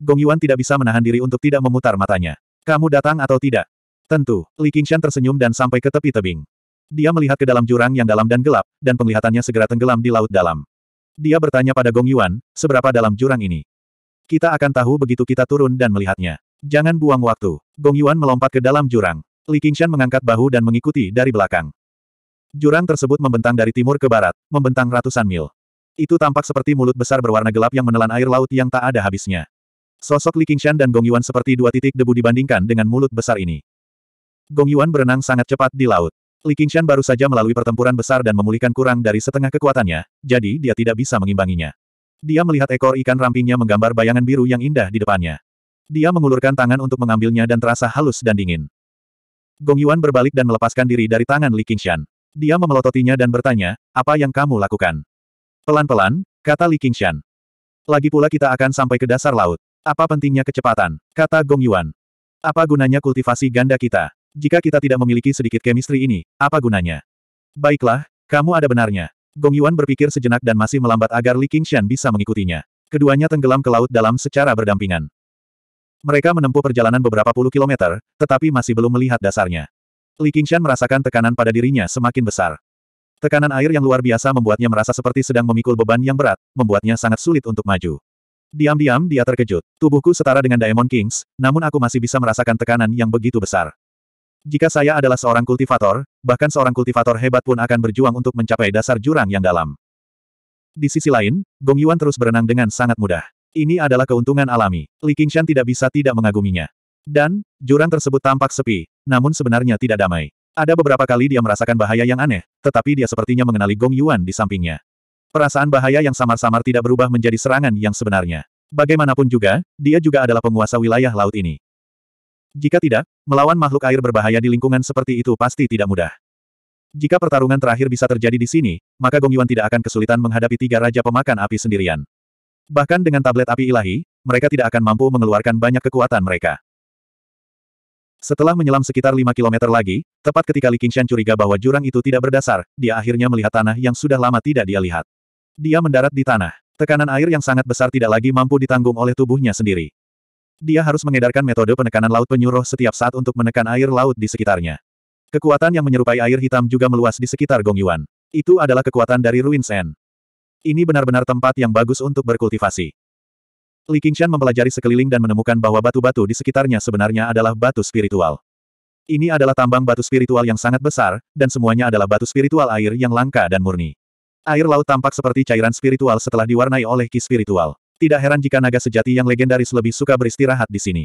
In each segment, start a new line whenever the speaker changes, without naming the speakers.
Gong Yuan tidak bisa menahan diri untuk tidak memutar matanya. Kamu datang atau tidak? Tentu, Li Qingshan tersenyum dan sampai ke tepi tebing. Dia melihat ke dalam jurang yang dalam dan gelap, dan penglihatannya segera tenggelam di laut dalam. Dia bertanya pada Gong Yuan, seberapa dalam jurang ini? Kita akan tahu begitu kita turun dan melihatnya. Jangan buang waktu. Gong Yuan melompat ke dalam jurang. Li Qingshan mengangkat bahu dan mengikuti dari belakang. Jurang tersebut membentang dari timur ke barat, membentang ratusan mil. Itu tampak seperti mulut besar berwarna gelap yang menelan air laut yang tak ada habisnya. Sosok Li Qingshan dan Gong Yuan seperti dua titik debu dibandingkan dengan mulut besar ini. Gong Yuan berenang sangat cepat di laut. Li Qingshan baru saja melalui pertempuran besar dan memulihkan kurang dari setengah kekuatannya, jadi dia tidak bisa mengimbanginya. Dia melihat ekor ikan rampingnya menggambar bayangan biru yang indah di depannya. Dia mengulurkan tangan untuk mengambilnya dan terasa halus dan dingin. Gong Yuan berbalik dan melepaskan diri dari tangan Li Qingshan. Dia memelototinya dan bertanya, apa yang kamu lakukan? Pelan-pelan, kata Li Qingshan. Lagi pula kita akan sampai ke dasar laut. Apa pentingnya kecepatan? Kata Gong Yuan. Apa gunanya kultivasi ganda kita? Jika kita tidak memiliki sedikit chemistry ini, apa gunanya? Baiklah, kamu ada benarnya. Gong Yuan berpikir sejenak dan masih melambat agar Li Qingshan bisa mengikutinya. Keduanya tenggelam ke laut dalam secara berdampingan. Mereka menempuh perjalanan beberapa puluh kilometer, tetapi masih belum melihat dasarnya. Li Qingshan merasakan tekanan pada dirinya semakin besar. Tekanan air yang luar biasa membuatnya merasa seperti sedang memikul beban yang berat, membuatnya sangat sulit untuk maju. Diam-diam dia terkejut. Tubuhku setara dengan Diamond Kings, namun aku masih bisa merasakan tekanan yang begitu besar. Jika saya adalah seorang kultivator, bahkan seorang kultivator hebat pun akan berjuang untuk mencapai dasar jurang yang dalam. Di sisi lain, Gong Yuan terus berenang dengan sangat mudah. Ini adalah keuntungan alami. Li Qingshan tidak bisa tidak mengaguminya. Dan, jurang tersebut tampak sepi, namun sebenarnya tidak damai. Ada beberapa kali dia merasakan bahaya yang aneh, tetapi dia sepertinya mengenali Gong Yuan di sampingnya. Perasaan bahaya yang samar-samar tidak berubah menjadi serangan yang sebenarnya. Bagaimanapun juga, dia juga adalah penguasa wilayah laut ini. Jika tidak, melawan makhluk air berbahaya di lingkungan seperti itu pasti tidak mudah. Jika pertarungan terakhir bisa terjadi di sini, maka Gong Yuan tidak akan kesulitan menghadapi tiga raja pemakan api sendirian. Bahkan dengan tablet api ilahi, mereka tidak akan mampu mengeluarkan banyak kekuatan mereka. Setelah menyelam sekitar 5 km lagi, tepat ketika Li Qingshan curiga bahwa jurang itu tidak berdasar, dia akhirnya melihat tanah yang sudah lama tidak dia lihat. Dia mendarat di tanah. Tekanan air yang sangat besar tidak lagi mampu ditanggung oleh tubuhnya sendiri. Dia harus mengedarkan metode penekanan laut penyuruh setiap saat untuk menekan air laut di sekitarnya. Kekuatan yang menyerupai air hitam juga meluas di sekitar Gong Yuan. Itu adalah kekuatan dari Ruin Sen. Ini benar-benar tempat yang bagus untuk berkultivasi. Li Qingshan mempelajari sekeliling dan menemukan bahwa batu-batu di sekitarnya sebenarnya adalah batu spiritual. Ini adalah tambang batu spiritual yang sangat besar, dan semuanya adalah batu spiritual air yang langka dan murni. Air laut tampak seperti cairan spiritual setelah diwarnai oleh ki spiritual. Tidak heran jika naga sejati yang legendaris lebih suka beristirahat di sini.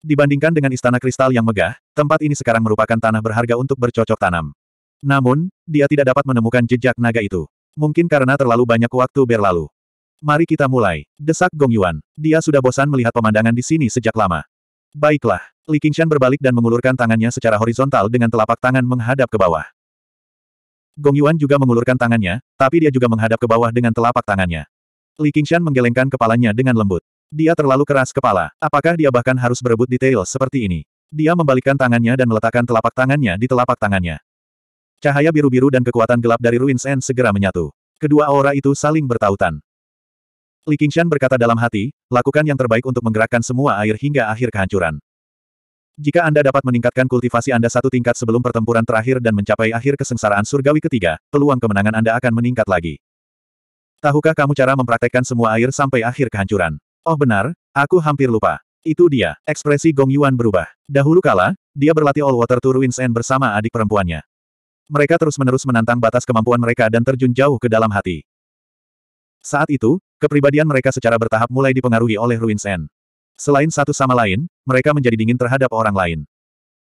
Dibandingkan dengan istana kristal yang megah, tempat ini sekarang merupakan tanah berharga untuk bercocok tanam. Namun, dia tidak dapat menemukan jejak naga itu. Mungkin karena terlalu banyak waktu berlalu. Mari kita mulai, desak Gong Yuan. Dia sudah bosan melihat pemandangan di sini sejak lama. Baiklah, Li Qingshan berbalik dan mengulurkan tangannya secara horizontal dengan telapak tangan menghadap ke bawah. Gong Yuan juga mengulurkan tangannya, tapi dia juga menghadap ke bawah dengan telapak tangannya. Li Qingshan menggelengkan kepalanya dengan lembut. Dia terlalu keras kepala. Apakah dia bahkan harus berebut detail seperti ini? Dia membalikkan tangannya dan meletakkan telapak tangannya di telapak tangannya. Cahaya biru-biru dan kekuatan gelap dari Ruins End segera menyatu. Kedua aura itu saling bertautan. Li Qingshan berkata dalam hati, lakukan yang terbaik untuk menggerakkan semua air hingga akhir kehancuran. Jika Anda dapat meningkatkan kultivasi Anda satu tingkat sebelum pertempuran terakhir dan mencapai akhir kesengsaraan surgawi ketiga, peluang kemenangan Anda akan meningkat lagi. Tahukah kamu cara mempraktekkan semua air sampai akhir kehancuran? Oh benar, aku hampir lupa. Itu dia, ekspresi Gong Yuan berubah. Dahulu kala, dia berlatih All Water to Ruins End bersama adik perempuannya. Mereka terus-menerus menantang batas kemampuan mereka dan terjun jauh ke dalam hati. Saat itu, kepribadian mereka secara bertahap mulai dipengaruhi oleh Ruins End. Selain satu sama lain, mereka menjadi dingin terhadap orang lain.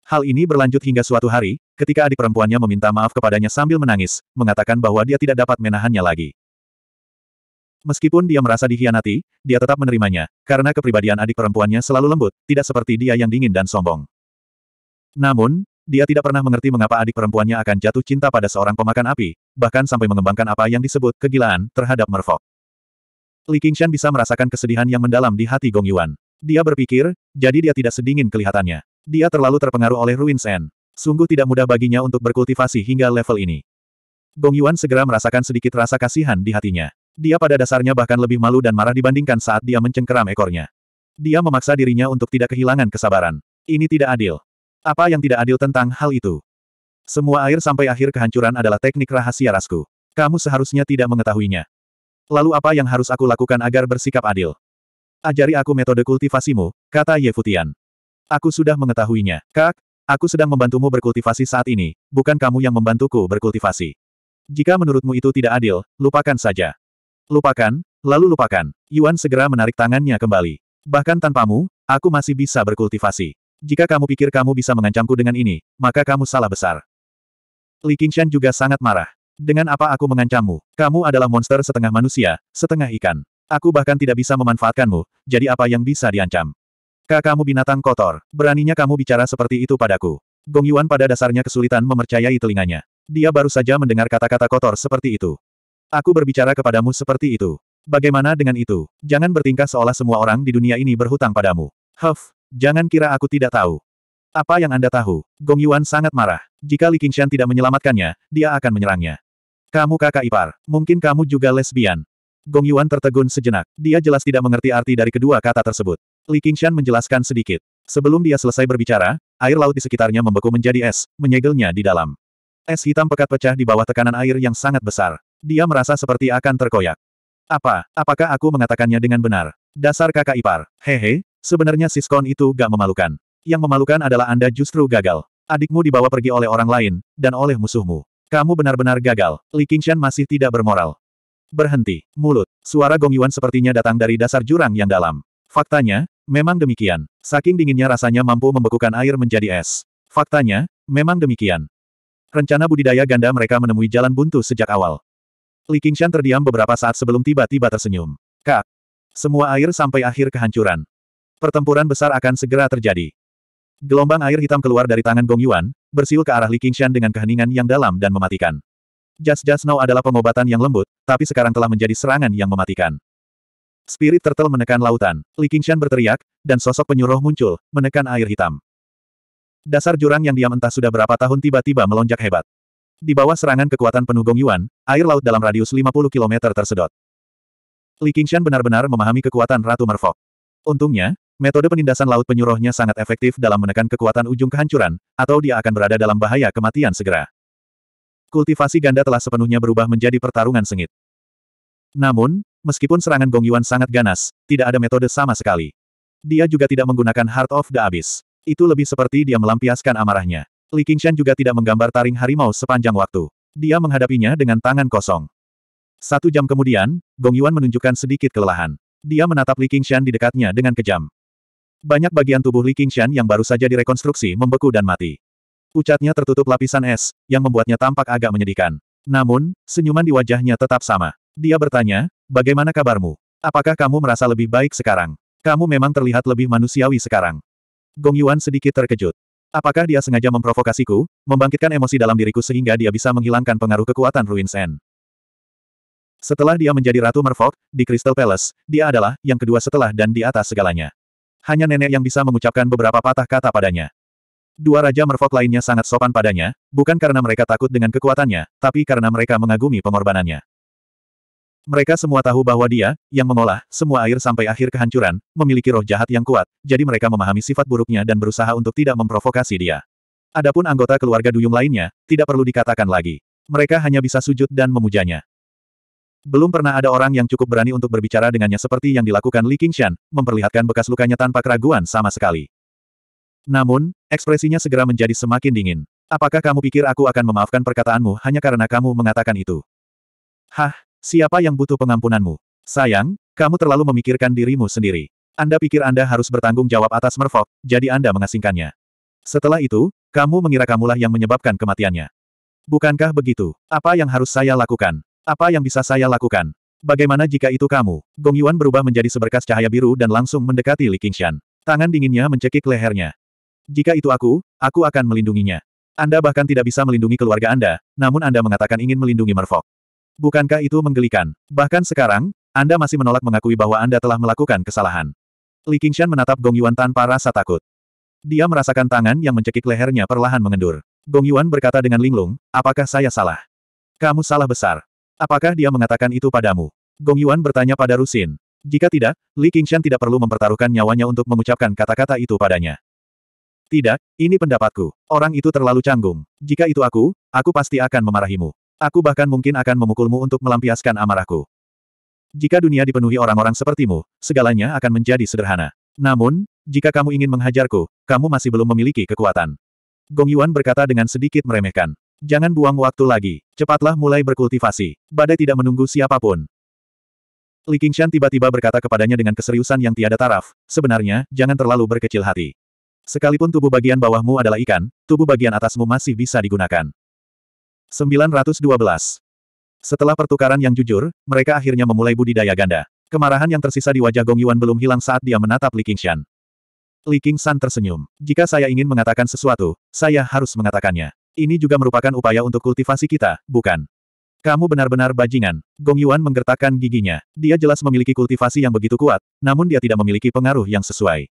Hal ini berlanjut hingga suatu hari, ketika adik perempuannya meminta maaf kepadanya sambil menangis, mengatakan bahwa dia tidak dapat menahannya lagi. Meskipun dia merasa dikhianati, dia tetap menerimanya, karena kepribadian adik perempuannya selalu lembut, tidak seperti dia yang dingin dan sombong. Namun, dia tidak pernah mengerti mengapa adik perempuannya akan jatuh cinta pada seorang pemakan api, bahkan sampai mengembangkan apa yang disebut kegilaan terhadap Merfok. Li Qingshan bisa merasakan kesedihan yang mendalam di hati Gong Yuan. Dia berpikir, jadi dia tidak sedingin kelihatannya. Dia terlalu terpengaruh oleh Ruins Sen. Sungguh tidak mudah baginya untuk berkultivasi hingga level ini. Gong Yuan segera merasakan sedikit rasa kasihan di hatinya. Dia pada dasarnya bahkan lebih malu dan marah dibandingkan saat dia mencengkeram ekornya. Dia memaksa dirinya untuk tidak kehilangan kesabaran. Ini tidak adil. Apa yang tidak adil tentang hal itu? Semua air sampai akhir kehancuran adalah teknik rahasia rasku. Kamu seharusnya tidak mengetahuinya. Lalu apa yang harus aku lakukan agar bersikap adil? Ajari aku metode kultivasimu, kata Ye Futian. Aku sudah mengetahuinya. Kak, aku sedang membantumu berkultivasi saat ini, bukan kamu yang membantuku berkultivasi. Jika menurutmu itu tidak adil, lupakan saja. Lupakan, lalu lupakan. Yuan segera menarik tangannya kembali. Bahkan tanpamu, aku masih bisa berkultivasi. Jika kamu pikir kamu bisa mengancamku dengan ini, maka kamu salah besar. Li Qingshan juga sangat marah. Dengan apa aku mengancammu? Kamu adalah monster setengah manusia, setengah ikan. Aku bahkan tidak bisa memanfaatkanmu, jadi apa yang bisa diancam? Kakakmu binatang kotor, beraninya kamu bicara seperti itu padaku. Gong Yuan pada dasarnya kesulitan memercayai telinganya. Dia baru saja mendengar kata-kata kotor seperti itu. Aku berbicara kepadamu seperti itu. Bagaimana dengan itu? Jangan bertingkah seolah semua orang di dunia ini berhutang padamu. Huff, jangan kira aku tidak tahu. Apa yang Anda tahu? Gong Yuan sangat marah. Jika Li Qingshan tidak menyelamatkannya, dia akan menyerangnya. Kamu kakak ipar, mungkin kamu juga lesbian. Gong Yuan tertegun sejenak. Dia jelas tidak mengerti arti dari kedua kata tersebut. Li Qingshan menjelaskan sedikit. Sebelum dia selesai berbicara, air laut di sekitarnya membeku menjadi es, menyegelnya di dalam. Es hitam pekat pecah di bawah tekanan air yang sangat besar. Dia merasa seperti akan terkoyak. Apa, apakah aku mengatakannya dengan benar? Dasar kakak ipar. Hehe, sebenarnya Siskon itu gak memalukan. Yang memalukan adalah Anda justru gagal. Adikmu dibawa pergi oleh orang lain, dan oleh musuhmu. Kamu benar-benar gagal. Li Qingshan masih tidak bermoral. Berhenti. Mulut. Suara Gong Yuan sepertinya datang dari dasar jurang yang dalam. Faktanya, memang demikian. Saking dinginnya rasanya mampu membekukan air menjadi es. Faktanya, memang demikian. Rencana budidaya ganda mereka menemui jalan buntu sejak awal. Li Qingshan terdiam beberapa saat sebelum tiba-tiba tersenyum. Kak! Semua air sampai akhir kehancuran. Pertempuran besar akan segera terjadi. Gelombang air hitam keluar dari tangan Gong Yuan, bersiul ke arah Li Qingshan dengan keheningan yang dalam dan mematikan. Just Just Now adalah pengobatan yang lembut, tapi sekarang telah menjadi serangan yang mematikan. Spirit Turtle menekan lautan. Li Qingshan berteriak, dan sosok penyuruh muncul, menekan air hitam. Dasar jurang yang diam entah sudah berapa tahun tiba-tiba melonjak hebat. Di bawah serangan kekuatan penuh Yuan, air laut dalam radius 50 km tersedot. Li Qingshan benar-benar memahami kekuatan Ratu Merfok. Untungnya, metode penindasan laut penyuruhnya sangat efektif dalam menekan kekuatan ujung kehancuran, atau dia akan berada dalam bahaya kematian segera kultivasi ganda telah sepenuhnya berubah menjadi pertarungan sengit. Namun, meskipun serangan Gong Yuan sangat ganas, tidak ada metode sama sekali. Dia juga tidak menggunakan Heart of the Abyss. Itu lebih seperti dia melampiaskan amarahnya. Li Qingshan juga tidak menggambar taring harimau sepanjang waktu. Dia menghadapinya dengan tangan kosong. Satu jam kemudian, Gong Yuan menunjukkan sedikit kelelahan. Dia menatap Li Qingshan di dekatnya dengan kejam. Banyak bagian tubuh Li Qingshan yang baru saja direkonstruksi membeku dan mati. Pucatnya tertutup lapisan es, yang membuatnya tampak agak menyedihkan. Namun, senyuman di wajahnya tetap sama. Dia bertanya, bagaimana kabarmu? Apakah kamu merasa lebih baik sekarang? Kamu memang terlihat lebih manusiawi sekarang. Gong Yuan sedikit terkejut. Apakah dia sengaja memprovokasiku, membangkitkan emosi dalam diriku sehingga dia bisa menghilangkan pengaruh kekuatan Ruins End? Setelah dia menjadi Ratu Merfolk, di Crystal Palace, dia adalah yang kedua setelah dan di atas segalanya. Hanya nenek yang bisa mengucapkan beberapa patah kata padanya. Dua raja merfok lainnya sangat sopan padanya, bukan karena mereka takut dengan kekuatannya, tapi karena mereka mengagumi pengorbanannya. Mereka semua tahu bahwa dia, yang mengolah semua air sampai akhir kehancuran, memiliki roh jahat yang kuat, jadi mereka memahami sifat buruknya dan berusaha untuk tidak memprovokasi dia. Adapun anggota keluarga Duyung lainnya, tidak perlu dikatakan lagi. Mereka hanya bisa sujud dan memujanya. Belum pernah ada orang yang cukup berani untuk berbicara dengannya seperti yang dilakukan Li Qingshan, memperlihatkan bekas lukanya tanpa keraguan sama sekali. Namun, ekspresinya segera menjadi semakin dingin. Apakah kamu pikir aku akan memaafkan perkataanmu hanya karena kamu mengatakan itu? Hah, siapa yang butuh pengampunanmu? Sayang, kamu terlalu memikirkan dirimu sendiri. Anda pikir Anda harus bertanggung jawab atas Merfok, jadi Anda mengasingkannya. Setelah itu, kamu mengira kamulah yang menyebabkan kematiannya. Bukankah begitu? Apa yang harus saya lakukan? Apa yang bisa saya lakukan? Bagaimana jika itu kamu? Gong Yuan berubah menjadi seberkas cahaya biru dan langsung mendekati Li Qingshan. Tangan dinginnya mencekik lehernya. Jika itu aku, aku akan melindunginya. Anda bahkan tidak bisa melindungi keluarga Anda, namun Anda mengatakan ingin melindungi Merfok. Bukankah itu menggelikan? Bahkan sekarang, Anda masih menolak mengakui bahwa Anda telah melakukan kesalahan. Li Qingshan menatap Gong Yuan tanpa rasa takut. Dia merasakan tangan yang mencekik lehernya perlahan mengendur. Gong Yuan berkata dengan linglung, apakah saya salah? Kamu salah besar. Apakah dia mengatakan itu padamu? Gong Yuan bertanya pada Rusin. Jika tidak, Li Qingshan tidak perlu mempertaruhkan nyawanya untuk mengucapkan kata-kata itu padanya. Tidak, ini pendapatku. Orang itu terlalu canggung. Jika itu aku, aku pasti akan memarahimu. Aku bahkan mungkin akan memukulmu untuk melampiaskan amarahku. Jika dunia dipenuhi orang-orang sepertimu, segalanya akan menjadi sederhana. Namun, jika kamu ingin menghajarku, kamu masih belum memiliki kekuatan. Gong Yuan berkata dengan sedikit meremehkan. Jangan buang waktu lagi, cepatlah mulai berkultivasi. Badai tidak menunggu siapapun. Li Qingshan tiba-tiba berkata kepadanya dengan keseriusan yang tiada taraf, sebenarnya, jangan terlalu berkecil hati. Sekalipun tubuh bagian bawahmu adalah ikan, tubuh bagian atasmu masih bisa digunakan. 912. Setelah pertukaran yang jujur, mereka akhirnya memulai budidaya ganda. Kemarahan yang tersisa di wajah Gong Yuan belum hilang saat dia menatap Li Qingshan. Li Qingshan tersenyum. Jika saya ingin mengatakan sesuatu, saya harus mengatakannya. Ini juga merupakan upaya untuk kultivasi kita, bukan? Kamu benar-benar bajingan. Gong Yuan menggertakkan giginya. Dia jelas memiliki kultivasi yang begitu kuat, namun dia tidak memiliki pengaruh yang sesuai.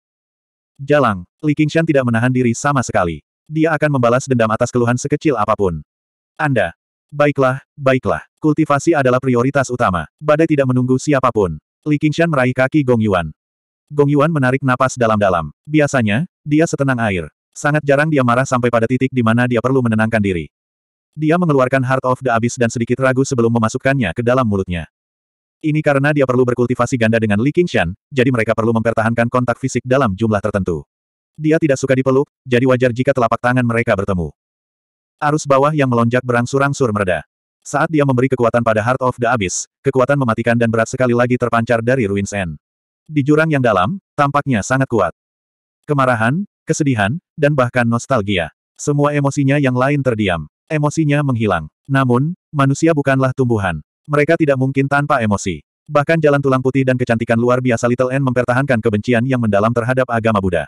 Jalang, Li Qingshan tidak menahan diri sama sekali. Dia akan membalas dendam atas keluhan sekecil apapun. Anda. Baiklah, baiklah. Kultivasi adalah prioritas utama. Badai tidak menunggu siapapun. Li Qingshan meraih kaki Gong Yuan. Gong Yuan menarik napas dalam-dalam. Biasanya, dia setenang air. Sangat jarang dia marah sampai pada titik di mana dia perlu menenangkan diri. Dia mengeluarkan Heart of the Abyss dan sedikit ragu sebelum memasukkannya ke dalam mulutnya. Ini karena dia perlu berkultivasi ganda dengan Li Qingshan, jadi mereka perlu mempertahankan kontak fisik dalam jumlah tertentu. Dia tidak suka dipeluk, jadi wajar jika telapak tangan mereka bertemu. Arus bawah yang melonjak berangsur-angsur mereda. Saat dia memberi kekuatan pada Heart of the Abyss, kekuatan mematikan dan berat sekali lagi terpancar dari Ruins End. Di jurang yang dalam, tampaknya sangat kuat. Kemarahan, kesedihan, dan bahkan nostalgia. Semua emosinya yang lain terdiam. Emosinya menghilang. Namun, manusia bukanlah tumbuhan. Mereka tidak mungkin tanpa emosi. Bahkan jalan tulang putih dan kecantikan luar biasa Little N mempertahankan kebencian yang mendalam terhadap agama Buddha.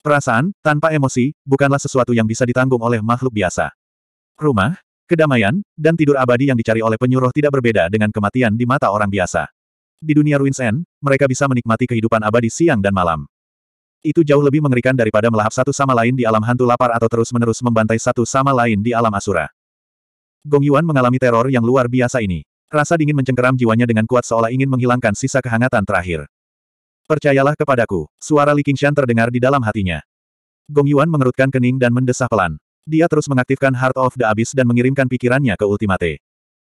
Perasaan, tanpa emosi, bukanlah sesuatu yang bisa ditanggung oleh makhluk biasa. Rumah, kedamaian, dan tidur abadi yang dicari oleh penyuruh tidak berbeda dengan kematian di mata orang biasa. Di dunia Ruins N, mereka bisa menikmati kehidupan abadi siang dan malam. Itu jauh lebih mengerikan daripada melahap satu sama lain di alam hantu lapar atau terus-menerus membantai satu sama lain di alam asura. Gong Yuan mengalami teror yang luar biasa ini. Rasa dingin mencengkeram jiwanya dengan kuat seolah ingin menghilangkan sisa kehangatan terakhir. Percayalah kepadaku, suara Li Qingshan terdengar di dalam hatinya. Gong Yuan mengerutkan kening dan mendesah pelan. Dia terus mengaktifkan Heart of the Abyss dan mengirimkan pikirannya ke Ultimate.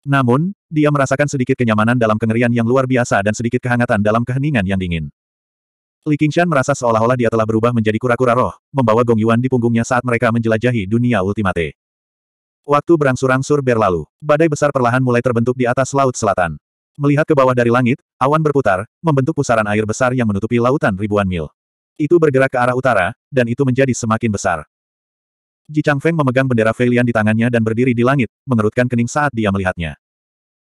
Namun, dia merasakan sedikit kenyamanan dalam kengerian yang luar biasa dan sedikit kehangatan dalam keheningan yang dingin. Li Qingshan merasa seolah-olah dia telah berubah menjadi kura-kura roh, membawa Gong Yuan di punggungnya saat mereka menjelajahi dunia ultimate. Waktu berangsur-angsur berlalu, badai besar perlahan mulai terbentuk di atas laut selatan. Melihat ke bawah dari langit, awan berputar, membentuk pusaran air besar yang menutupi lautan ribuan mil. Itu bergerak ke arah utara, dan itu menjadi semakin besar. Ji Chang Feng memegang bendera Feilian di tangannya dan berdiri di langit, mengerutkan kening saat dia melihatnya.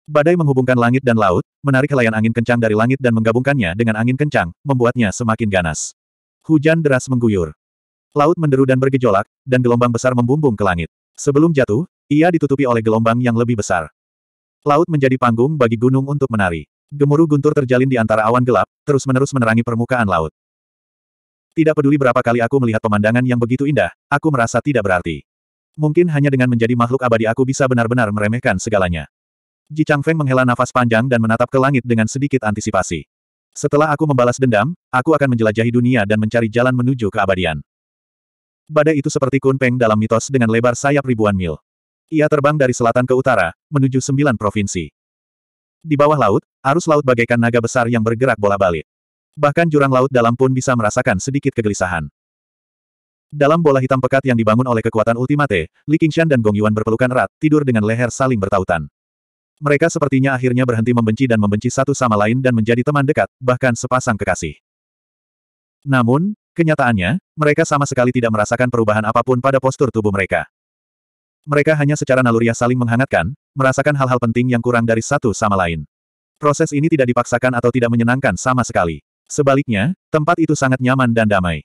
Badai menghubungkan langit dan laut, menarik helaian angin kencang dari langit dan menggabungkannya dengan angin kencang, membuatnya semakin ganas. Hujan deras mengguyur. Laut menderu dan bergejolak, dan gelombang besar membumbung ke langit. Sebelum jatuh, ia ditutupi oleh gelombang yang lebih besar. Laut menjadi panggung bagi gunung untuk menari. Gemuruh guntur terjalin di antara awan gelap, terus-menerus menerangi permukaan laut. Tidak peduli berapa kali aku melihat pemandangan yang begitu indah, aku merasa tidak berarti. Mungkin hanya dengan menjadi makhluk abadi aku bisa benar-benar meremehkan segalanya. Ji Feng menghela nafas panjang dan menatap ke langit dengan sedikit antisipasi. Setelah aku membalas dendam, aku akan menjelajahi dunia dan mencari jalan menuju keabadian. Badai itu seperti kunpeng dalam mitos dengan lebar sayap ribuan mil. Ia terbang dari selatan ke utara, menuju sembilan provinsi. Di bawah laut, arus laut bagaikan naga besar yang bergerak bola balik. Bahkan jurang laut dalam pun bisa merasakan sedikit kegelisahan. Dalam bola hitam pekat yang dibangun oleh kekuatan ultimate, Li Qingshan dan Gong Yuan berpelukan erat, tidur dengan leher saling bertautan. Mereka sepertinya akhirnya berhenti membenci dan membenci satu sama lain dan menjadi teman dekat, bahkan sepasang kekasih. Namun, Kenyataannya, mereka sama sekali tidak merasakan perubahan apapun pada postur tubuh mereka. Mereka hanya secara naluriah saling menghangatkan, merasakan hal-hal penting yang kurang dari satu sama lain. Proses ini tidak dipaksakan atau tidak menyenangkan sama sekali. Sebaliknya, tempat itu sangat nyaman dan damai.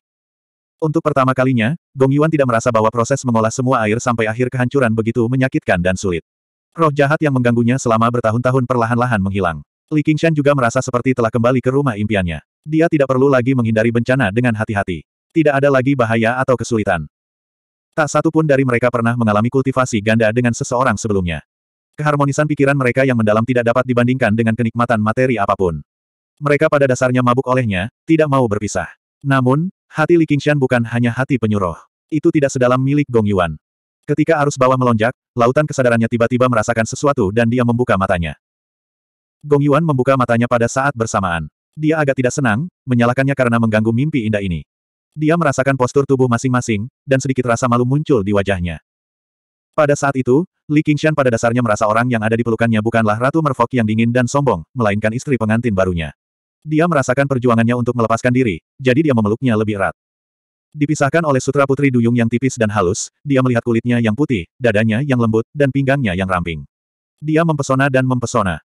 Untuk pertama kalinya, Gong Yuan tidak merasa bahwa proses mengolah semua air sampai akhir kehancuran begitu menyakitkan dan sulit. Roh jahat yang mengganggunya selama bertahun-tahun perlahan-lahan menghilang. Li Qingshan juga merasa seperti telah kembali ke rumah impiannya. Dia tidak perlu lagi menghindari bencana dengan hati-hati. Tidak ada lagi bahaya atau kesulitan. Tak satu pun dari mereka pernah mengalami kultivasi ganda dengan seseorang sebelumnya. Keharmonisan pikiran mereka yang mendalam tidak dapat dibandingkan dengan kenikmatan materi apapun. Mereka pada dasarnya mabuk olehnya, tidak mau berpisah. Namun, hati Li Qingshan bukan hanya hati penyuruh. Itu tidak sedalam milik Gong Yuan. Ketika arus bawah melonjak, lautan kesadarannya tiba-tiba merasakan sesuatu dan dia membuka matanya. Gong Yuan membuka matanya pada saat bersamaan. Dia agak tidak senang, menyalakannya karena mengganggu mimpi indah ini. Dia merasakan postur tubuh masing-masing, dan sedikit rasa malu muncul di wajahnya. Pada saat itu, Li Qingshan pada dasarnya merasa orang yang ada di pelukannya bukanlah Ratu Merfok yang dingin dan sombong, melainkan istri pengantin barunya. Dia merasakan perjuangannya untuk melepaskan diri, jadi dia memeluknya lebih erat. Dipisahkan oleh sutra putri duyung yang tipis dan halus, dia melihat kulitnya yang putih, dadanya yang lembut, dan pinggangnya yang ramping. Dia mempesona dan mempesona.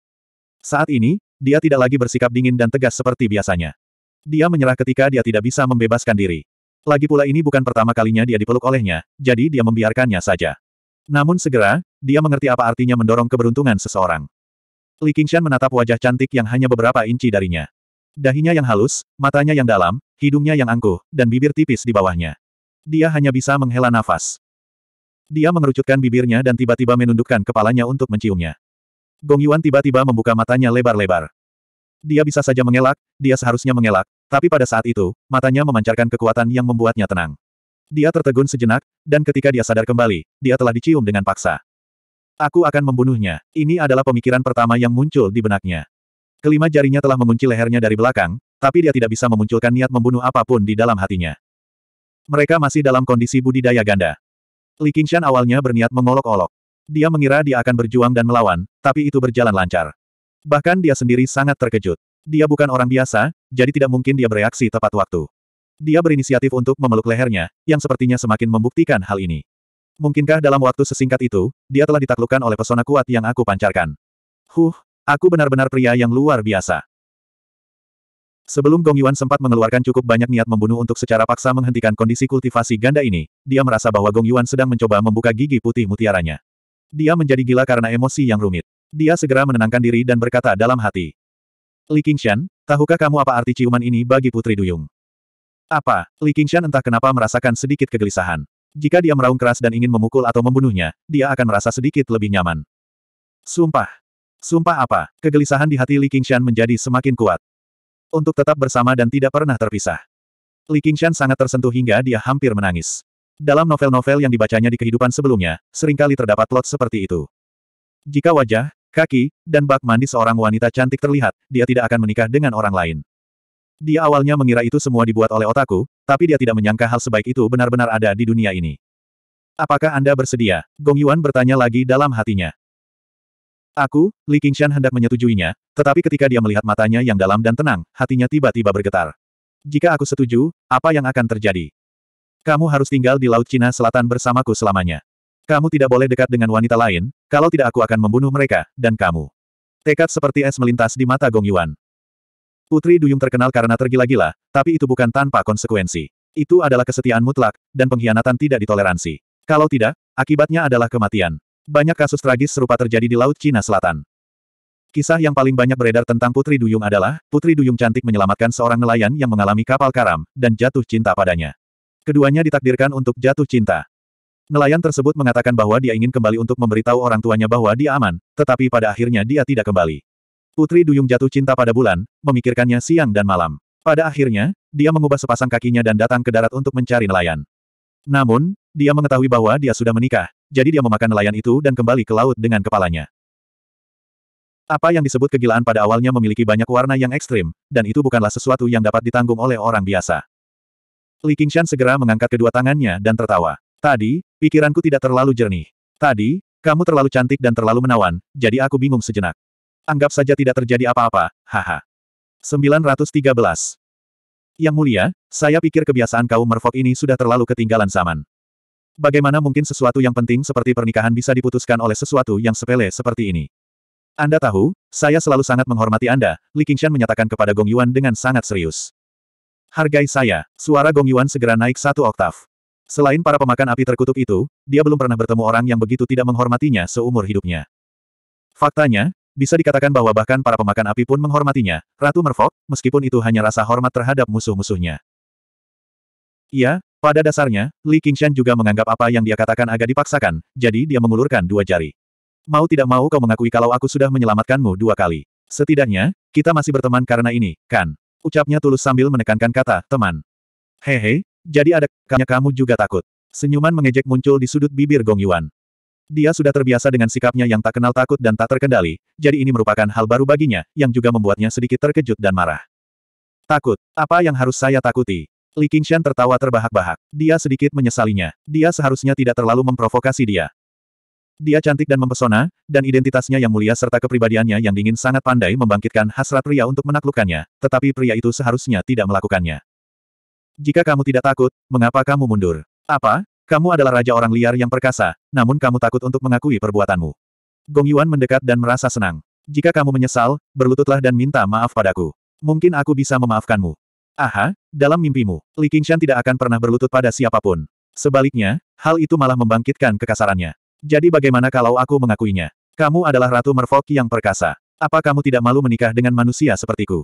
Saat ini, dia tidak lagi bersikap dingin dan tegas seperti biasanya. Dia menyerah ketika dia tidak bisa membebaskan diri. Lagi pula ini bukan pertama kalinya dia dipeluk olehnya, jadi dia membiarkannya saja. Namun segera, dia mengerti apa artinya mendorong keberuntungan seseorang. Li Qingshan menatap wajah cantik yang hanya beberapa inci darinya. Dahinya yang halus, matanya yang dalam, hidungnya yang angkuh, dan bibir tipis di bawahnya. Dia hanya bisa menghela nafas. Dia mengerucutkan bibirnya dan tiba-tiba menundukkan kepalanya untuk menciumnya. Gong Yuan tiba-tiba membuka matanya lebar-lebar. Dia bisa saja mengelak, dia seharusnya mengelak, tapi pada saat itu, matanya memancarkan kekuatan yang membuatnya tenang. Dia tertegun sejenak, dan ketika dia sadar kembali, dia telah dicium dengan paksa. Aku akan membunuhnya. Ini adalah pemikiran pertama yang muncul di benaknya. Kelima jarinya telah mengunci lehernya dari belakang, tapi dia tidak bisa memunculkan niat membunuh apapun di dalam hatinya. Mereka masih dalam kondisi budidaya ganda. Li Qingshan awalnya berniat mengolok-olok. Dia mengira dia akan berjuang dan melawan, tapi itu berjalan lancar. Bahkan dia sendiri sangat terkejut. Dia bukan orang biasa, jadi tidak mungkin dia bereaksi tepat waktu. Dia berinisiatif untuk memeluk lehernya, yang sepertinya semakin membuktikan hal ini. Mungkinkah dalam waktu sesingkat itu, dia telah ditaklukkan oleh pesona kuat yang aku pancarkan? Huh, aku benar-benar pria yang luar biasa. Sebelum Gong Yuan sempat mengeluarkan cukup banyak niat membunuh untuk secara paksa menghentikan kondisi kultivasi ganda ini, dia merasa bahwa Gong Yuan sedang mencoba membuka gigi putih mutiaranya. Dia menjadi gila karena emosi yang rumit. Dia segera menenangkan diri dan berkata dalam hati. Li Qingshan, tahukah kamu apa arti ciuman ini bagi Putri Duyung? Apa? Li Qingshan entah kenapa merasakan sedikit kegelisahan. Jika dia meraung keras dan ingin memukul atau membunuhnya, dia akan merasa sedikit lebih nyaman. Sumpah. Sumpah apa? Kegelisahan di hati Li Qingshan menjadi semakin kuat. Untuk tetap bersama dan tidak pernah terpisah. Li Qingshan sangat tersentuh hingga dia hampir menangis. Dalam novel-novel yang dibacanya di kehidupan sebelumnya, seringkali terdapat plot seperti itu. Jika wajah, kaki, dan bak mandi seorang wanita cantik terlihat, dia tidak akan menikah dengan orang lain. Dia awalnya mengira itu semua dibuat oleh otaku, tapi dia tidak menyangka hal sebaik itu benar-benar ada di dunia ini. Apakah Anda bersedia? Gong Yuan bertanya lagi dalam hatinya. Aku, Li Qingshan hendak menyetujuinya, tetapi ketika dia melihat matanya yang dalam dan tenang, hatinya tiba-tiba bergetar. Jika aku setuju, apa yang akan terjadi? Kamu harus tinggal di Laut Cina Selatan bersamaku selamanya. Kamu tidak boleh dekat dengan wanita lain, kalau tidak aku akan membunuh mereka, dan kamu. Tekad seperti es melintas di mata Gong Yuan. Putri Duyung terkenal karena tergila-gila, tapi itu bukan tanpa konsekuensi. Itu adalah kesetiaan mutlak, dan pengkhianatan tidak ditoleransi. Kalau tidak, akibatnya adalah kematian. Banyak kasus tragis serupa terjadi di Laut Cina Selatan. Kisah yang paling banyak beredar tentang Putri Duyung adalah, Putri Duyung cantik menyelamatkan seorang nelayan yang mengalami kapal karam, dan jatuh cinta padanya. Keduanya ditakdirkan untuk jatuh cinta. Nelayan tersebut mengatakan bahwa dia ingin kembali untuk memberitahu orang tuanya bahwa dia aman, tetapi pada akhirnya dia tidak kembali. Putri Duyung jatuh cinta pada bulan, memikirkannya siang dan malam. Pada akhirnya, dia mengubah sepasang kakinya dan datang ke darat untuk mencari nelayan. Namun, dia mengetahui bahwa dia sudah menikah, jadi dia memakan nelayan itu dan kembali ke laut dengan kepalanya. Apa yang disebut kegilaan pada awalnya memiliki banyak warna yang ekstrim, dan itu bukanlah sesuatu yang dapat ditanggung oleh orang biasa. Li Qingshan segera mengangkat kedua tangannya dan tertawa. Tadi, pikiranku tidak terlalu jernih. Tadi, kamu terlalu cantik dan terlalu menawan, jadi aku bingung sejenak. Anggap saja tidak terjadi apa-apa, haha. 913. Yang mulia, saya pikir kebiasaan kaum merfok ini sudah terlalu ketinggalan zaman. Bagaimana mungkin sesuatu yang penting seperti pernikahan bisa diputuskan oleh sesuatu yang sepele seperti ini? Anda tahu, saya selalu sangat menghormati Anda, Li Qingshan menyatakan kepada Gong Yuan dengan sangat serius. Hargai saya, suara Gong Yuan segera naik satu oktav. Selain para pemakan api terkutuk itu, dia belum pernah bertemu orang yang begitu tidak menghormatinya seumur hidupnya. Faktanya, bisa dikatakan bahwa bahkan para pemakan api pun menghormatinya, Ratu Merfok, meskipun itu hanya rasa hormat terhadap musuh-musuhnya. Iya, pada dasarnya, Li Qingshan juga menganggap apa yang dia katakan agak dipaksakan, jadi dia mengulurkan dua jari. Mau tidak mau kau mengakui kalau aku sudah menyelamatkanmu dua kali. Setidaknya, kita masih berteman karena ini, kan? Ucapnya tulus sambil menekankan kata, teman. Hehe, jadi ada kanya kamu juga takut. Senyuman mengejek muncul di sudut bibir Gong Yuan. Dia sudah terbiasa dengan sikapnya yang tak kenal takut dan tak terkendali, jadi ini merupakan hal baru baginya, yang juga membuatnya sedikit terkejut dan marah. Takut, apa yang harus saya takuti? Li Qingshan tertawa terbahak-bahak. Dia sedikit menyesalinya. Dia seharusnya tidak terlalu memprovokasi dia. Dia cantik dan mempesona, dan identitasnya yang mulia serta kepribadiannya yang dingin sangat pandai membangkitkan hasrat pria untuk menaklukkannya, tetapi pria itu seharusnya tidak melakukannya. Jika kamu tidak takut, mengapa kamu mundur? Apa? Kamu adalah raja orang liar yang perkasa, namun kamu takut untuk mengakui perbuatanmu. Gong Yuan mendekat dan merasa senang. Jika kamu menyesal, berlututlah dan minta maaf padaku. Mungkin aku bisa memaafkanmu. Aha, dalam mimpimu, Li Qingshan tidak akan pernah berlutut pada siapapun. Sebaliknya, hal itu malah membangkitkan kekasarannya. Jadi bagaimana kalau aku mengakuinya? Kamu adalah Ratu Merfolk yang perkasa. Apa kamu tidak malu menikah dengan manusia sepertiku?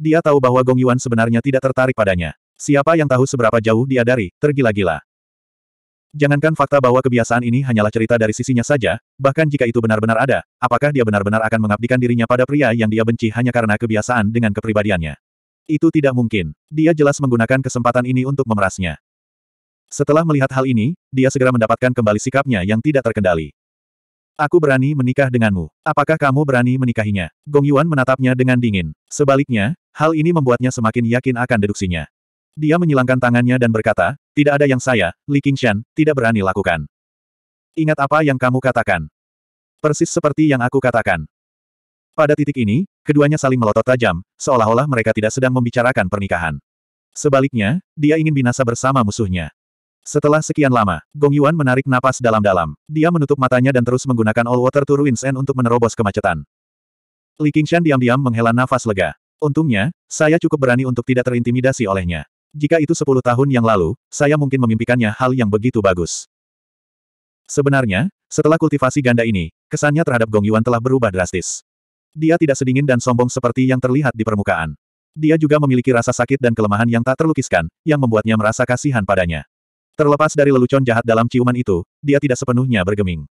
Dia tahu bahwa Gong Yuan sebenarnya tidak tertarik padanya. Siapa yang tahu seberapa jauh dia dari, tergila-gila. Jangankan fakta bahwa kebiasaan ini hanyalah cerita dari sisinya saja, bahkan jika itu benar-benar ada, apakah dia benar-benar akan mengabdikan dirinya pada pria yang dia benci hanya karena kebiasaan dengan kepribadiannya? Itu tidak mungkin. Dia jelas menggunakan kesempatan ini untuk memerasnya. Setelah melihat hal ini, dia segera mendapatkan kembali sikapnya yang tidak terkendali. Aku berani menikah denganmu. Apakah kamu berani menikahinya? Gong Yuan menatapnya dengan dingin. Sebaliknya, hal ini membuatnya semakin yakin akan deduksinya. Dia menyilangkan tangannya dan berkata, tidak ada yang saya, Li Qingshan, tidak berani lakukan. Ingat apa yang kamu katakan. Persis seperti yang aku katakan. Pada titik ini, keduanya saling melotot tajam, seolah-olah mereka tidak sedang membicarakan pernikahan. Sebaliknya, dia ingin binasa bersama musuhnya. Setelah sekian lama, Gong Yuan menarik napas dalam-dalam. Dia menutup matanya dan terus menggunakan All Water to Ruins End untuk menerobos kemacetan. Li Qingshan diam-diam menghela nafas lega. Untungnya, saya cukup berani untuk tidak terintimidasi olehnya. Jika itu sepuluh tahun yang lalu, saya mungkin memimpikannya hal yang begitu bagus. Sebenarnya, setelah kultivasi ganda ini, kesannya terhadap Gong Yuan telah berubah drastis. Dia tidak sedingin dan sombong seperti yang terlihat di permukaan. Dia juga memiliki rasa sakit dan kelemahan yang tak terlukiskan, yang membuatnya merasa kasihan padanya. Terlepas dari lelucon jahat dalam ciuman itu, dia tidak sepenuhnya bergeming.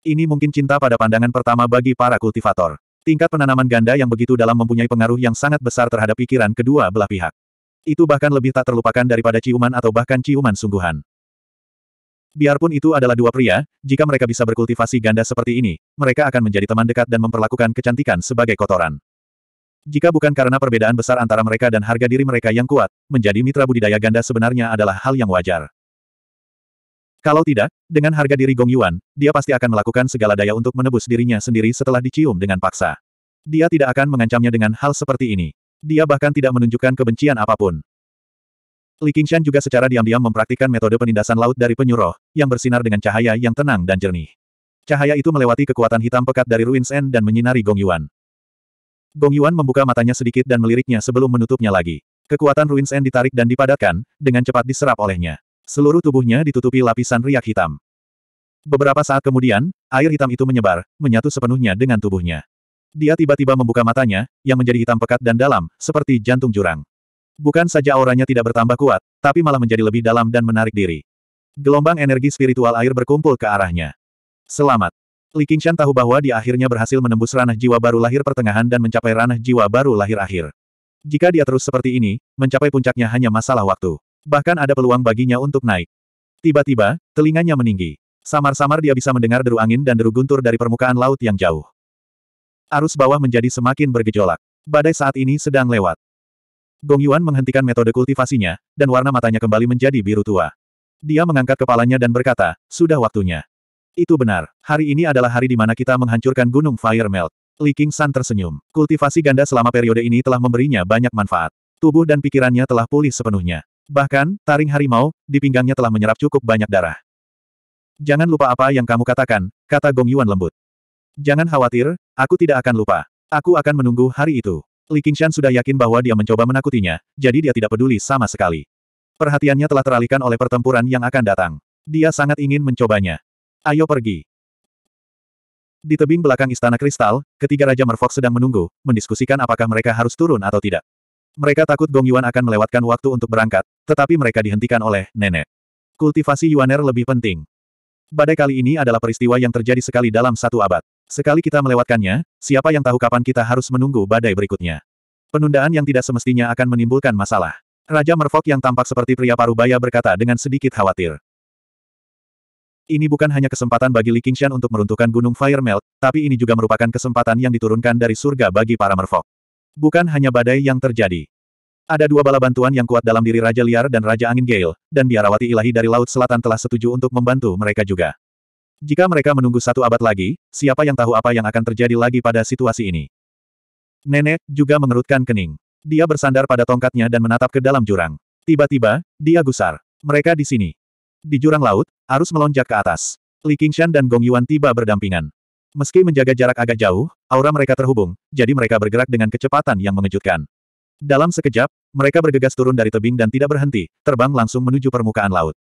Ini mungkin cinta pada pandangan pertama bagi para kultivator. Tingkat penanaman ganda yang begitu dalam mempunyai pengaruh yang sangat besar terhadap pikiran kedua belah pihak. Itu bahkan lebih tak terlupakan daripada ciuman atau bahkan ciuman sungguhan. Biarpun itu adalah dua pria, jika mereka bisa berkultivasi ganda seperti ini, mereka akan menjadi teman dekat dan memperlakukan kecantikan sebagai kotoran. Jika bukan karena perbedaan besar antara mereka dan harga diri mereka yang kuat, menjadi mitra budidaya ganda sebenarnya adalah hal yang wajar. Kalau tidak, dengan harga diri Gong Yuan, dia pasti akan melakukan segala daya untuk menebus dirinya sendiri setelah dicium dengan paksa. Dia tidak akan mengancamnya dengan hal seperti ini. Dia bahkan tidak menunjukkan kebencian apapun. Li Qingshan juga secara diam-diam mempraktikkan metode penindasan laut dari penyuruh, yang bersinar dengan cahaya yang tenang dan jernih. Cahaya itu melewati kekuatan hitam pekat dari Ruins End dan menyinari Gong Yuan. Gong Yuan membuka matanya sedikit dan meliriknya sebelum menutupnya lagi. Kekuatan Ruins Sen ditarik dan dipadatkan, dengan cepat diserap olehnya. Seluruh tubuhnya ditutupi lapisan riak hitam. Beberapa saat kemudian, air hitam itu menyebar, menyatu sepenuhnya dengan tubuhnya. Dia tiba-tiba membuka matanya, yang menjadi hitam pekat dan dalam, seperti jantung jurang. Bukan saja auranya tidak bertambah kuat, tapi malah menjadi lebih dalam dan menarik diri. Gelombang energi spiritual air berkumpul ke arahnya. Selamat. Li Qingshan tahu bahwa dia akhirnya berhasil menembus ranah jiwa baru lahir pertengahan dan mencapai ranah jiwa baru lahir akhir. Jika dia terus seperti ini, mencapai puncaknya hanya masalah waktu. Bahkan ada peluang baginya untuk naik. Tiba-tiba, telinganya meninggi. Samar-samar dia bisa mendengar deru angin dan deru guntur dari permukaan laut yang jauh. Arus bawah menjadi semakin bergejolak. Badai saat ini sedang lewat. Gong Yuan menghentikan metode kultivasinya, dan warna matanya kembali menjadi biru tua. Dia mengangkat kepalanya dan berkata, sudah waktunya. Itu benar. Hari ini adalah hari di mana kita menghancurkan Gunung Fire Melt. Li King San tersenyum. Kultivasi ganda selama periode ini telah memberinya banyak manfaat. Tubuh dan pikirannya telah pulih sepenuhnya. Bahkan, taring harimau, di pinggangnya telah menyerap cukup banyak darah. Jangan lupa apa yang kamu katakan, kata Gong Yuan lembut. Jangan khawatir, aku tidak akan lupa. Aku akan menunggu hari itu. Li Qingshan sudah yakin bahwa dia mencoba menakutinya, jadi dia tidak peduli sama sekali. Perhatiannya telah teralihkan oleh pertempuran yang akan datang. Dia sangat ingin mencobanya. Ayo pergi. Di tebing belakang Istana Kristal, ketiga Raja Merfok sedang menunggu, mendiskusikan apakah mereka harus turun atau tidak. Mereka takut Gong Yuan akan melewatkan waktu untuk berangkat, tetapi mereka dihentikan oleh nenek. Kultivasi Yuaner lebih penting. Badai kali ini adalah peristiwa yang terjadi sekali dalam satu abad. Sekali kita melewatkannya, siapa yang tahu kapan kita harus menunggu badai berikutnya. Penundaan yang tidak semestinya akan menimbulkan masalah. Raja Merfok yang tampak seperti pria parubaya berkata dengan sedikit khawatir. Ini bukan hanya kesempatan bagi Li Qingshan untuk meruntuhkan Gunung Fire Melt, tapi ini juga merupakan kesempatan yang diturunkan dari surga bagi para merfok. Bukan hanya badai yang terjadi. Ada dua bala bantuan yang kuat dalam diri Raja Liar dan Raja Angin Gale, dan biarawati ilahi dari Laut Selatan telah setuju untuk membantu mereka juga. Jika mereka menunggu satu abad lagi, siapa yang tahu apa yang akan terjadi lagi pada situasi ini. Nenek juga mengerutkan kening. Dia bersandar pada tongkatnya dan menatap ke dalam jurang. Tiba-tiba, dia gusar. Mereka di sini. Di jurang laut, arus melonjak ke atas. Li Qingshan dan Gong Yuan tiba berdampingan. Meski menjaga jarak agak jauh, aura mereka terhubung, jadi mereka bergerak dengan kecepatan yang mengejutkan. Dalam sekejap, mereka bergegas turun dari tebing dan tidak berhenti, terbang langsung menuju permukaan laut.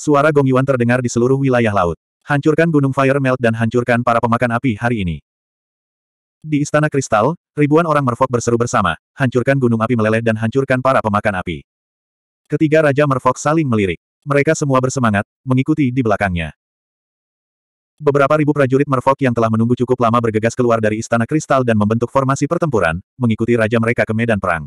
Suara Gong Yuan terdengar di seluruh wilayah laut. Hancurkan Gunung Fire Melt dan hancurkan para pemakan api hari ini. Di Istana Kristal, ribuan orang merfok berseru bersama, hancurkan gunung api meleleh dan hancurkan para pemakan api. Ketiga Raja Merfok saling melirik. Mereka semua bersemangat, mengikuti di belakangnya. Beberapa ribu prajurit Merfok yang telah menunggu cukup lama bergegas keluar dari Istana Kristal dan membentuk formasi pertempuran, mengikuti raja mereka ke medan perang.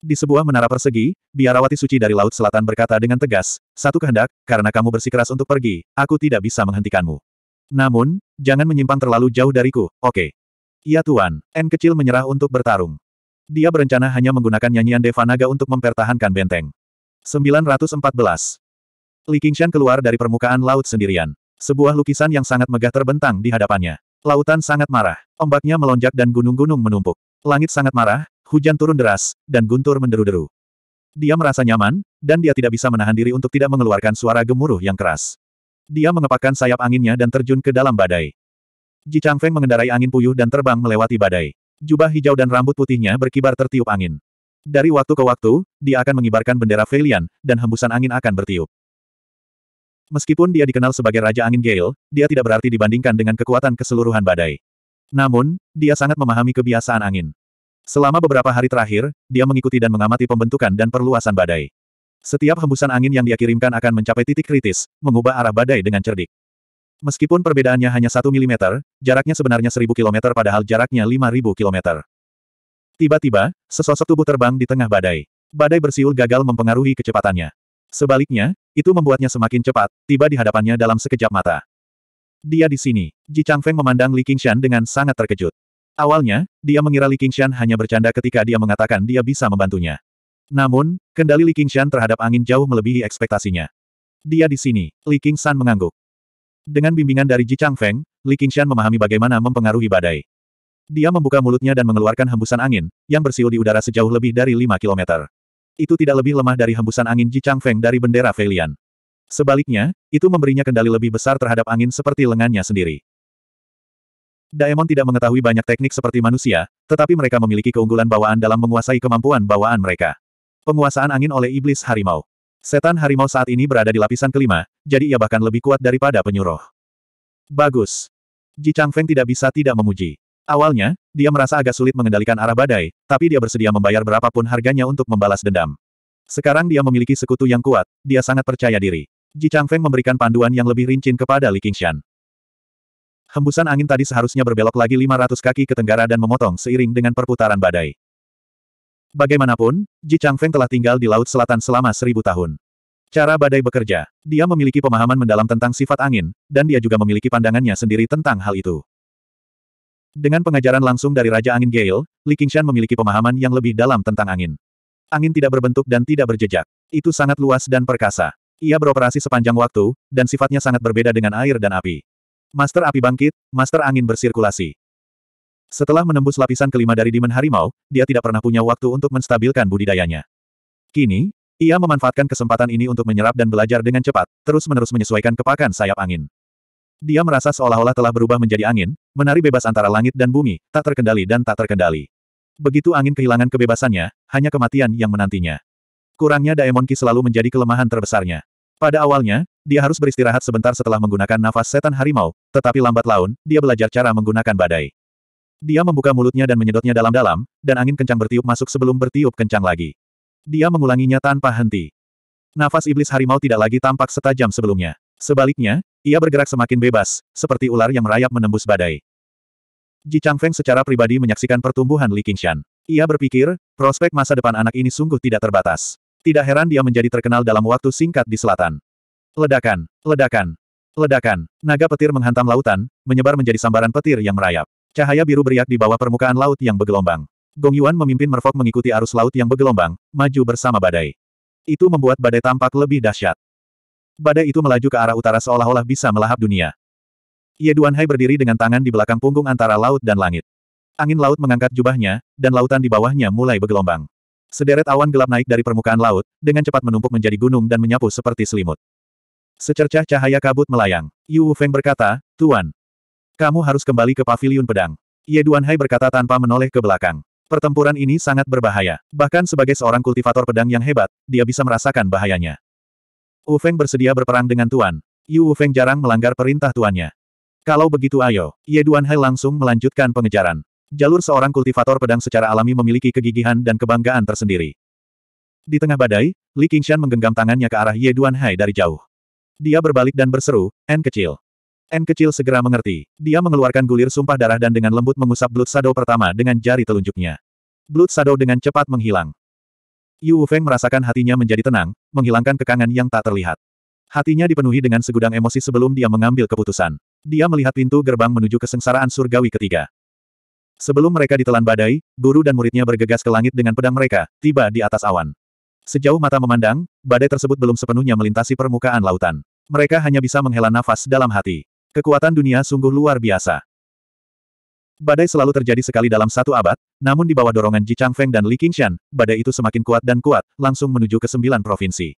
Di sebuah menara persegi, biarawati suci dari Laut Selatan berkata dengan tegas, satu kehendak, karena kamu bersikeras untuk pergi, aku tidak bisa menghentikanmu. Namun, jangan menyimpang terlalu jauh dariku, oke. Okay. Iya Tuan, N kecil menyerah untuk bertarung. Dia berencana hanya menggunakan nyanyian Devanaga untuk mempertahankan benteng. 914. Li Qingshan keluar dari permukaan laut sendirian. Sebuah lukisan yang sangat megah terbentang di hadapannya. Lautan sangat marah. Ombaknya melonjak dan gunung-gunung menumpuk. Langit sangat marah, hujan turun deras, dan guntur menderu-deru. Dia merasa nyaman, dan dia tidak bisa menahan diri untuk tidak mengeluarkan suara gemuruh yang keras. Dia mengepakkan sayap anginnya dan terjun ke dalam badai. Ji Changfeng mengendarai angin puyuh dan terbang melewati badai. Jubah hijau dan rambut putihnya berkibar tertiup angin. Dari waktu ke waktu, dia akan mengibarkan bendera Velian, dan hembusan angin akan bertiup. Meskipun dia dikenal sebagai Raja Angin Gale, dia tidak berarti dibandingkan dengan kekuatan keseluruhan badai. Namun, dia sangat memahami kebiasaan angin. Selama beberapa hari terakhir, dia mengikuti dan mengamati pembentukan dan perluasan badai. Setiap hembusan angin yang dia kirimkan akan mencapai titik kritis, mengubah arah badai dengan cerdik. Meskipun perbedaannya hanya satu milimeter, jaraknya sebenarnya seribu kilometer padahal jaraknya lima ribu kilometer. Tiba-tiba, sesosok tubuh terbang di tengah badai. Badai bersiul gagal mempengaruhi kecepatannya. Sebaliknya, itu membuatnya semakin cepat, tiba di hadapannya dalam sekejap mata. Dia di sini. Ji Chang Feng memandang Li Qingshan dengan sangat terkejut. Awalnya, dia mengira Li Qingshan hanya bercanda ketika dia mengatakan dia bisa membantunya. Namun, kendali Li Qingshan terhadap angin jauh melebihi ekspektasinya. Dia di sini, Li Qingshan mengangguk. Dengan bimbingan dari Ji Chang Feng, Li Qingshan memahami bagaimana mempengaruhi badai. Dia membuka mulutnya dan mengeluarkan hembusan angin, yang bersiul di udara sejauh lebih dari 5 kilometer. Itu tidak lebih lemah dari hembusan angin Ji Feng dari bendera Feilian. Sebaliknya, itu memberinya kendali lebih besar terhadap angin seperti lengannya sendiri. Daemon tidak mengetahui banyak teknik seperti manusia, tetapi mereka memiliki keunggulan bawaan dalam menguasai kemampuan bawaan mereka. Penguasaan angin oleh iblis harimau. Setan harimau saat ini berada di lapisan kelima, jadi ia bahkan lebih kuat daripada penyuruh. Bagus. Ji Feng tidak bisa tidak memuji. Awalnya, dia merasa agak sulit mengendalikan arah badai, tapi dia bersedia membayar berapapun harganya untuk membalas dendam. Sekarang dia memiliki sekutu yang kuat, dia sangat percaya diri. Ji Changfeng memberikan panduan yang lebih rincin kepada Li Qingshan. Hembusan angin tadi seharusnya berbelok lagi 500 kaki ke tenggara dan memotong seiring dengan perputaran badai. Bagaimanapun, Ji Changfeng telah tinggal di Laut Selatan selama seribu tahun. Cara badai bekerja, dia memiliki pemahaman mendalam tentang sifat angin, dan dia juga memiliki pandangannya sendiri tentang hal itu. Dengan pengajaran langsung dari Raja Angin Gale, Li Qingshan memiliki pemahaman yang lebih dalam tentang angin. Angin tidak berbentuk dan tidak berjejak. Itu sangat luas dan perkasa. Ia beroperasi sepanjang waktu, dan sifatnya sangat berbeda dengan air dan api. Master api bangkit, master angin bersirkulasi. Setelah menembus lapisan kelima dari Demon Harimau, dia tidak pernah punya waktu untuk menstabilkan budidayanya. Kini, ia memanfaatkan kesempatan ini untuk menyerap dan belajar dengan cepat, terus-menerus menyesuaikan kepakan sayap angin. Dia merasa seolah-olah telah berubah menjadi angin, menari bebas antara langit dan bumi, tak terkendali dan tak terkendali. Begitu angin kehilangan kebebasannya, hanya kematian yang menantinya. Kurangnya Daemon Ki selalu menjadi kelemahan terbesarnya. Pada awalnya, dia harus beristirahat sebentar setelah menggunakan nafas setan harimau, tetapi lambat laun, dia belajar cara menggunakan badai. Dia membuka mulutnya dan menyedotnya dalam-dalam, dan angin kencang bertiup masuk sebelum bertiup kencang lagi. Dia mengulanginya tanpa henti. Nafas iblis harimau tidak lagi tampak setajam sebelumnya. Sebaliknya, ia bergerak semakin bebas, seperti ular yang merayap menembus badai. Ji Changfeng secara pribadi menyaksikan pertumbuhan Li Qingshan. Ia berpikir, prospek masa depan anak ini sungguh tidak terbatas. Tidak heran dia menjadi terkenal dalam waktu singkat di selatan. Ledakan, ledakan, ledakan. Naga petir menghantam lautan, menyebar menjadi sambaran petir yang merayap. Cahaya biru beriak di bawah permukaan laut yang bergelombang. Gong Yuan memimpin merfok mengikuti arus laut yang bergelombang, maju bersama badai. Itu membuat badai tampak lebih dahsyat. Badai itu melaju ke arah utara seolah-olah bisa melahap dunia. Ye Duanhai berdiri dengan tangan di belakang punggung antara laut dan langit. Angin laut mengangkat jubahnya, dan lautan di bawahnya mulai bergelombang. Sederet awan gelap naik dari permukaan laut, dengan cepat menumpuk menjadi gunung dan menyapu seperti selimut. Secercah cahaya kabut melayang. Yu Feng berkata, Tuan, kamu harus kembali ke paviliun pedang. Ye Duanhai berkata tanpa menoleh ke belakang. Pertempuran ini sangat berbahaya. Bahkan sebagai seorang kultivator pedang yang hebat, dia bisa merasakan bahayanya. Wu Feng bersedia berperang dengan Tuan. Yu Wu Feng jarang melanggar perintah tuannya. Kalau begitu ayo, Ye Hai langsung melanjutkan pengejaran. Jalur seorang kultivator pedang secara alami memiliki kegigihan dan kebanggaan tersendiri. Di tengah badai, Li Qingshan menggenggam tangannya ke arah Ye Hai dari jauh. Dia berbalik dan berseru, N kecil. N kecil segera mengerti. Dia mengeluarkan gulir sumpah darah dan dengan lembut mengusap Blood Shadow pertama dengan jari telunjuknya. Blood Shadow dengan cepat menghilang. Yu Feng merasakan hatinya menjadi tenang, menghilangkan kekangan yang tak terlihat. Hatinya dipenuhi dengan segudang emosi sebelum dia mengambil keputusan. Dia melihat pintu gerbang menuju kesengsaraan surgawi ketiga. Sebelum mereka ditelan badai, guru dan muridnya bergegas ke langit dengan pedang mereka, tiba di atas awan. Sejauh mata memandang, badai tersebut belum sepenuhnya melintasi permukaan lautan. Mereka hanya bisa menghela nafas dalam hati. Kekuatan dunia sungguh luar biasa. Badai selalu terjadi sekali dalam satu abad, namun di bawah dorongan Ji Changfeng dan Li Qingshan, badai itu semakin kuat dan kuat, langsung menuju ke sembilan provinsi.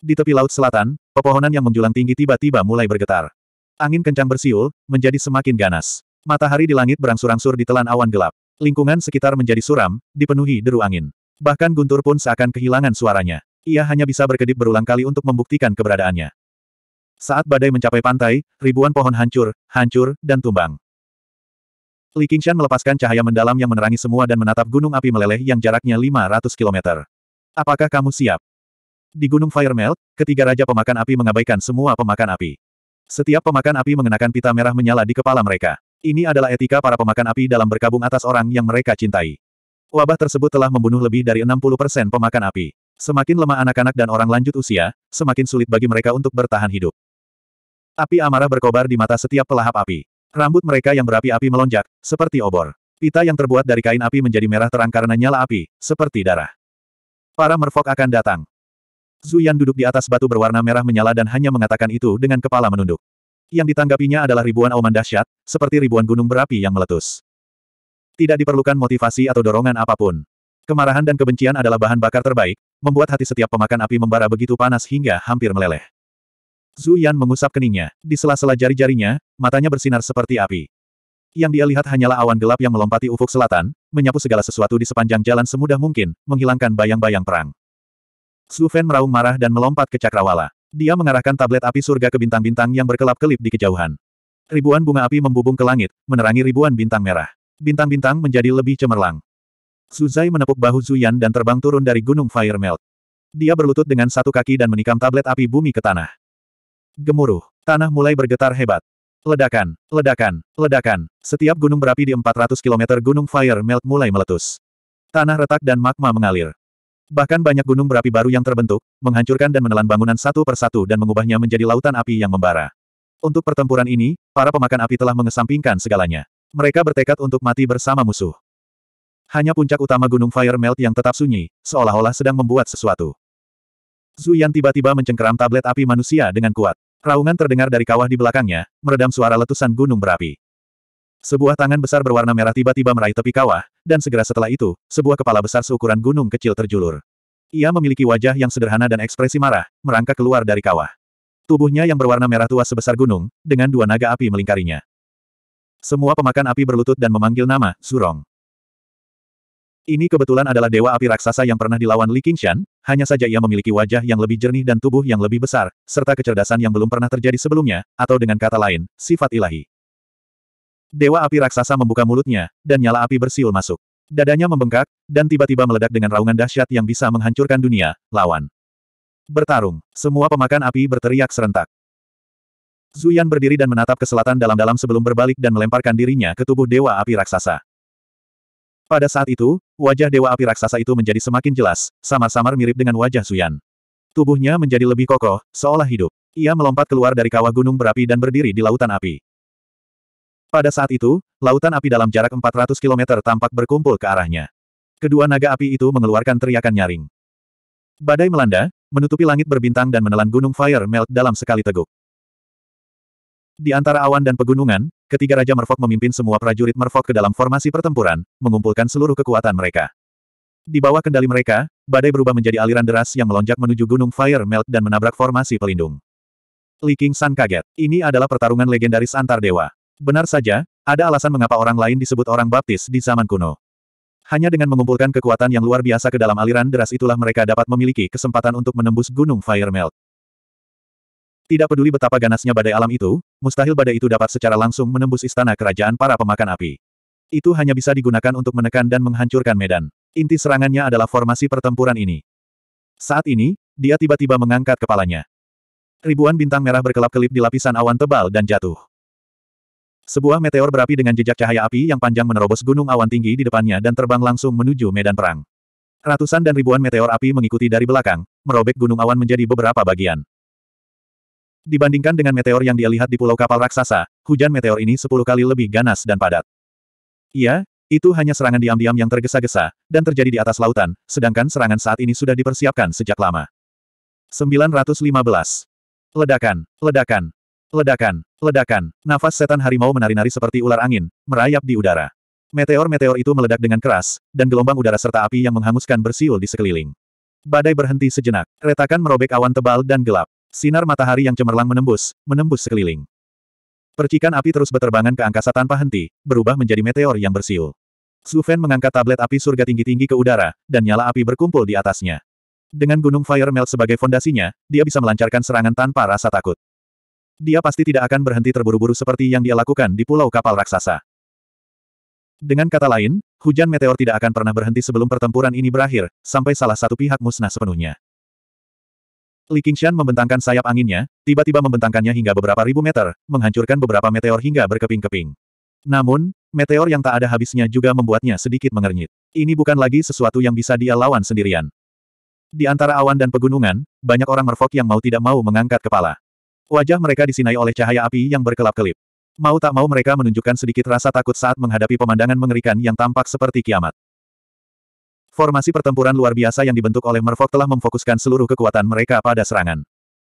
Di tepi laut selatan, pepohonan yang menjulang tinggi tiba-tiba mulai bergetar. Angin kencang bersiul, menjadi semakin ganas. Matahari di langit berangsur-angsur ditelan awan gelap. Lingkungan sekitar menjadi suram, dipenuhi deru angin. Bahkan guntur pun seakan kehilangan suaranya. Ia hanya bisa berkedip berulang kali untuk membuktikan keberadaannya. Saat badai mencapai pantai, ribuan pohon hancur, hancur, dan tumbang. Li Qingshan melepaskan cahaya mendalam yang menerangi semua dan menatap gunung api meleleh yang jaraknya 500 km. Apakah kamu siap? Di Gunung Fire Melt, ketiga raja pemakan api mengabaikan semua pemakan api. Setiap pemakan api mengenakan pita merah menyala di kepala mereka. Ini adalah etika para pemakan api dalam berkabung atas orang yang mereka cintai. Wabah tersebut telah membunuh lebih dari 60% pemakan api. Semakin lemah anak-anak dan orang lanjut usia, semakin sulit bagi mereka untuk bertahan hidup. Api amarah berkobar di mata setiap pelahap api. Rambut mereka yang berapi-api melonjak, seperti obor. Pita yang terbuat dari kain api menjadi merah terang karena nyala api, seperti darah. Para merfok akan datang. Zuyan duduk di atas batu berwarna merah menyala dan hanya mengatakan itu dengan kepala menunduk. Yang ditanggapinya adalah ribuan auman dahsyat, seperti ribuan gunung berapi yang meletus. Tidak diperlukan motivasi atau dorongan apapun. Kemarahan dan kebencian adalah bahan bakar terbaik, membuat hati setiap pemakan api membara begitu panas hingga hampir meleleh. Zhu Yan mengusap keningnya. Di sela-sela jari-jarinya, matanya bersinar seperti api. Yang dia lihat hanyalah awan gelap yang melompati ufuk selatan, menyapu segala sesuatu di sepanjang jalan semudah mungkin, menghilangkan bayang-bayang perang. Zhu Fen meraung marah dan melompat ke cakrawala. Dia mengarahkan tablet api surga ke bintang-bintang yang berkelap-kelip di kejauhan. Ribuan bunga api membubung ke langit, menerangi ribuan bintang merah. Bintang-bintang menjadi lebih cemerlang. Zai menepuk bahu Zhu Yan dan terbang turun dari gunung Fire Melt. Dia berlutut dengan satu kaki dan menikam tablet api bumi ke tanah. Gemuruh. Tanah mulai bergetar hebat. Ledakan, ledakan, ledakan. Setiap gunung berapi di 400 km gunung Fire Melt mulai meletus. Tanah retak dan magma mengalir. Bahkan banyak gunung berapi baru yang terbentuk, menghancurkan dan menelan bangunan satu persatu dan mengubahnya menjadi lautan api yang membara. Untuk pertempuran ini, para pemakan api telah mengesampingkan segalanya. Mereka bertekad untuk mati bersama musuh. Hanya puncak utama gunung Fire Melt yang tetap sunyi, seolah-olah sedang membuat sesuatu. Zuyan tiba-tiba mencengkeram tablet api manusia dengan kuat. Raungan terdengar dari kawah di belakangnya, meredam suara letusan gunung berapi. Sebuah tangan besar berwarna merah tiba-tiba meraih tepi kawah, dan segera setelah itu, sebuah kepala besar seukuran gunung kecil terjulur. Ia memiliki wajah yang sederhana dan ekspresi marah, merangkak keluar dari kawah. Tubuhnya yang berwarna merah tua sebesar gunung, dengan dua naga api melingkarinya. Semua pemakan api berlutut dan memanggil nama, Surong. Ini kebetulan adalah dewa api raksasa yang pernah dilawan Li Qingshan, hanya saja ia memiliki wajah yang lebih jernih dan tubuh yang lebih besar, serta kecerdasan yang belum pernah terjadi sebelumnya, atau dengan kata lain, sifat ilahi. Dewa api raksasa membuka mulutnya, dan nyala api bersiul masuk. Dadanya membengkak, dan tiba-tiba meledak dengan raungan dahsyat yang bisa menghancurkan dunia, lawan. Bertarung, semua pemakan api berteriak serentak. Zuyan berdiri dan menatap ke selatan dalam-dalam sebelum berbalik dan melemparkan dirinya ke tubuh dewa api raksasa. Pada saat itu, Wajah Dewa Api Raksasa itu menjadi semakin jelas, samar-samar mirip dengan wajah Suyan. Tubuhnya menjadi lebih kokoh, seolah hidup. Ia melompat keluar dari kawah gunung berapi dan berdiri di lautan api. Pada saat itu, lautan api dalam jarak 400 km tampak berkumpul ke arahnya. Kedua naga api itu mengeluarkan teriakan nyaring. Badai melanda, menutupi langit berbintang dan menelan gunung Fire Melt dalam sekali teguk. Di antara awan dan pegunungan, Ketiga Raja Merfok memimpin semua prajurit Merfok ke dalam formasi pertempuran, mengumpulkan seluruh kekuatan mereka. Di bawah kendali mereka, badai berubah menjadi aliran deras yang melonjak menuju Gunung Fire Melt dan menabrak formasi pelindung. Li King San kaget. Ini adalah pertarungan legendaris antar dewa. Benar saja, ada alasan mengapa orang lain disebut orang baptis di zaman kuno. Hanya dengan mengumpulkan kekuatan yang luar biasa ke dalam aliran deras itulah mereka dapat memiliki kesempatan untuk menembus Gunung Fire Melt. Tidak peduli betapa ganasnya badai alam itu, mustahil badai itu dapat secara langsung menembus istana kerajaan para pemakan api. Itu hanya bisa digunakan untuk menekan dan menghancurkan medan. Inti serangannya adalah formasi pertempuran ini. Saat ini, dia tiba-tiba mengangkat kepalanya. Ribuan bintang merah berkelap-kelip di lapisan awan tebal dan jatuh. Sebuah meteor berapi dengan jejak cahaya api yang panjang menerobos gunung awan tinggi di depannya dan terbang langsung menuju medan perang. Ratusan dan ribuan meteor api mengikuti dari belakang, merobek gunung awan menjadi beberapa bagian. Dibandingkan dengan meteor yang dia lihat di pulau kapal raksasa, hujan meteor ini sepuluh kali lebih ganas dan padat. Iya, itu hanya serangan diam-diam yang tergesa-gesa, dan terjadi di atas lautan, sedangkan serangan saat ini sudah dipersiapkan sejak lama. 915. Ledakan, ledakan, ledakan, ledakan. Nafas setan harimau menari-nari seperti ular angin, merayap di udara. Meteor-meteor itu meledak dengan keras, dan gelombang udara serta api yang menghanguskan bersiul di sekeliling. Badai berhenti sejenak, retakan merobek awan tebal dan gelap. Sinar matahari yang cemerlang menembus, menembus sekeliling. Percikan api terus berterbangan ke angkasa tanpa henti, berubah menjadi meteor yang bersiul. Su mengangkat tablet api surga tinggi-tinggi ke udara, dan nyala api berkumpul di atasnya. Dengan gunung Fire Melt sebagai fondasinya, dia bisa melancarkan serangan tanpa rasa takut. Dia pasti tidak akan berhenti terburu-buru seperti yang dia lakukan di pulau kapal raksasa. Dengan kata lain, hujan meteor tidak akan pernah berhenti sebelum pertempuran ini berakhir, sampai salah satu pihak musnah sepenuhnya. Li Qingshan membentangkan sayap anginnya, tiba-tiba membentangkannya hingga beberapa ribu meter, menghancurkan beberapa meteor hingga berkeping-keping. Namun, meteor yang tak ada habisnya juga membuatnya sedikit mengernyit. Ini bukan lagi sesuatu yang bisa dia lawan sendirian. Di antara awan dan pegunungan, banyak orang merfok yang mau tidak mau mengangkat kepala. Wajah mereka disinai oleh cahaya api yang berkelap-kelip. Mau tak mau mereka menunjukkan sedikit rasa takut saat menghadapi pemandangan mengerikan yang tampak seperti kiamat. Formasi pertempuran luar biasa yang dibentuk oleh Merfolk telah memfokuskan seluruh kekuatan mereka pada serangan.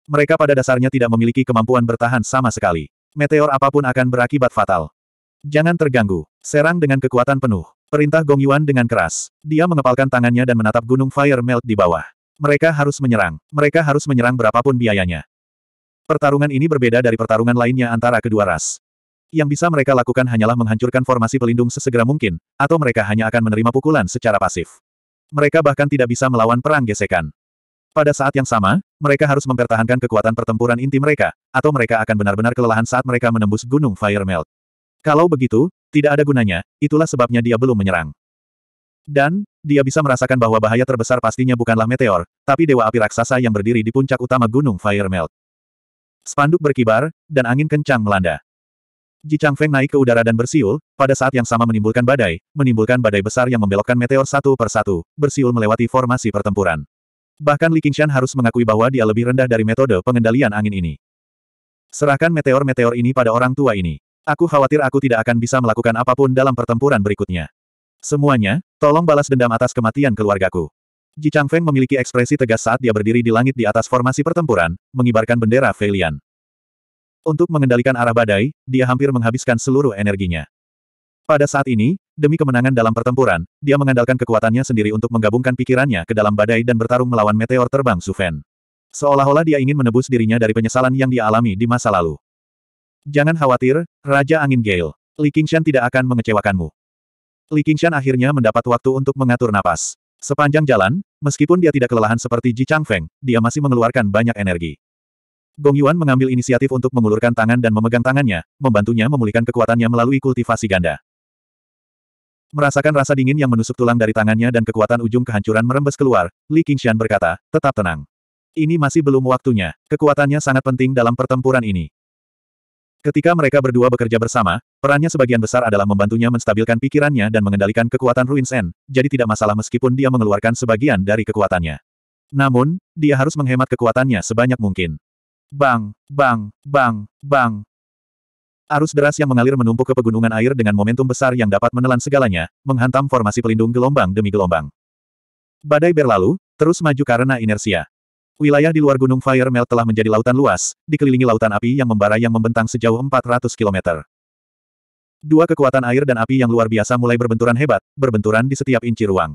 Mereka pada dasarnya tidak memiliki kemampuan bertahan sama sekali. Meteor apapun akan berakibat fatal. Jangan terganggu. Serang dengan kekuatan penuh. Perintah Gong Yuan dengan keras. Dia mengepalkan tangannya dan menatap gunung Fire Melt di bawah. Mereka harus menyerang. Mereka harus menyerang berapapun biayanya. Pertarungan ini berbeda dari pertarungan lainnya antara kedua ras. Yang bisa mereka lakukan hanyalah menghancurkan formasi pelindung sesegera mungkin, atau mereka hanya akan menerima pukulan secara pasif. Mereka bahkan tidak bisa melawan perang gesekan. Pada saat yang sama, mereka harus mempertahankan kekuatan pertempuran inti mereka, atau mereka akan benar-benar kelelahan saat mereka menembus gunung Fire Melt. Kalau begitu, tidak ada gunanya, itulah sebabnya dia belum menyerang. Dan, dia bisa merasakan bahwa bahaya terbesar pastinya bukanlah meteor, tapi dewa api raksasa yang berdiri di puncak utama gunung Fire Melt. Spanduk berkibar, dan angin kencang melanda. Ji Feng naik ke udara dan bersiul, pada saat yang sama menimbulkan badai, menimbulkan badai besar yang membelokkan meteor satu per satu, bersiul melewati formasi pertempuran. Bahkan Li Qingshan harus mengakui bahwa dia lebih rendah dari metode pengendalian angin ini. Serahkan meteor-meteor ini pada orang tua ini. Aku khawatir aku tidak akan bisa melakukan apapun dalam pertempuran berikutnya. Semuanya, tolong balas dendam atas kematian keluargaku. Ji Feng memiliki ekspresi tegas saat dia berdiri di langit di atas formasi pertempuran, mengibarkan bendera Feilian. Untuk mengendalikan arah badai, dia hampir menghabiskan seluruh energinya. Pada saat ini, demi kemenangan dalam pertempuran, dia mengandalkan kekuatannya sendiri untuk menggabungkan pikirannya ke dalam badai dan bertarung melawan meteor terbang Sufen. Seolah-olah dia ingin menebus dirinya dari penyesalan yang dia alami di masa lalu. Jangan khawatir, Raja Angin Gale. Li Qingshan tidak akan mengecewakanmu. Li Qingshan akhirnya mendapat waktu untuk mengatur napas. Sepanjang jalan, meskipun dia tidak kelelahan seperti Ji Changfeng, dia masih mengeluarkan banyak energi. Gong Yuan mengambil inisiatif untuk mengulurkan tangan dan memegang tangannya, membantunya memulihkan kekuatannya melalui kultivasi ganda. Merasakan rasa dingin yang menusuk tulang dari tangannya dan kekuatan ujung kehancuran merembes keluar, Li Qingxian berkata, tetap tenang. Ini masih belum waktunya, kekuatannya sangat penting dalam pertempuran ini. Ketika mereka berdua bekerja bersama, perannya sebagian besar adalah membantunya menstabilkan pikirannya dan mengendalikan kekuatan Ruins N, jadi tidak masalah meskipun dia mengeluarkan sebagian dari kekuatannya. Namun, dia harus menghemat kekuatannya sebanyak mungkin. Bang, bang, bang, bang. Arus deras yang mengalir menumpuk ke pegunungan air dengan momentum besar yang dapat menelan segalanya, menghantam formasi pelindung gelombang demi gelombang. Badai berlalu, terus maju karena inersia. Wilayah di luar Gunung Fire Melt telah menjadi lautan luas, dikelilingi lautan api yang membara yang membentang sejauh 400 km. Dua kekuatan air dan api yang luar biasa mulai berbenturan hebat, berbenturan di setiap inci ruang.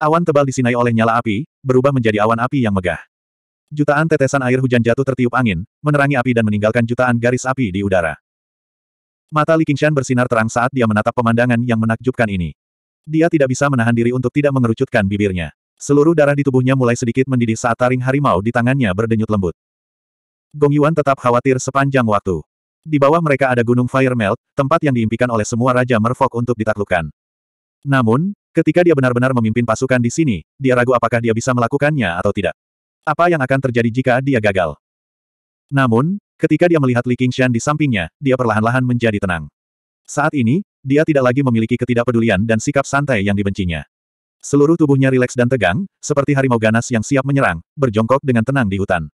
Awan tebal disinai oleh nyala api, berubah menjadi awan api yang megah. Jutaan tetesan air hujan jatuh tertiup angin, menerangi api dan meninggalkan jutaan garis api di udara. Mata Li Qingshan bersinar terang saat dia menatap pemandangan yang menakjubkan ini. Dia tidak bisa menahan diri untuk tidak mengerucutkan bibirnya. Seluruh darah di tubuhnya mulai sedikit mendidih saat taring harimau di tangannya berdenyut lembut. Gong Yuan tetap khawatir sepanjang waktu. Di bawah mereka ada Gunung Fire Melt, tempat yang diimpikan oleh semua Raja Merfolk untuk ditaklukkan. Namun, ketika dia benar-benar memimpin pasukan di sini, dia ragu apakah dia bisa melakukannya atau tidak. Apa yang akan terjadi jika dia gagal? Namun, ketika dia melihat Li Qingshan di sampingnya, dia perlahan-lahan menjadi tenang. Saat ini, dia tidak lagi memiliki ketidakpedulian dan sikap santai yang dibencinya. Seluruh tubuhnya rileks dan tegang, seperti harimau ganas yang siap menyerang, berjongkok dengan tenang di hutan.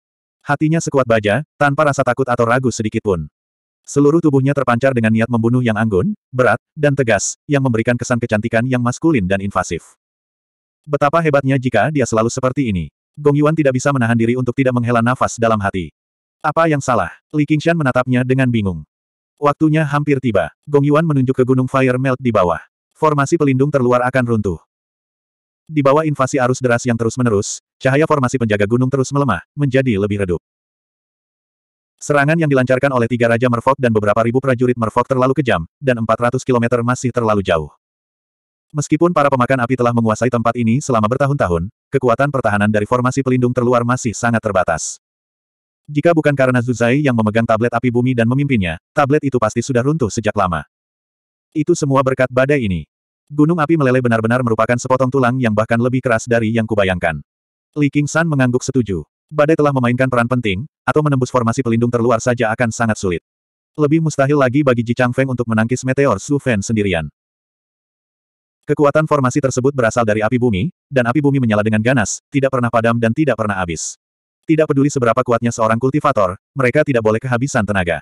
Hatinya sekuat baja, tanpa rasa takut atau ragu sedikitpun. Seluruh tubuhnya terpancar dengan niat membunuh yang anggun, berat, dan tegas, yang memberikan kesan kecantikan yang maskulin dan invasif. Betapa hebatnya jika dia selalu seperti ini. Gong Yuan tidak bisa menahan diri untuk tidak menghela nafas dalam hati. Apa yang salah? Li Qingshan menatapnya dengan bingung. Waktunya hampir tiba. Gong Yuan menunjuk ke gunung Fire Melt di bawah. Formasi pelindung terluar akan runtuh. Di bawah invasi arus deras yang terus-menerus, cahaya formasi penjaga gunung terus melemah, menjadi lebih redup. Serangan yang dilancarkan oleh tiga Raja Merfolk dan beberapa ribu prajurit Merfolk terlalu kejam, dan 400 km masih terlalu jauh. Meskipun para pemakan api telah menguasai tempat ini selama bertahun-tahun, kekuatan pertahanan dari formasi pelindung terluar masih sangat terbatas. Jika bukan karena Zuzai yang memegang tablet api bumi dan memimpinnya, tablet itu pasti sudah runtuh sejak lama. Itu semua berkat badai ini. Gunung api meleleh benar-benar merupakan sepotong tulang yang bahkan lebih keras dari yang kubayangkan. Li King San mengangguk setuju. Badai telah memainkan peran penting, atau menembus formasi pelindung terluar saja akan sangat sulit. Lebih mustahil lagi bagi Ji Chang Feng untuk menangkis meteor Su Fen sendirian. Kekuatan formasi tersebut berasal dari api bumi, dan api bumi menyala dengan ganas, tidak pernah padam dan tidak pernah habis. Tidak peduli seberapa kuatnya seorang kultivator, mereka tidak boleh kehabisan tenaga.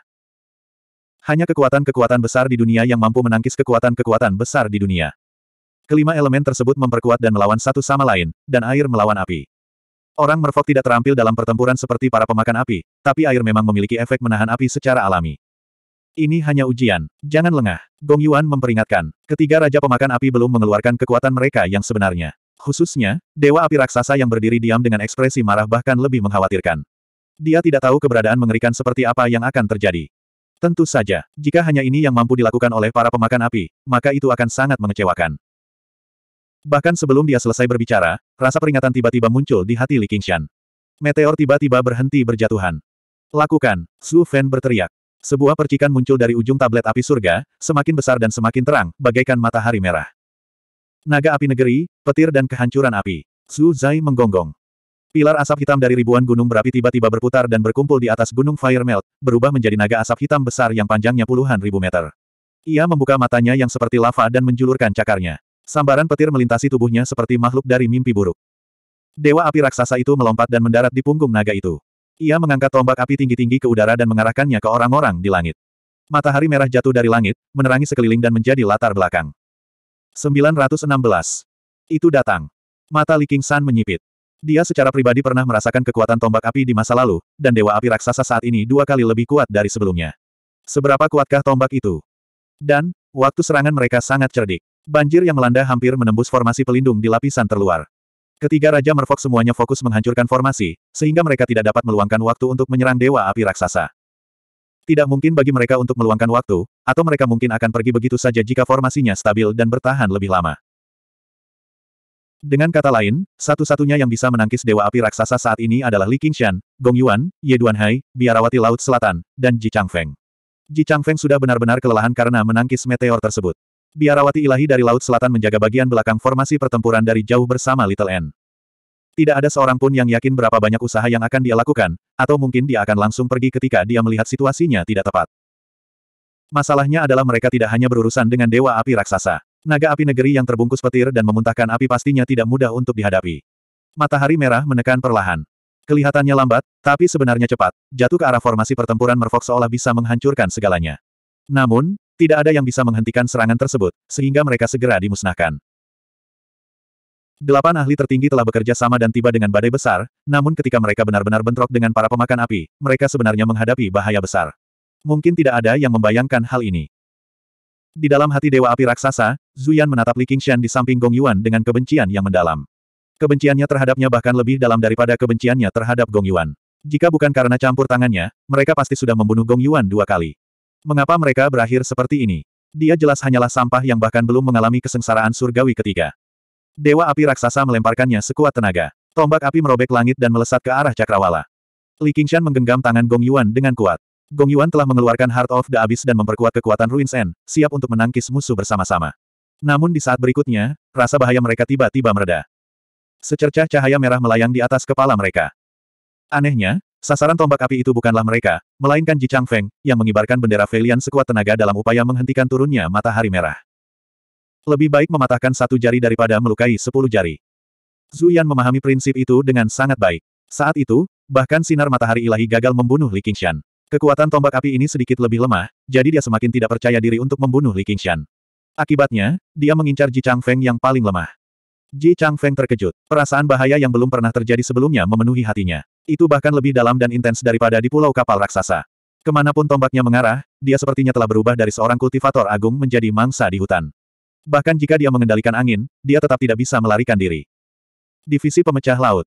Hanya kekuatan-kekuatan besar di dunia yang mampu menangkis kekuatan-kekuatan besar di dunia. Kelima elemen tersebut memperkuat dan melawan satu sama lain, dan air melawan api. Orang merfok tidak terampil dalam pertempuran seperti para pemakan api, tapi air memang memiliki efek menahan api secara alami. Ini hanya ujian, jangan lengah. Gong Yuan memperingatkan, ketiga Raja Pemakan Api belum mengeluarkan kekuatan mereka yang sebenarnya. Khususnya, Dewa Api Raksasa yang berdiri diam dengan ekspresi marah bahkan lebih mengkhawatirkan. Dia tidak tahu keberadaan mengerikan seperti apa yang akan terjadi. Tentu saja, jika hanya ini yang mampu dilakukan oleh para pemakan api, maka itu akan sangat mengecewakan. Bahkan sebelum dia selesai berbicara, rasa peringatan tiba-tiba muncul di hati Li Qingshan. Meteor tiba-tiba berhenti berjatuhan. Lakukan, Su Fen berteriak. Sebuah percikan muncul dari ujung tablet api surga, semakin besar dan semakin terang, bagaikan matahari merah. Naga api negeri, petir dan kehancuran api. Su Zai menggonggong. Pilar asap hitam dari ribuan gunung berapi tiba-tiba berputar dan berkumpul di atas gunung Fire Melt, berubah menjadi naga asap hitam besar yang panjangnya puluhan ribu meter. Ia membuka matanya yang seperti lava dan menjulurkan cakarnya. Sambaran petir melintasi tubuhnya seperti makhluk dari mimpi buruk. Dewa api raksasa itu melompat dan mendarat di punggung naga itu. Ia mengangkat tombak api tinggi-tinggi ke udara dan mengarahkannya ke orang-orang di langit. Matahari merah jatuh dari langit, menerangi sekeliling dan menjadi latar belakang. 916. Itu datang. Mata Li San menyipit. Dia secara pribadi pernah merasakan kekuatan tombak api di masa lalu, dan Dewa Api Raksasa saat ini dua kali lebih kuat dari sebelumnya. Seberapa kuatkah tombak itu? Dan, waktu serangan mereka sangat cerdik. Banjir yang melanda hampir menembus formasi pelindung di lapisan terluar. Ketiga Raja Merfok semuanya fokus menghancurkan formasi, sehingga mereka tidak dapat meluangkan waktu untuk menyerang Dewa Api Raksasa. Tidak mungkin bagi mereka untuk meluangkan waktu, atau mereka mungkin akan pergi begitu saja jika formasinya stabil dan bertahan lebih lama. Dengan kata lain, satu-satunya yang bisa menangkis Dewa Api Raksasa saat ini adalah Li Qingshan, Gong Yuan, Ye Duanhai, Biarawati Laut Selatan, dan Ji Changfeng. Ji Changfeng sudah benar-benar kelelahan karena menangkis meteor tersebut. Biarawati ilahi dari Laut Selatan menjaga bagian belakang formasi pertempuran dari jauh bersama Little N. Tidak ada seorang pun yang yakin berapa banyak usaha yang akan dia lakukan, atau mungkin dia akan langsung pergi ketika dia melihat situasinya tidak tepat. Masalahnya adalah mereka tidak hanya berurusan dengan Dewa Api Raksasa. Naga api negeri yang terbungkus petir dan memuntahkan api pastinya tidak mudah untuk dihadapi. Matahari merah menekan perlahan. Kelihatannya lambat, tapi sebenarnya cepat, jatuh ke arah formasi pertempuran Merfok seolah bisa menghancurkan segalanya. Namun, tidak ada yang bisa menghentikan serangan tersebut, sehingga mereka segera dimusnahkan. Delapan ahli tertinggi telah bekerja sama dan tiba dengan badai besar, namun ketika mereka benar-benar bentrok dengan para pemakan api, mereka sebenarnya menghadapi bahaya besar. Mungkin tidak ada yang membayangkan hal ini. Di dalam hati Dewa Api Raksasa, Zuyan menatap Li Qingshan di samping Gong Yuan dengan kebencian yang mendalam. Kebenciannya terhadapnya bahkan lebih dalam daripada kebenciannya terhadap Gong Yuan. Jika bukan karena campur tangannya, mereka pasti sudah membunuh Gong Yuan dua kali. Mengapa mereka berakhir seperti ini? Dia jelas hanyalah sampah yang bahkan belum mengalami kesengsaraan surgawi ketiga. Dewa api raksasa melemparkannya sekuat tenaga. Tombak api merobek langit dan melesat ke arah cakrawala. Li Qingshan menggenggam tangan Gong Yuan dengan kuat. Gong Yuan telah mengeluarkan Heart of the Abyss dan memperkuat kekuatan Ruins End, siap untuk menangkis musuh bersama-sama. Namun di saat berikutnya, rasa bahaya mereka tiba-tiba mereda. Secercah cahaya merah melayang di atas kepala mereka. Anehnya, Sasaran tombak api itu bukanlah mereka, melainkan Ji Chang Feng yang mengibarkan bendera Velian sekuat tenaga dalam upaya menghentikan turunnya matahari merah. Lebih baik mematahkan satu jari daripada melukai sepuluh jari. Yan memahami prinsip itu dengan sangat baik. Saat itu, bahkan sinar matahari ilahi gagal membunuh Li Qingshan. Kekuatan tombak api ini sedikit lebih lemah, jadi dia semakin tidak percaya diri untuk membunuh Li Qingshan. Akibatnya, dia mengincar Ji Chang Feng yang paling lemah. Ji Feng terkejut. Perasaan bahaya yang belum pernah terjadi sebelumnya memenuhi hatinya. Itu bahkan lebih dalam dan intens daripada di pulau kapal raksasa. Kemanapun tombaknya mengarah, dia sepertinya telah berubah dari seorang kultivator agung menjadi mangsa di hutan. Bahkan jika dia mengendalikan angin, dia tetap tidak bisa melarikan diri. Divisi Pemecah Laut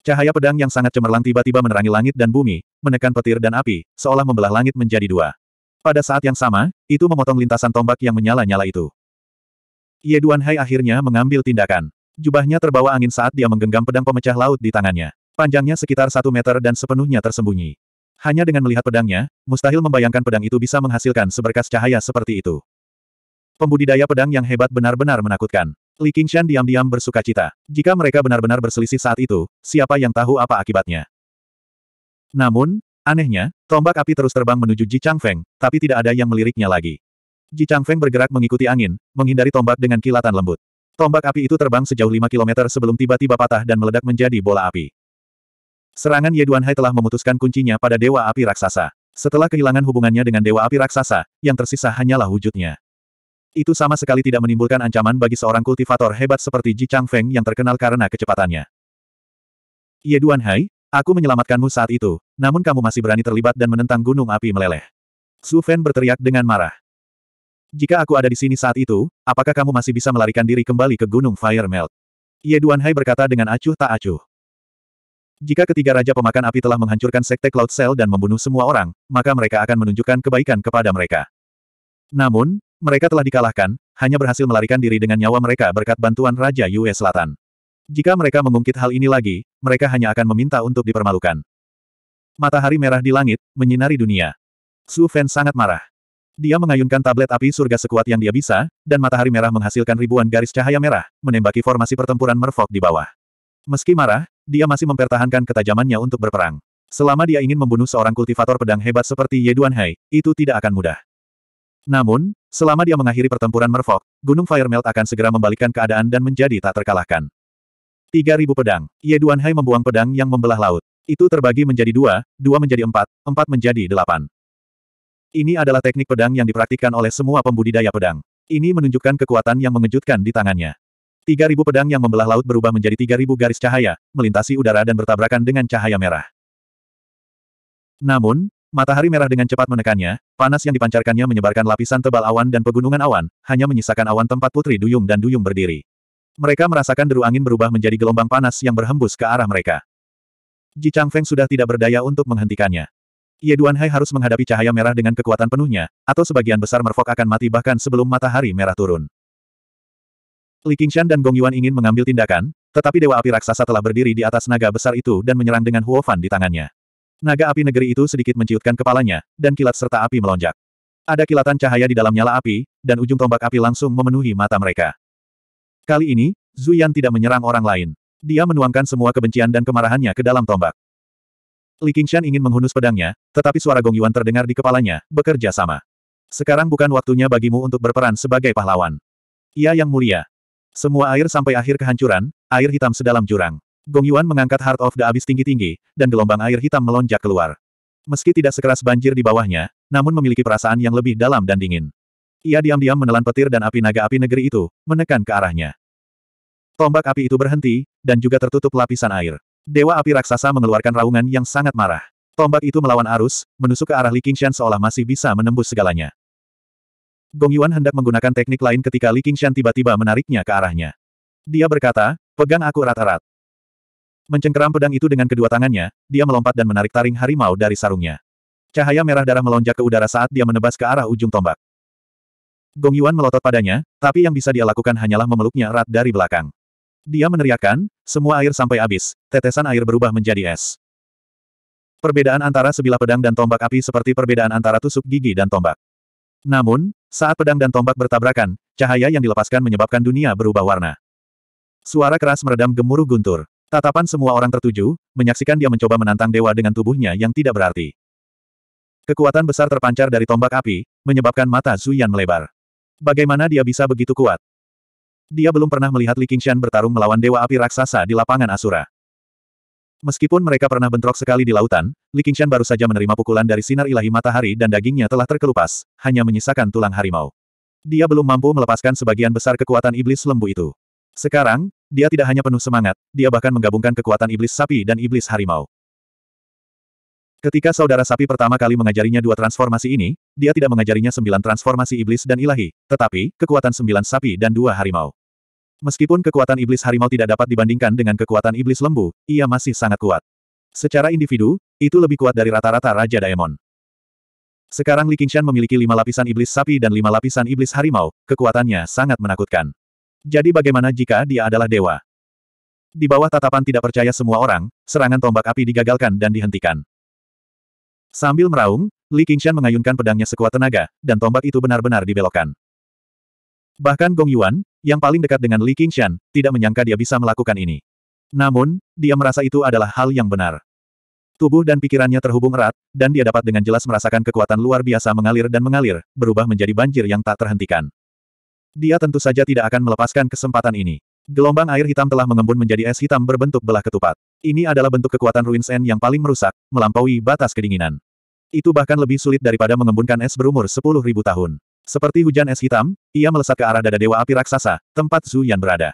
Cahaya pedang yang sangat cemerlang tiba-tiba menerangi langit dan bumi, menekan petir dan api, seolah membelah langit menjadi dua. Pada saat yang sama, itu memotong lintasan tombak yang menyala-nyala itu. Ye Duanhai akhirnya mengambil tindakan. Jubahnya terbawa angin saat dia menggenggam pedang pemecah laut di tangannya. Panjangnya sekitar satu meter dan sepenuhnya tersembunyi. Hanya dengan melihat pedangnya, mustahil membayangkan pedang itu bisa menghasilkan seberkas cahaya seperti itu. Pembudidaya pedang yang hebat benar-benar menakutkan. Li Qingshan diam-diam bersuka cita. Jika mereka benar-benar berselisih saat itu, siapa yang tahu apa akibatnya. Namun, anehnya, tombak api terus terbang menuju Ji Changfeng, tapi tidak ada yang meliriknya lagi. Ji Feng bergerak mengikuti angin, menghindari tombak dengan kilatan lembut. Tombak api itu terbang sejauh 5 km sebelum tiba-tiba patah dan meledak menjadi bola api. Serangan Ye Duanhai telah memutuskan kuncinya pada Dewa Api Raksasa. Setelah kehilangan hubungannya dengan Dewa Api Raksasa, yang tersisa hanyalah wujudnya. Itu sama sekali tidak menimbulkan ancaman bagi seorang kultivator hebat seperti Ji Feng yang terkenal karena kecepatannya. Ye Duanhai, aku menyelamatkanmu saat itu, namun kamu masih berani terlibat dan menentang gunung api meleleh. Su Fan berteriak dengan marah. Jika aku ada di sini saat itu, apakah kamu masih bisa melarikan diri kembali ke Gunung Fire Melt? Ye Duanhai berkata dengan acuh tak acuh. Jika ketiga raja pemakan api telah menghancurkan sekte Cloud Cell dan membunuh semua orang, maka mereka akan menunjukkan kebaikan kepada mereka. Namun, mereka telah dikalahkan, hanya berhasil melarikan diri dengan nyawa mereka berkat bantuan Raja Yue Selatan. Jika mereka mengungkit hal ini lagi, mereka hanya akan meminta untuk dipermalukan. Matahari merah di langit, menyinari dunia. Su Fan sangat marah. Dia mengayunkan tablet api surga sekuat yang dia bisa, dan matahari merah menghasilkan ribuan garis cahaya merah, menembaki formasi pertempuran Merfolk di bawah. Meski marah, dia masih mempertahankan ketajamannya untuk berperang. Selama dia ingin membunuh seorang kultivator pedang hebat seperti Ye Duanhai, itu tidak akan mudah. Namun, selama dia mengakhiri pertempuran Merfolk, Gunung Fire Melt akan segera membalikkan keadaan dan menjadi tak terkalahkan. 3000 pedang. Ye Duanhai membuang pedang yang membelah laut. Itu terbagi menjadi dua, dua menjadi empat, empat menjadi delapan. Ini adalah teknik pedang yang dipraktikkan oleh semua pembudidaya pedang. Ini menunjukkan kekuatan yang mengejutkan di tangannya. 3.000 pedang yang membelah laut berubah menjadi 3.000 garis cahaya, melintasi udara dan bertabrakan dengan cahaya merah. Namun, matahari merah dengan cepat menekannya, panas yang dipancarkannya menyebarkan lapisan tebal awan dan pegunungan awan, hanya menyisakan awan tempat Putri Duyung dan Duyung berdiri. Mereka merasakan deru angin berubah menjadi gelombang panas yang berhembus ke arah mereka. Ji Feng sudah tidak berdaya untuk menghentikannya. Ye Duanhai harus menghadapi cahaya merah dengan kekuatan penuhnya, atau sebagian besar merfok akan mati bahkan sebelum matahari merah turun. Li Qingshan dan Gong Yuan ingin mengambil tindakan, tetapi Dewa Api Raksasa telah berdiri di atas naga besar itu dan menyerang dengan Huofan di tangannya. Naga api negeri itu sedikit menciutkan kepalanya, dan kilat serta api melonjak. Ada kilatan cahaya di dalam nyala api, dan ujung tombak api langsung memenuhi mata mereka. Kali ini, Zuyan tidak menyerang orang lain. Dia menuangkan semua kebencian dan kemarahannya ke dalam tombak. Li Qingshan ingin menghunus pedangnya, tetapi suara Gong Yuan terdengar di kepalanya, bekerja sama. Sekarang bukan waktunya bagimu untuk berperan sebagai pahlawan. Ia yang mulia. Semua air sampai akhir kehancuran, air hitam sedalam jurang. Gong Yuan mengangkat Heart of the Abyss tinggi-tinggi, dan gelombang air hitam melonjak keluar. Meski tidak sekeras banjir di bawahnya, namun memiliki perasaan yang lebih dalam dan dingin. Ia diam-diam menelan petir dan api naga api negeri itu, menekan ke arahnya. Tombak api itu berhenti, dan juga tertutup lapisan air. Dewa api raksasa mengeluarkan raungan yang sangat marah. Tombak itu melawan arus, menusuk ke arah Li Qingshan seolah masih bisa menembus segalanya. Gong Yuan hendak menggunakan teknik lain ketika Li Qingshan tiba-tiba menariknya ke arahnya. Dia berkata, pegang aku erat-erat. Mencengkeram pedang itu dengan kedua tangannya, dia melompat dan menarik taring harimau dari sarungnya. Cahaya merah darah melonjak ke udara saat dia menebas ke arah ujung tombak. Gong Yuan melotot padanya, tapi yang bisa dia lakukan hanyalah memeluknya erat dari belakang. Dia meneriakkan, semua air sampai habis, tetesan air berubah menjadi es. Perbedaan antara sebilah pedang dan tombak api seperti perbedaan antara tusuk gigi dan tombak. Namun, saat pedang dan tombak bertabrakan, cahaya yang dilepaskan menyebabkan dunia berubah warna. Suara keras meredam gemuruh guntur. Tatapan semua orang tertuju, menyaksikan dia mencoba menantang dewa dengan tubuhnya yang tidak berarti. Kekuatan besar terpancar dari tombak api, menyebabkan mata Zuyan melebar. Bagaimana dia bisa begitu kuat? Dia belum pernah melihat Li Qingshan bertarung melawan Dewa Api Raksasa di lapangan Asura. Meskipun mereka pernah bentrok sekali di lautan, Li Qingshan baru saja menerima pukulan dari sinar ilahi matahari dan dagingnya telah terkelupas, hanya menyisakan tulang harimau. Dia belum mampu melepaskan sebagian besar kekuatan iblis lembu itu. Sekarang, dia tidak hanya penuh semangat, dia bahkan menggabungkan kekuatan iblis sapi dan iblis harimau. Ketika saudara sapi pertama kali mengajarinya dua transformasi ini, dia tidak mengajarinya sembilan transformasi iblis dan ilahi, tetapi, kekuatan sembilan sapi dan dua harimau. Meskipun kekuatan iblis harimau tidak dapat dibandingkan dengan kekuatan iblis lembu, ia masih sangat kuat. Secara individu, itu lebih kuat dari rata-rata Raja Daemon. Sekarang Li Qingshan memiliki lima lapisan iblis sapi dan lima lapisan iblis harimau, kekuatannya sangat menakutkan. Jadi bagaimana jika dia adalah dewa? Di bawah tatapan tidak percaya semua orang, serangan tombak api digagalkan dan dihentikan. Sambil meraung, Li Qingshan mengayunkan pedangnya sekuat tenaga, dan tombak itu benar-benar dibelokkan. Bahkan Gong Yuan, yang paling dekat dengan Li Qingshan, tidak menyangka dia bisa melakukan ini. Namun, dia merasa itu adalah hal yang benar. Tubuh dan pikirannya terhubung erat, dan dia dapat dengan jelas merasakan kekuatan luar biasa mengalir dan mengalir, berubah menjadi banjir yang tak terhentikan. Dia tentu saja tidak akan melepaskan kesempatan ini. Gelombang air hitam telah mengembun menjadi es hitam berbentuk belah ketupat. Ini adalah bentuk kekuatan Ruins End yang paling merusak, melampaui batas kedinginan. Itu bahkan lebih sulit daripada mengembunkan es berumur 10.000 tahun. Seperti hujan es hitam, ia melesat ke arah dada Dewa Api Raksasa, tempat Zhu Yan berada.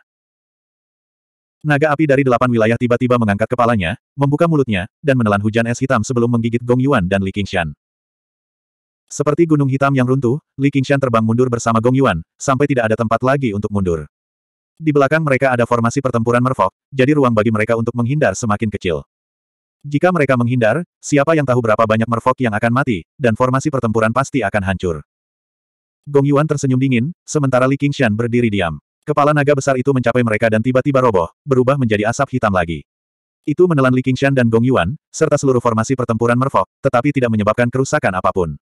Naga api dari delapan wilayah tiba-tiba mengangkat kepalanya, membuka mulutnya, dan menelan hujan es hitam sebelum menggigit Gong Yuan dan Li Qingshan. Seperti gunung hitam yang runtuh, Li Qingshan terbang mundur bersama Gong Yuan, sampai tidak ada tempat lagi untuk mundur. Di belakang mereka ada formasi pertempuran merfok, jadi ruang bagi mereka untuk menghindar semakin kecil. Jika mereka menghindar, siapa yang tahu berapa banyak merfok yang akan mati, dan formasi pertempuran pasti akan hancur. Gong Yuan tersenyum dingin, sementara Li Qingshan berdiri diam. Kepala naga besar itu mencapai mereka dan tiba-tiba roboh, berubah menjadi asap hitam lagi. Itu menelan Li Qingshan dan Gong Yuan, serta seluruh formasi pertempuran merfok, tetapi tidak menyebabkan kerusakan apapun.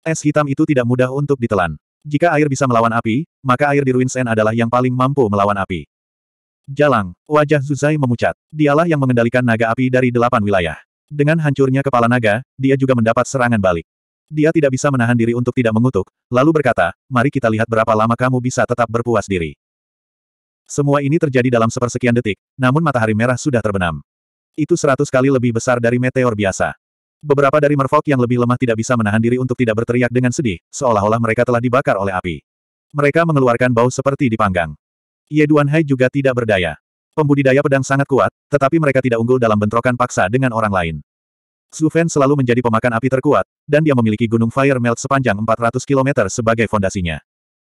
Es hitam itu tidak mudah untuk ditelan. Jika air bisa melawan api, maka air di Ruins adalah yang paling mampu melawan api. Jalang, wajah Zuzai memucat. Dialah yang mengendalikan naga api dari delapan wilayah. Dengan hancurnya kepala naga, dia juga mendapat serangan balik. Dia tidak bisa menahan diri untuk tidak mengutuk, lalu berkata, mari kita lihat berapa lama kamu bisa tetap berpuas diri. Semua ini terjadi dalam sepersekian detik, namun matahari merah sudah terbenam. Itu seratus kali lebih besar dari meteor biasa. Beberapa dari Merfolk yang lebih lemah tidak bisa menahan diri untuk tidak berteriak dengan sedih, seolah-olah mereka telah dibakar oleh api. Mereka mengeluarkan bau seperti dipanggang. Ye Duanhai juga tidak berdaya. Pembudidaya pedang sangat kuat, tetapi mereka tidak unggul dalam bentrokan paksa dengan orang lain. Zhu selalu menjadi pemakan api terkuat, dan dia memiliki gunung Fire Melt sepanjang 400 km sebagai fondasinya.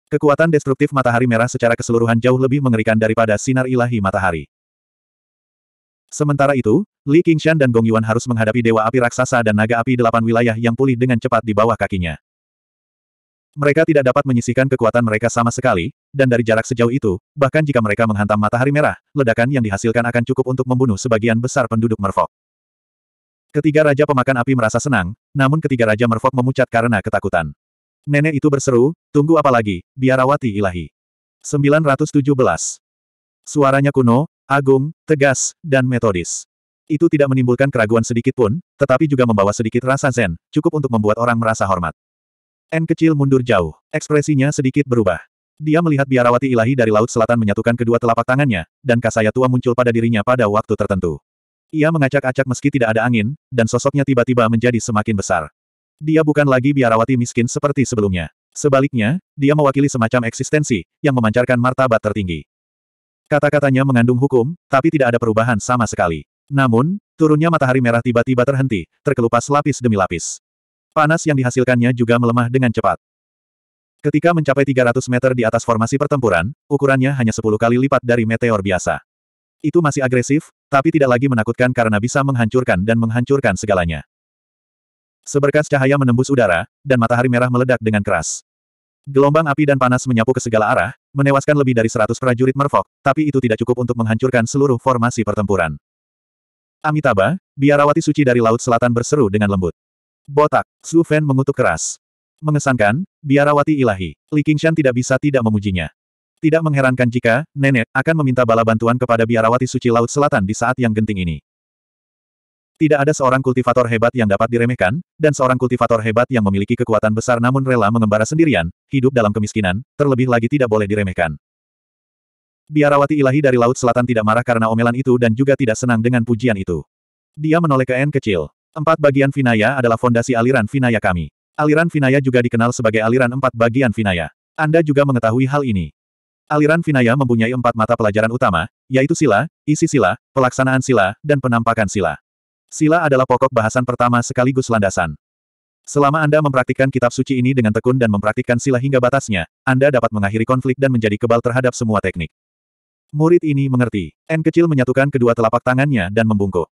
Kekuatan destruktif matahari merah secara keseluruhan jauh lebih mengerikan daripada sinar ilahi matahari. Sementara itu, Li Qingshan dan Gong Yuan harus menghadapi dewa api raksasa dan naga api delapan wilayah yang pulih dengan cepat di bawah kakinya. Mereka tidak dapat menyisihkan kekuatan mereka sama sekali, dan dari jarak sejauh itu, bahkan jika mereka menghantam matahari merah, ledakan yang dihasilkan akan cukup untuk membunuh sebagian besar penduduk Merfolk. Ketiga raja pemakan api merasa senang, namun ketiga raja merfok memucat karena ketakutan. Nenek itu berseru, tunggu apa lagi, biarawati ilahi. 917. Suaranya kuno, agung, tegas, dan metodis. Itu tidak menimbulkan keraguan sedikit pun, tetapi juga membawa sedikit rasa zen, cukup untuk membuat orang merasa hormat. N kecil mundur jauh, ekspresinya sedikit berubah. Dia melihat biarawati ilahi dari Laut Selatan menyatukan kedua telapak tangannya, dan kasaya tua muncul pada dirinya pada waktu tertentu. Ia mengacak-acak meski tidak ada angin, dan sosoknya tiba-tiba menjadi semakin besar. Dia bukan lagi biarawati miskin seperti sebelumnya. Sebaliknya, dia mewakili semacam eksistensi, yang memancarkan martabat tertinggi. Kata-katanya mengandung hukum, tapi tidak ada perubahan sama sekali. Namun, turunnya matahari merah tiba-tiba terhenti, terkelupas lapis demi lapis. Panas yang dihasilkannya juga melemah dengan cepat. Ketika mencapai 300 meter di atas formasi pertempuran, ukurannya hanya 10 kali lipat dari meteor biasa. Itu masih agresif, tapi tidak lagi menakutkan karena bisa menghancurkan dan menghancurkan segalanya. Seberkas cahaya menembus udara, dan matahari merah meledak dengan keras. Gelombang api dan panas menyapu ke segala arah, menewaskan lebih dari seratus prajurit merfok, tapi itu tidak cukup untuk menghancurkan seluruh formasi pertempuran. Amitabha, biarawati suci dari Laut Selatan berseru dengan lembut. Botak, Su mengutuk keras. Mengesankan, biarawati ilahi. Li Qingshan tidak bisa tidak memujinya. Tidak mengherankan jika, nenek, akan meminta bala bantuan kepada biarawati suci Laut Selatan di saat yang genting ini. Tidak ada seorang kultivator hebat yang dapat diremehkan, dan seorang kultivator hebat yang memiliki kekuatan besar namun rela mengembara sendirian, hidup dalam kemiskinan, terlebih lagi tidak boleh diremehkan. Biarawati ilahi dari Laut Selatan tidak marah karena omelan itu dan juga tidak senang dengan pujian itu. Dia menoleh ke N kecil. Empat bagian Vinaya adalah fondasi aliran Vinaya kami. Aliran Vinaya juga dikenal sebagai aliran empat bagian Vinaya. Anda juga mengetahui hal ini. Aliran Vinaya mempunyai empat mata pelajaran utama, yaitu sila, isi sila, pelaksanaan sila, dan penampakan sila. Sila adalah pokok bahasan pertama sekaligus landasan. Selama Anda mempraktikkan kitab suci ini dengan tekun dan mempraktikkan sila hingga batasnya, Anda dapat mengakhiri konflik dan menjadi kebal terhadap semua teknik. Murid ini mengerti. N kecil menyatukan kedua telapak tangannya dan membungkuk.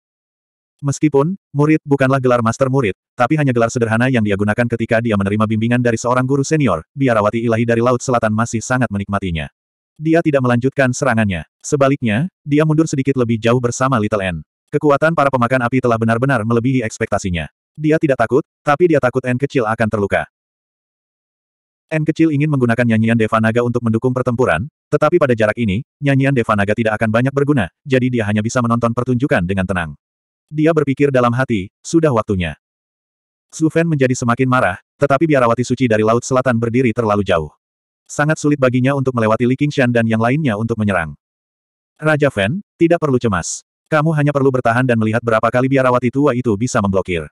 Meskipun, murid bukanlah gelar master murid, tapi hanya gelar sederhana yang dia gunakan ketika dia menerima bimbingan dari seorang guru senior, biarawati ilahi dari Laut Selatan masih sangat menikmatinya. Dia tidak melanjutkan serangannya. Sebaliknya, dia mundur sedikit lebih jauh bersama Little N. Kekuatan para pemakan api telah benar-benar melebihi ekspektasinya. Dia tidak takut, tapi dia takut N kecil akan terluka. N kecil ingin menggunakan nyanyian Devanaga untuk mendukung pertempuran, tetapi pada jarak ini, nyanyian Devanaga tidak akan banyak berguna, jadi dia hanya bisa menonton pertunjukan dengan tenang. Dia berpikir dalam hati, sudah waktunya. Su menjadi semakin marah, tetapi biarawati suci dari Laut Selatan berdiri terlalu jauh. Sangat sulit baginya untuk melewati Li Qingshan dan yang lainnya untuk menyerang. Raja Fen. tidak perlu cemas. Kamu hanya perlu bertahan dan melihat berapa kali biarawati tua itu bisa memblokir.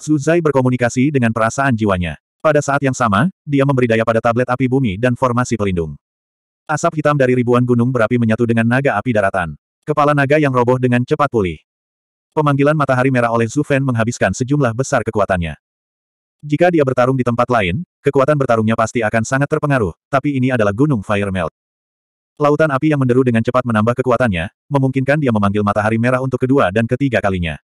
Zuzai berkomunikasi dengan perasaan jiwanya. Pada saat yang sama, dia memberi daya pada tablet api bumi dan formasi pelindung. Asap hitam dari ribuan gunung berapi menyatu dengan naga api daratan. Kepala naga yang roboh dengan cepat pulih. Pemanggilan matahari merah oleh Zufen menghabiskan sejumlah besar kekuatannya. Jika dia bertarung di tempat lain, kekuatan bertarungnya pasti akan sangat terpengaruh, tapi ini adalah gunung Fire Melt. Lautan api yang menderu dengan cepat menambah kekuatannya, memungkinkan dia memanggil matahari merah untuk kedua dan ketiga kalinya.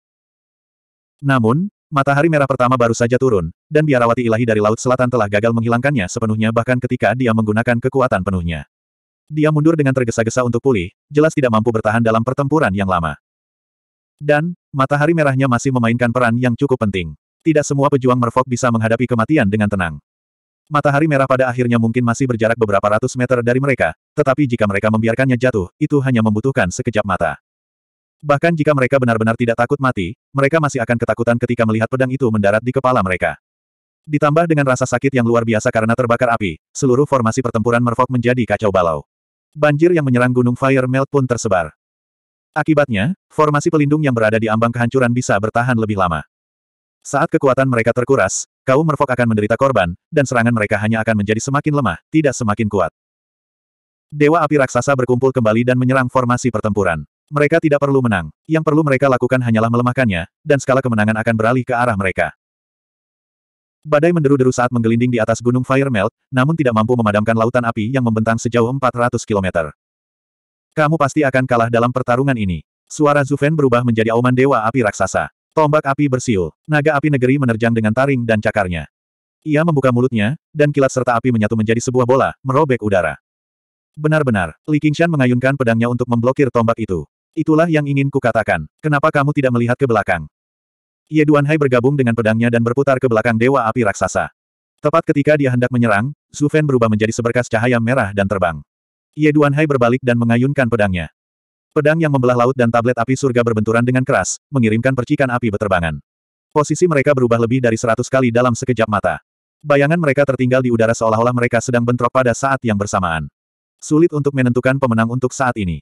Namun, matahari merah pertama baru saja turun, dan biarawati ilahi dari Laut Selatan telah gagal menghilangkannya sepenuhnya bahkan ketika dia menggunakan kekuatan penuhnya. Dia mundur dengan tergesa-gesa untuk pulih, jelas tidak mampu bertahan dalam pertempuran yang lama. Dan, matahari merahnya masih memainkan peran yang cukup penting. Tidak semua pejuang merfok bisa menghadapi kematian dengan tenang. Matahari merah pada akhirnya mungkin masih berjarak beberapa ratus meter dari mereka, tetapi jika mereka membiarkannya jatuh, itu hanya membutuhkan sekejap mata. Bahkan jika mereka benar-benar tidak takut mati, mereka masih akan ketakutan ketika melihat pedang itu mendarat di kepala mereka. Ditambah dengan rasa sakit yang luar biasa karena terbakar api, seluruh formasi pertempuran merfok menjadi kacau balau. Banjir yang menyerang Gunung Fire Melt pun tersebar. Akibatnya, formasi pelindung yang berada di ambang kehancuran bisa bertahan lebih lama. Saat kekuatan mereka terkuras, kaum merfok akan menderita korban, dan serangan mereka hanya akan menjadi semakin lemah, tidak semakin kuat. Dewa api raksasa berkumpul kembali dan menyerang formasi pertempuran. Mereka tidak perlu menang, yang perlu mereka lakukan hanyalah melemahkannya, dan skala kemenangan akan beralih ke arah mereka. Badai menderu-deru saat menggelinding di atas gunung Fire Melt, namun tidak mampu memadamkan lautan api yang membentang sejauh 400 km. Kamu pasti akan kalah dalam pertarungan ini. Suara Zufen berubah menjadi auman dewa api raksasa. Tombak api bersiul. Naga api negeri menerjang dengan taring dan cakarnya. Ia membuka mulutnya, dan kilat serta api menyatu menjadi sebuah bola, merobek udara. Benar-benar, Li Qingshan mengayunkan pedangnya untuk memblokir tombak itu. Itulah yang ingin kukatakan. Kenapa kamu tidak melihat ke belakang? Ye Duanhai bergabung dengan pedangnya dan berputar ke belakang Dewa Api Raksasa. Tepat ketika dia hendak menyerang, Zufen berubah menjadi seberkas cahaya merah dan terbang. Ye Duanhai berbalik dan mengayunkan pedangnya. Pedang yang membelah laut dan tablet api surga berbenturan dengan keras, mengirimkan percikan api beterbangan. Posisi mereka berubah lebih dari seratus kali dalam sekejap mata. Bayangan mereka tertinggal di udara seolah-olah mereka sedang bentrok pada saat yang bersamaan. Sulit untuk menentukan pemenang untuk saat ini.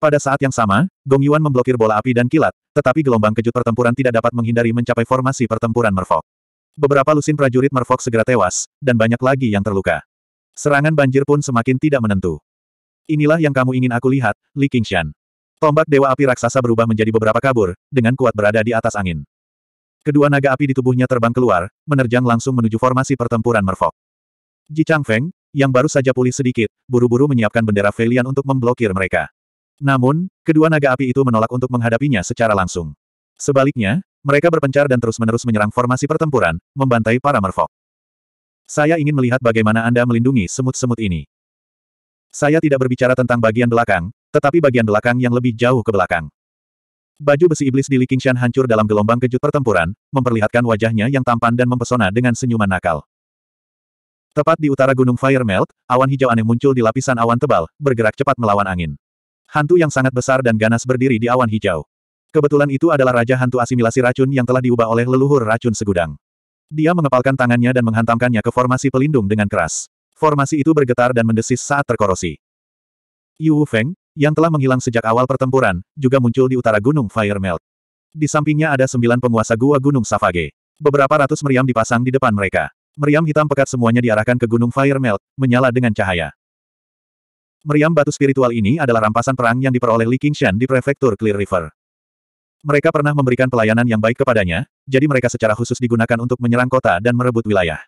Pada saat yang sama, Gong Yuan memblokir bola api dan kilat, tetapi gelombang kejut pertempuran tidak dapat menghindari mencapai formasi pertempuran merfok. Beberapa lusin prajurit merfok segera tewas, dan banyak lagi yang terluka. Serangan banjir pun semakin tidak menentu. Inilah yang kamu ingin aku lihat, Li Qingshan. Tombak Dewa Api Raksasa berubah menjadi beberapa kabur, dengan kuat berada di atas angin. Kedua naga api di tubuhnya terbang keluar, menerjang langsung menuju formasi pertempuran merfok. Ji Changfeng, yang baru saja pulih sedikit, buru-buru menyiapkan bendera Velian untuk memblokir mereka. Namun, kedua naga api itu menolak untuk menghadapinya secara langsung. Sebaliknya, mereka berpencar dan terus-menerus menyerang formasi pertempuran, membantai para merfok. Saya ingin melihat bagaimana Anda melindungi semut-semut ini. Saya tidak berbicara tentang bagian belakang, tetapi bagian belakang yang lebih jauh ke belakang. Baju besi iblis di Li Qingshan hancur dalam gelombang kejut pertempuran, memperlihatkan wajahnya yang tampan dan mempesona dengan senyuman nakal. Tepat di utara Gunung Fire Melt, awan hijau aneh muncul di lapisan awan tebal, bergerak cepat melawan angin. Hantu yang sangat besar dan ganas berdiri di awan hijau. Kebetulan itu adalah Raja Hantu Asimilasi Racun yang telah diubah oleh leluhur racun segudang. Dia mengepalkan tangannya dan menghantamkannya ke formasi pelindung dengan keras. Formasi itu bergetar dan mendesis saat terkorosi. Yu Feng, yang telah menghilang sejak awal pertempuran, juga muncul di utara Gunung Fire Melt. Di sampingnya ada sembilan penguasa gua Gunung Savage. Beberapa ratus meriam dipasang di depan mereka. Meriam hitam pekat semuanya diarahkan ke Gunung Fire Melt, menyala dengan cahaya. Meriam batu spiritual ini adalah rampasan perang yang diperoleh Li Qingshan di prefektur Clear River. Mereka pernah memberikan pelayanan yang baik kepadanya, jadi mereka secara khusus digunakan untuk menyerang kota dan merebut wilayah.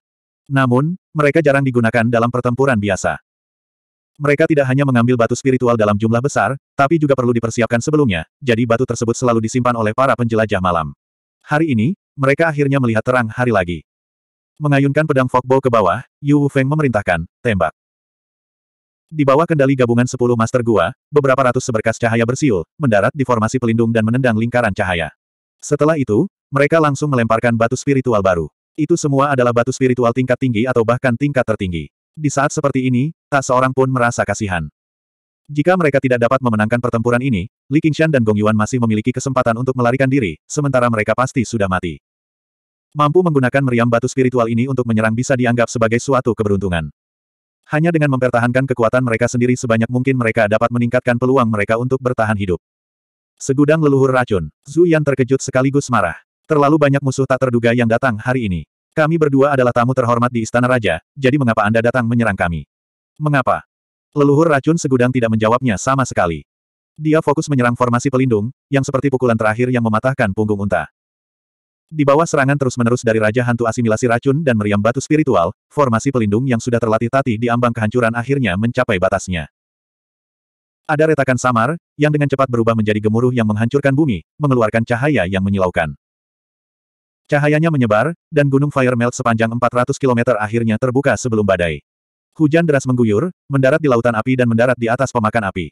Namun, mereka jarang digunakan dalam pertempuran biasa. Mereka tidak hanya mengambil batu spiritual dalam jumlah besar, tapi juga perlu dipersiapkan sebelumnya, jadi batu tersebut selalu disimpan oleh para penjelajah malam. Hari ini, mereka akhirnya melihat terang hari lagi. Mengayunkan pedang fogbow ke bawah, Yu Feng memerintahkan, tembak. Di bawah kendali gabungan sepuluh master gua, beberapa ratus seberkas cahaya bersiul, mendarat di formasi pelindung dan menendang lingkaran cahaya. Setelah itu, mereka langsung melemparkan batu spiritual baru. Itu semua adalah batu spiritual tingkat tinggi atau bahkan tingkat tertinggi. Di saat seperti ini, tak seorang pun merasa kasihan. Jika mereka tidak dapat memenangkan pertempuran ini, Li Qingshan dan Gong Yuan masih memiliki kesempatan untuk melarikan diri, sementara mereka pasti sudah mati. Mampu menggunakan meriam batu spiritual ini untuk menyerang bisa dianggap sebagai suatu keberuntungan. Hanya dengan mempertahankan kekuatan mereka sendiri sebanyak mungkin mereka dapat meningkatkan peluang mereka untuk bertahan hidup. Segudang leluhur racun, Zhu Yan terkejut sekaligus marah. Terlalu banyak musuh tak terduga yang datang hari ini. Kami berdua adalah tamu terhormat di Istana Raja, jadi mengapa Anda datang menyerang kami? Mengapa? Leluhur racun segudang tidak menjawabnya sama sekali. Dia fokus menyerang formasi pelindung, yang seperti pukulan terakhir yang mematahkan punggung unta. Di bawah serangan terus-menerus dari Raja Hantu Asimilasi Racun dan Meriam Batu Spiritual, formasi pelindung yang sudah terlatih tati di ambang kehancuran akhirnya mencapai batasnya. Ada retakan samar, yang dengan cepat berubah menjadi gemuruh yang menghancurkan bumi, mengeluarkan cahaya yang menyilaukan. Cahayanya menyebar, dan gunung Fire Melt sepanjang 400 km akhirnya terbuka sebelum badai. Hujan deras mengguyur, mendarat di lautan api dan mendarat di atas pemakan api.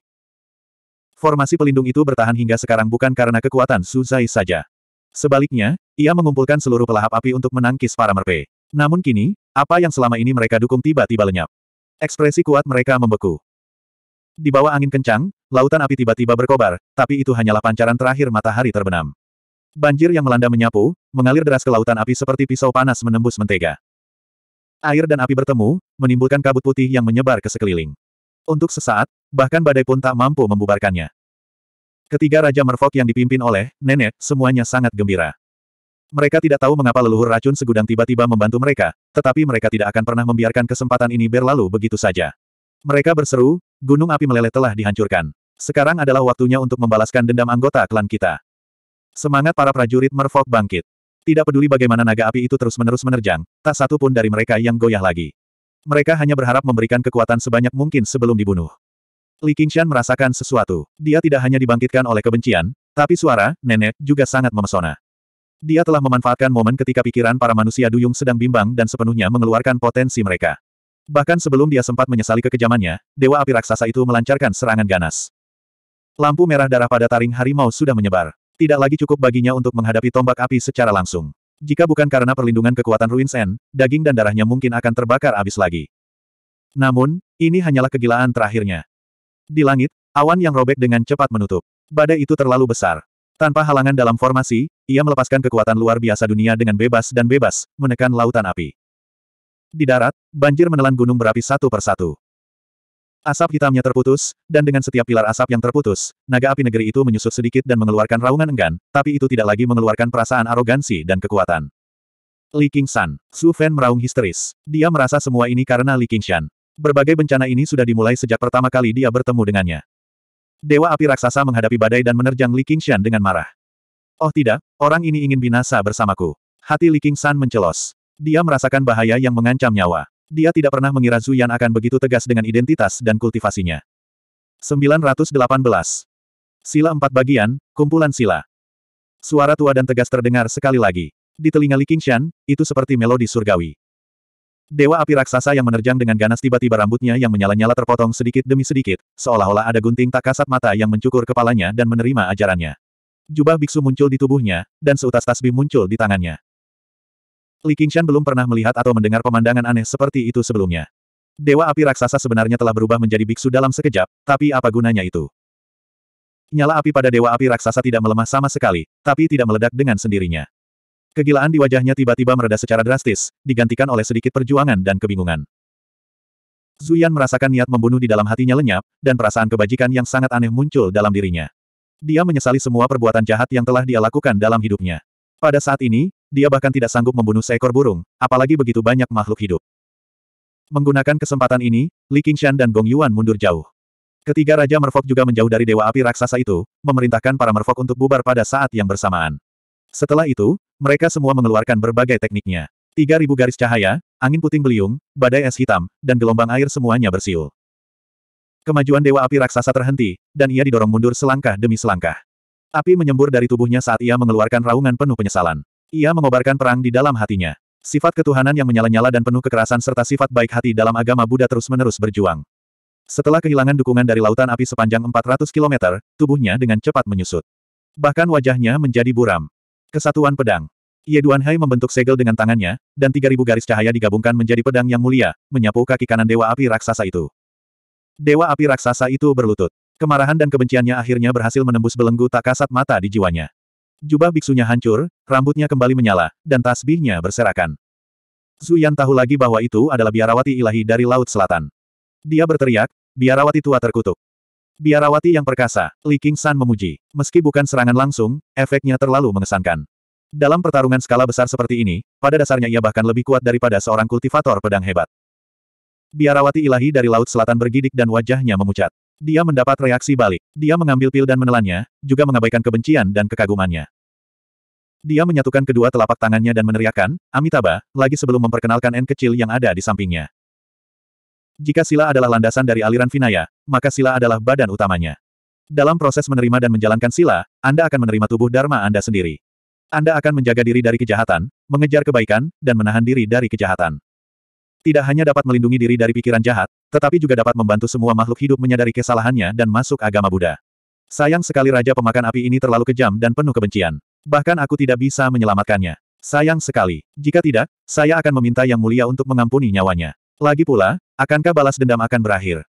Formasi pelindung itu bertahan hingga sekarang bukan karena kekuatan Suzai saja. Sebaliknya, ia mengumpulkan seluruh pelahap api untuk menangkis para merpe. Namun kini, apa yang selama ini mereka dukung tiba-tiba lenyap. Ekspresi kuat mereka membeku. Di bawah angin kencang, lautan api tiba-tiba berkobar, tapi itu hanyalah pancaran terakhir matahari terbenam. Banjir yang melanda menyapu, mengalir deras ke lautan api seperti pisau panas menembus mentega. Air dan api bertemu, menimbulkan kabut putih yang menyebar ke sekeliling. Untuk sesaat, bahkan badai pun tak mampu membubarkannya. Ketiga Raja Merfok yang dipimpin oleh nenek, semuanya sangat gembira. Mereka tidak tahu mengapa leluhur racun segudang tiba-tiba membantu mereka, tetapi mereka tidak akan pernah membiarkan kesempatan ini berlalu begitu saja. Mereka berseru, gunung api meleleh telah dihancurkan. Sekarang adalah waktunya untuk membalaskan dendam anggota klan kita. Semangat para prajurit Merfolk bangkit. Tidak peduli bagaimana naga api itu terus-menerus menerjang, tak satu pun dari mereka yang goyah lagi. Mereka hanya berharap memberikan kekuatan sebanyak mungkin sebelum dibunuh. Li Qingshan merasakan sesuatu. Dia tidak hanya dibangkitkan oleh kebencian, tapi suara, nenek, juga sangat memesona. Dia telah memanfaatkan momen ketika pikiran para manusia duyung sedang bimbang dan sepenuhnya mengeluarkan potensi mereka. Bahkan sebelum dia sempat menyesali kekejamannya, Dewa Api Raksasa itu melancarkan serangan ganas. Lampu merah darah pada taring harimau sudah menyebar. Tidak lagi cukup baginya untuk menghadapi tombak api secara langsung. Jika bukan karena perlindungan kekuatan Ruins Sen, daging dan darahnya mungkin akan terbakar habis lagi. Namun, ini hanyalah kegilaan terakhirnya. Di langit, awan yang robek dengan cepat menutup. Badai itu terlalu besar. Tanpa halangan dalam formasi, ia melepaskan kekuatan luar biasa dunia dengan bebas dan bebas, menekan lautan api. Di darat, banjir menelan gunung berapi satu persatu. Asap hitamnya terputus, dan dengan setiap pilar asap yang terputus, naga api negeri itu menyusut sedikit dan mengeluarkan raungan enggan, tapi itu tidak lagi mengeluarkan perasaan arogansi dan kekuatan. Li Qingshan, Su Fen meraung histeris. Dia merasa semua ini karena Li Qingshan. Berbagai bencana ini sudah dimulai sejak pertama kali dia bertemu dengannya. Dewa api raksasa menghadapi badai dan menerjang Li Qingshan dengan marah. Oh tidak, orang ini ingin binasa bersamaku. Hati Li Qingshan mencelos. Dia merasakan bahaya yang mengancam nyawa. Dia tidak pernah mengira Zuyan akan begitu tegas dengan identitas dan kultivasinya. 918. Sila empat bagian, kumpulan sila. Suara tua dan tegas terdengar sekali lagi. Di telinga Li Qingshan, itu seperti melodi surgawi. Dewa api raksasa yang menerjang dengan ganas tiba-tiba rambutnya yang menyala-nyala terpotong sedikit demi sedikit, seolah-olah ada gunting tak kasat mata yang mencukur kepalanya dan menerima ajarannya. Jubah biksu muncul di tubuhnya, dan seutas tasbih muncul di tangannya. Li Qingshan belum pernah melihat atau mendengar pemandangan aneh seperti itu sebelumnya. Dewa api raksasa sebenarnya telah berubah menjadi biksu dalam sekejap, tapi apa gunanya itu? Nyala api pada dewa api raksasa tidak melemah sama sekali, tapi tidak meledak dengan sendirinya. Kegilaan di wajahnya tiba-tiba mereda secara drastis, digantikan oleh sedikit perjuangan dan kebingungan. Zuyan merasakan niat membunuh di dalam hatinya lenyap, dan perasaan kebajikan yang sangat aneh muncul dalam dirinya. Dia menyesali semua perbuatan jahat yang telah dia lakukan dalam hidupnya. Pada saat ini, dia bahkan tidak sanggup membunuh seekor burung, apalagi begitu banyak makhluk hidup. Menggunakan kesempatan ini, Li Qingshan dan Gong Yuan mundur jauh. Ketiga Raja Merfok juga menjauh dari Dewa Api Raksasa itu, memerintahkan para Merfok untuk bubar pada saat yang bersamaan. Setelah itu, mereka semua mengeluarkan berbagai tekniknya. Tiga ribu garis cahaya, angin puting beliung, badai es hitam, dan gelombang air semuanya bersiul. Kemajuan Dewa Api Raksasa terhenti, dan ia didorong mundur selangkah demi selangkah. Api menyembur dari tubuhnya saat ia mengeluarkan raungan penuh penyesalan. Ia mengobarkan perang di dalam hatinya. Sifat ketuhanan yang menyala-nyala dan penuh kekerasan serta sifat baik hati dalam agama Buddha terus-menerus berjuang. Setelah kehilangan dukungan dari lautan api sepanjang 400 km, tubuhnya dengan cepat menyusut. Bahkan wajahnya menjadi buram. Kesatuan Pedang Ye Duanhai membentuk segel dengan tangannya, dan 3.000 garis cahaya digabungkan menjadi pedang yang mulia, menyapu kaki kanan Dewa Api Raksasa itu. Dewa Api Raksasa itu berlutut. Kemarahan dan kebenciannya akhirnya berhasil menembus belenggu tak kasat mata di jiwanya. Jubah biksunya hancur, rambutnya kembali menyala, dan tasbihnya berserakan. Zuyan tahu lagi bahwa itu adalah biarawati ilahi dari Laut Selatan. Dia berteriak, biarawati tua terkutuk. Biarawati yang perkasa, Li King San memuji. Meski bukan serangan langsung, efeknya terlalu mengesankan. Dalam pertarungan skala besar seperti ini, pada dasarnya ia bahkan lebih kuat daripada seorang kultivator pedang hebat. Biarawati ilahi dari Laut Selatan bergidik dan wajahnya memucat. Dia mendapat reaksi balik. Dia mengambil pil dan menelannya, juga mengabaikan kebencian dan kekagumannya. Dia menyatukan kedua telapak tangannya dan meneriakkan, Amitabha, lagi sebelum memperkenalkan N kecil yang ada di sampingnya. Jika sila adalah landasan dari aliran Vinaya, maka sila adalah badan utamanya. Dalam proses menerima dan menjalankan sila, Anda akan menerima tubuh Dharma Anda sendiri. Anda akan menjaga diri dari kejahatan, mengejar kebaikan, dan menahan diri dari kejahatan tidak hanya dapat melindungi diri dari pikiran jahat, tetapi juga dapat membantu semua makhluk hidup menyadari kesalahannya dan masuk agama Buddha. Sayang sekali Raja Pemakan Api ini terlalu kejam dan penuh kebencian. Bahkan aku tidak bisa menyelamatkannya. Sayang sekali. Jika tidak, saya akan meminta Yang Mulia untuk mengampuni nyawanya. Lagi pula, akankah balas dendam akan berakhir?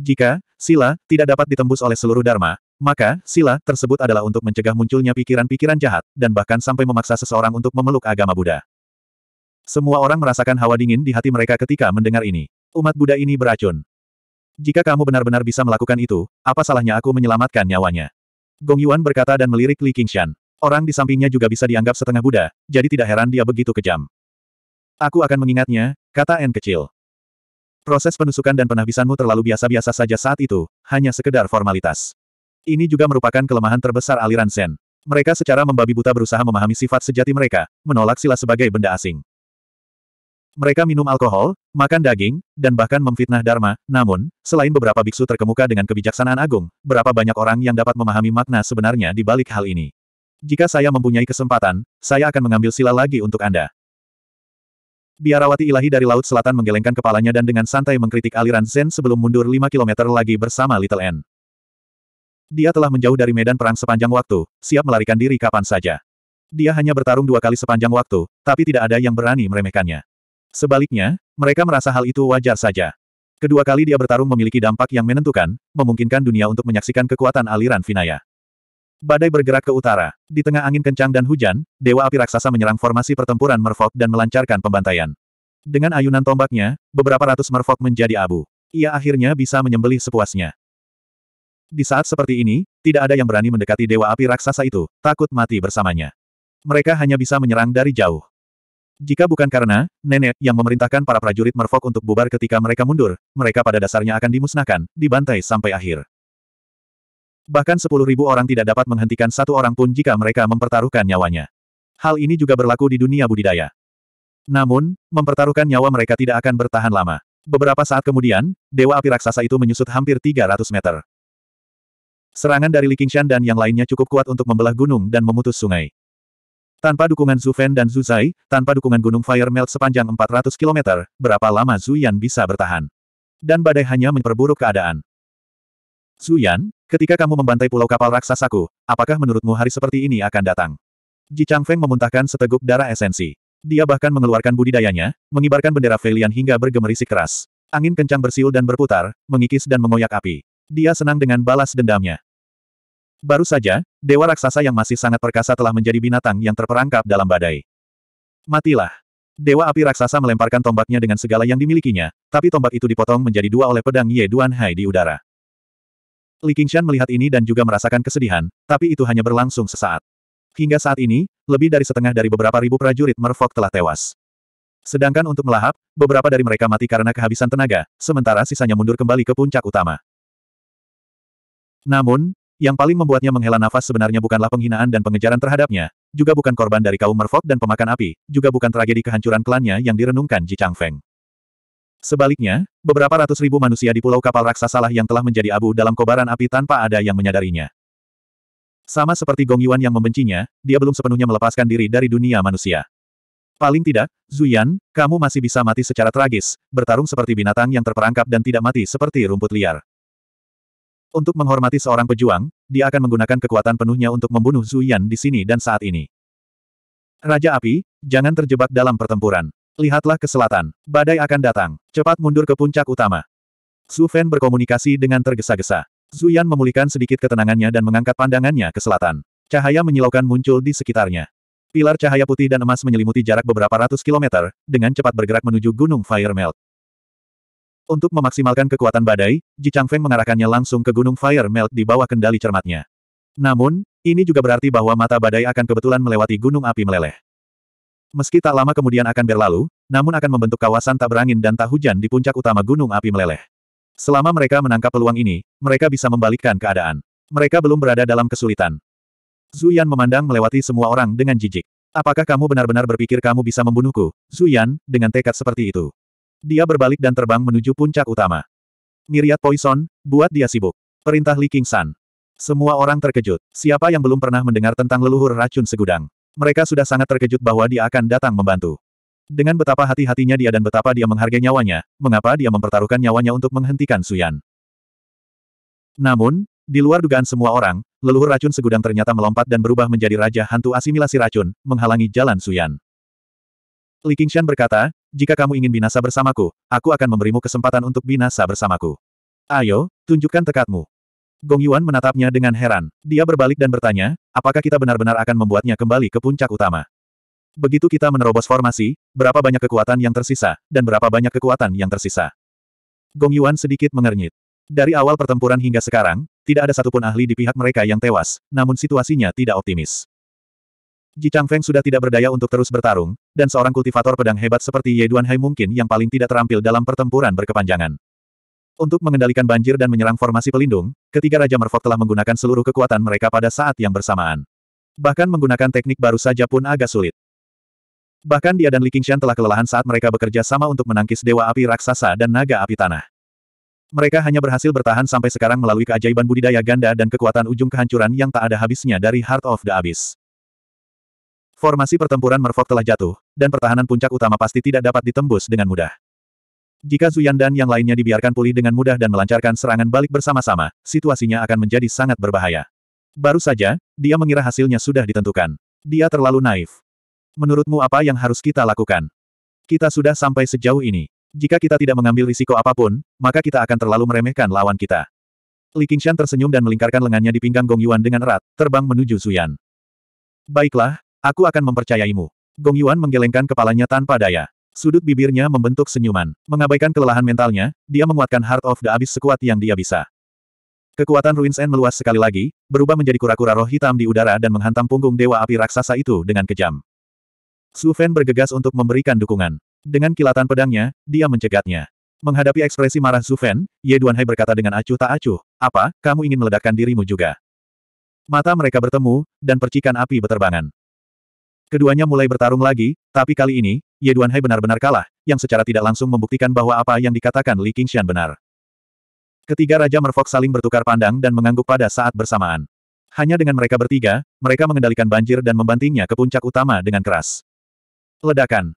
Jika sila tidak dapat ditembus oleh seluruh dharma, maka sila tersebut adalah untuk mencegah munculnya pikiran-pikiran jahat, dan bahkan sampai memaksa seseorang untuk memeluk agama Buddha. Semua orang merasakan hawa dingin di hati mereka ketika mendengar ini. Umat Buddha ini beracun. Jika kamu benar-benar bisa melakukan itu, apa salahnya aku menyelamatkan nyawanya? Gong Yuan berkata dan melirik Li Qingshan. Orang di sampingnya juga bisa dianggap setengah Buddha, jadi tidak heran dia begitu kejam. Aku akan mengingatnya, kata N kecil. Proses penusukan dan penahbisanmu terlalu biasa-biasa saja saat itu, hanya sekedar formalitas. Ini juga merupakan kelemahan terbesar aliran Zen. Mereka secara membabi buta berusaha memahami sifat sejati mereka, menolak sila sebagai benda asing. Mereka minum alkohol, makan daging, dan bahkan memfitnah Dharma, namun, selain beberapa biksu terkemuka dengan kebijaksanaan agung, berapa banyak orang yang dapat memahami makna sebenarnya di balik hal ini. Jika saya mempunyai kesempatan, saya akan mengambil sila lagi untuk Anda. Biarawati ilahi dari Laut Selatan menggelengkan kepalanya dan dengan santai mengkritik aliran Zen sebelum mundur 5 km lagi bersama Little N. Dia telah menjauh dari medan perang sepanjang waktu, siap melarikan diri kapan saja. Dia hanya bertarung dua kali sepanjang waktu, tapi tidak ada yang berani meremehkannya. Sebaliknya, mereka merasa hal itu wajar saja. Kedua kali dia bertarung memiliki dampak yang menentukan, memungkinkan dunia untuk menyaksikan kekuatan aliran Vinaya. Badai bergerak ke utara. Di tengah angin kencang dan hujan, Dewa Api Raksasa menyerang formasi pertempuran Merfolk dan melancarkan pembantaian. Dengan ayunan tombaknya, beberapa ratus Merfolk menjadi abu. Ia akhirnya bisa menyembelih sepuasnya. Di saat seperti ini, tidak ada yang berani mendekati Dewa Api Raksasa itu, takut mati bersamanya. Mereka hanya bisa menyerang dari jauh. Jika bukan karena, nenek yang memerintahkan para prajurit merfok untuk bubar ketika mereka mundur, mereka pada dasarnya akan dimusnahkan, dibantai sampai akhir. Bahkan sepuluh ribu orang tidak dapat menghentikan satu orang pun jika mereka mempertaruhkan nyawanya. Hal ini juga berlaku di dunia budidaya. Namun, mempertaruhkan nyawa mereka tidak akan bertahan lama. Beberapa saat kemudian, Dewa Api Raksasa itu menyusut hampir 300 meter. Serangan dari Li Qingshan dan yang lainnya cukup kuat untuk membelah gunung dan memutus sungai. Tanpa dukungan Zhu Fan dan Zhu Zai, tanpa dukungan Gunung Fire Melt sepanjang 400 km, berapa lama Zhu Yan bisa bertahan? Dan badai hanya memperburuk keadaan. Zhu Yan, ketika kamu membantai pulau kapal raksasaku, apakah menurutmu hari seperti ini akan datang? Ji Changfeng memuntahkan seteguk darah esensi. Dia bahkan mengeluarkan budidayanya, mengibarkan bendera Feilian hingga bergemerisik keras. Angin kencang bersiul dan berputar, mengikis dan mengoyak api. Dia senang dengan balas dendamnya. Baru saja, dewa raksasa yang masih sangat perkasa telah menjadi binatang yang terperangkap dalam badai. Matilah. Dewa api raksasa melemparkan tombaknya dengan segala yang dimilikinya, tapi tombak itu dipotong menjadi dua oleh pedang Ye Duan Hai di udara. Li Qingshan melihat ini dan juga merasakan kesedihan, tapi itu hanya berlangsung sesaat. Hingga saat ini, lebih dari setengah dari beberapa ribu prajurit Merfok telah tewas. Sedangkan untuk melahap, beberapa dari mereka mati karena kehabisan tenaga, sementara sisanya mundur kembali ke puncak utama. Namun, yang paling membuatnya menghela nafas sebenarnya bukanlah penghinaan dan pengejaran terhadapnya, juga bukan korban dari kaum merfok dan pemakan api, juga bukan tragedi kehancuran klannya yang direnungkan Ji Changfeng. Sebaliknya, beberapa ratus ribu manusia di pulau kapal raksasalah yang telah menjadi abu dalam kobaran api tanpa ada yang menyadarinya. Sama seperti Gong Yuan yang membencinya, dia belum sepenuhnya melepaskan diri dari dunia manusia. Paling tidak, Zuyan, kamu masih bisa mati secara tragis, bertarung seperti binatang yang terperangkap dan tidak mati seperti rumput liar. Untuk menghormati seorang pejuang, dia akan menggunakan kekuatan penuhnya untuk membunuh Zhu Yan di sini dan saat ini. Raja Api, jangan terjebak dalam pertempuran. Lihatlah ke selatan. Badai akan datang. Cepat mundur ke puncak utama. Su Fan berkomunikasi dengan tergesa-gesa. Zhu Yan memulihkan sedikit ketenangannya dan mengangkat pandangannya ke selatan. Cahaya menyilaukan muncul di sekitarnya. Pilar cahaya putih dan emas menyelimuti jarak beberapa ratus kilometer, dengan cepat bergerak menuju Gunung Fire Melt. Untuk memaksimalkan kekuatan badai, Ji Changfeng mengarahkannya langsung ke Gunung Fire Melt di bawah kendali cermatnya. Namun, ini juga berarti bahwa mata badai akan kebetulan melewati gunung api meleleh. Meski tak lama kemudian akan berlalu, namun akan membentuk kawasan tak berangin dan tak hujan di puncak utama gunung api meleleh. Selama mereka menangkap peluang ini, mereka bisa membalikkan keadaan. Mereka belum berada dalam kesulitan. Yan memandang melewati semua orang dengan jijik. Apakah kamu benar-benar berpikir kamu bisa membunuhku, Yan, dengan tekad seperti itu? Dia berbalik dan terbang menuju puncak utama. Miriat Poison, buat dia sibuk. Perintah Li King San. Semua orang terkejut. Siapa yang belum pernah mendengar tentang leluhur racun segudang? Mereka sudah sangat terkejut bahwa dia akan datang membantu. Dengan betapa hati-hatinya dia dan betapa dia menghargai nyawanya, mengapa dia mempertaruhkan nyawanya untuk menghentikan Suyan? Namun, di luar dugaan semua orang, leluhur racun segudang ternyata melompat dan berubah menjadi raja hantu asimilasi racun, menghalangi jalan Suyan. Li Qingshan berkata, jika kamu ingin binasa bersamaku, aku akan memberimu kesempatan untuk binasa bersamaku. Ayo, tunjukkan tekadmu. Gong Yuan menatapnya dengan heran. Dia berbalik dan bertanya, apakah kita benar-benar akan membuatnya kembali ke puncak utama? Begitu kita menerobos formasi, berapa banyak kekuatan yang tersisa, dan berapa banyak kekuatan yang tersisa. Gong Yuan sedikit mengernyit. Dari awal pertempuran hingga sekarang, tidak ada satupun ahli di pihak mereka yang tewas, namun situasinya tidak optimis. Ji Changfeng sudah tidak berdaya untuk terus bertarung, dan seorang kultivator pedang hebat seperti Ye Duanhai mungkin yang paling tidak terampil dalam pertempuran berkepanjangan. Untuk mengendalikan banjir dan menyerang formasi pelindung, ketiga Raja Merfok telah menggunakan seluruh kekuatan mereka pada saat yang bersamaan. Bahkan menggunakan teknik baru saja pun agak sulit. Bahkan dia dan Li Qingshan telah kelelahan saat mereka bekerja sama untuk menangkis Dewa Api Raksasa dan Naga Api Tanah. Mereka hanya berhasil bertahan sampai sekarang melalui keajaiban budidaya ganda dan kekuatan ujung kehancuran yang tak ada habisnya dari Heart of the Abyss. Formasi pertempuran Merfok telah jatuh, dan pertahanan puncak utama pasti tidak dapat ditembus dengan mudah. Jika Zuyan dan yang lainnya dibiarkan pulih dengan mudah dan melancarkan serangan balik bersama-sama, situasinya akan menjadi sangat berbahaya. Baru saja, dia mengira hasilnya sudah ditentukan. Dia terlalu naif. Menurutmu apa yang harus kita lakukan? Kita sudah sampai sejauh ini. Jika kita tidak mengambil risiko apapun, maka kita akan terlalu meremehkan lawan kita. Li Qingshan tersenyum dan melingkarkan lengannya di pinggang Gong Yuan dengan erat, terbang menuju Zuyan. Baiklah, Aku akan mempercayaimu. Gong Yuan menggelengkan kepalanya tanpa daya. Sudut bibirnya membentuk senyuman. Mengabaikan kelelahan mentalnya, dia menguatkan Heart of the Abyss sekuat yang dia bisa. Kekuatan Ruins N meluas sekali lagi, berubah menjadi kura-kura roh hitam di udara dan menghantam punggung dewa api raksasa itu dengan kejam. Su Fan bergegas untuk memberikan dukungan. Dengan kilatan pedangnya, dia mencegatnya. Menghadapi ekspresi marah Su Fan, Ye Duanhai berkata dengan acuh tak acuh, apa, kamu ingin meledakkan dirimu juga? Mata mereka bertemu, dan percikan api beterbangan. Keduanya mulai bertarung lagi, tapi kali ini, Ye Hai benar-benar kalah, yang secara tidak langsung membuktikan bahwa apa yang dikatakan Li Qingxian benar. Ketiga Raja Merfok saling bertukar pandang dan mengangguk pada saat bersamaan. Hanya dengan mereka bertiga, mereka mengendalikan banjir dan membantingnya ke puncak utama dengan keras. Ledakan.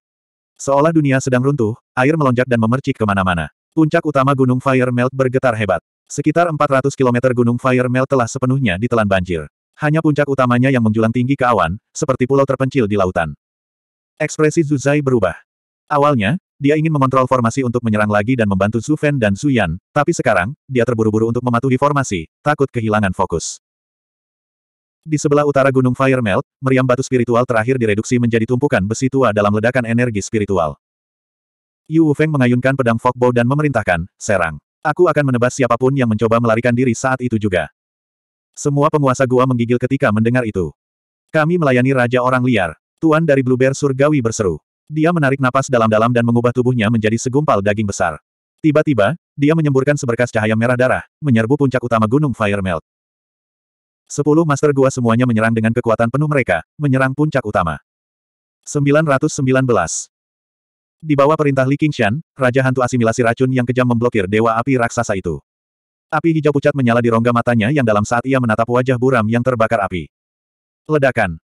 Seolah dunia sedang runtuh, air melonjak dan memercik kemana-mana. Puncak utama Gunung Fire Melt bergetar hebat. Sekitar 400 km Gunung Fire Melt telah sepenuhnya ditelan banjir. Hanya puncak utamanya yang menjulang tinggi ke awan, seperti pulau terpencil di lautan. Ekspresi Zuzai berubah. Awalnya, dia ingin mengontrol formasi untuk menyerang lagi dan membantu Zhu Fen dan Zhu Yan, tapi sekarang, dia terburu-buru untuk mematuhi formasi, takut kehilangan fokus. Di sebelah utara Gunung Fire Melt, meriam batu spiritual terakhir direduksi menjadi tumpukan besi tua dalam ledakan energi spiritual. Yu Feng mengayunkan pedang Fogbo dan memerintahkan, serang. Aku akan menebas siapapun yang mencoba melarikan diri saat itu juga. Semua penguasa gua menggigil ketika mendengar itu. Kami melayani raja orang liar. Tuan dari Bluebear surgawi berseru. Dia menarik napas dalam-dalam dan mengubah tubuhnya menjadi segumpal daging besar. Tiba-tiba, dia menyemburkan seberkas cahaya merah darah, menyerbu puncak utama Gunung Fire Melt. Sepuluh master gua semuanya menyerang dengan kekuatan penuh mereka, menyerang puncak utama. 919. Di bawah perintah Li Qingshan, Raja Hantu Asimilasi Racun yang kejam memblokir Dewa Api Raksasa itu. Api hijau pucat menyala di rongga matanya yang dalam saat ia menatap wajah buram yang terbakar api. Ledakan.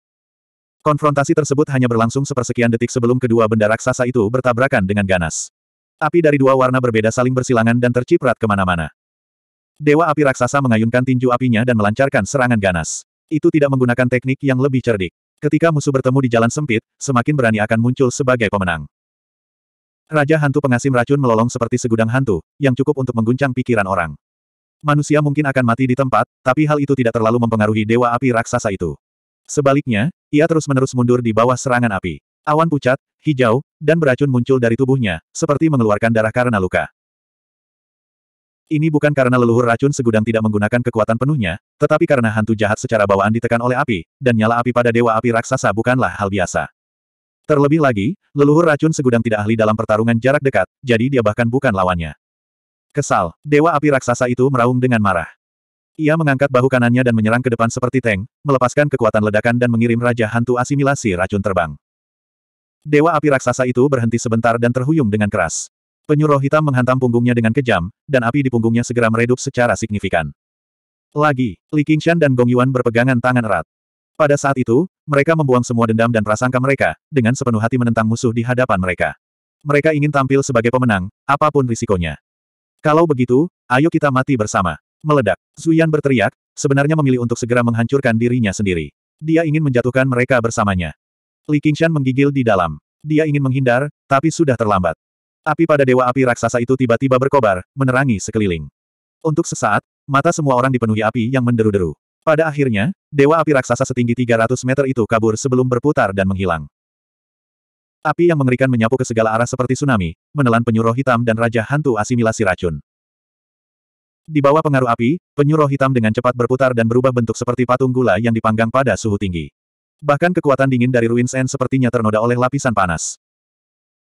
Konfrontasi tersebut hanya berlangsung sepersekian detik sebelum kedua benda raksasa itu bertabrakan dengan ganas. Api dari dua warna berbeda saling bersilangan dan terciprat kemana-mana. Dewa api raksasa mengayunkan tinju apinya dan melancarkan serangan ganas. Itu tidak menggunakan teknik yang lebih cerdik. Ketika musuh bertemu di jalan sempit, semakin berani akan muncul sebagai pemenang. Raja hantu pengasim racun melolong seperti segudang hantu, yang cukup untuk mengguncang pikiran orang. Manusia mungkin akan mati di tempat, tapi hal itu tidak terlalu mempengaruhi dewa api raksasa itu. Sebaliknya, ia terus-menerus mundur di bawah serangan api. Awan pucat, hijau, dan beracun muncul dari tubuhnya, seperti mengeluarkan darah karena luka. Ini bukan karena leluhur racun segudang tidak menggunakan kekuatan penuhnya, tetapi karena hantu jahat secara bawaan ditekan oleh api, dan nyala api pada dewa api raksasa bukanlah hal biasa. Terlebih lagi, leluhur racun segudang tidak ahli dalam pertarungan jarak dekat, jadi dia bahkan bukan lawannya. Kesal, Dewa Api Raksasa itu meraung dengan marah. Ia mengangkat bahu kanannya dan menyerang ke depan seperti tank, melepaskan kekuatan ledakan dan mengirim Raja Hantu Asimilasi Racun Terbang. Dewa Api Raksasa itu berhenti sebentar dan terhuyung dengan keras. Penyuruh hitam menghantam punggungnya dengan kejam, dan api di punggungnya segera meredup secara signifikan. Lagi, Li Qingshan dan Gong Yuan berpegangan tangan erat. Pada saat itu, mereka membuang semua dendam dan prasangka mereka, dengan sepenuh hati menentang musuh di hadapan mereka. Mereka ingin tampil sebagai pemenang, apapun risikonya. Kalau begitu, ayo kita mati bersama. Meledak. Zuyan berteriak, sebenarnya memilih untuk segera menghancurkan dirinya sendiri. Dia ingin menjatuhkan mereka bersamanya. Li Qingshan menggigil di dalam. Dia ingin menghindar, tapi sudah terlambat. Api pada dewa api raksasa itu tiba-tiba berkobar, menerangi sekeliling. Untuk sesaat, mata semua orang dipenuhi api yang menderu-deru. Pada akhirnya, dewa api raksasa setinggi 300 meter itu kabur sebelum berputar dan menghilang. Api yang mengerikan menyapu ke segala arah seperti tsunami, menelan penyuruh hitam dan Raja Hantu asimilasi racun. Di bawah pengaruh api, penyuruh hitam dengan cepat berputar dan berubah bentuk seperti patung gula yang dipanggang pada suhu tinggi. Bahkan kekuatan dingin dari Ruins End sepertinya ternoda oleh lapisan panas.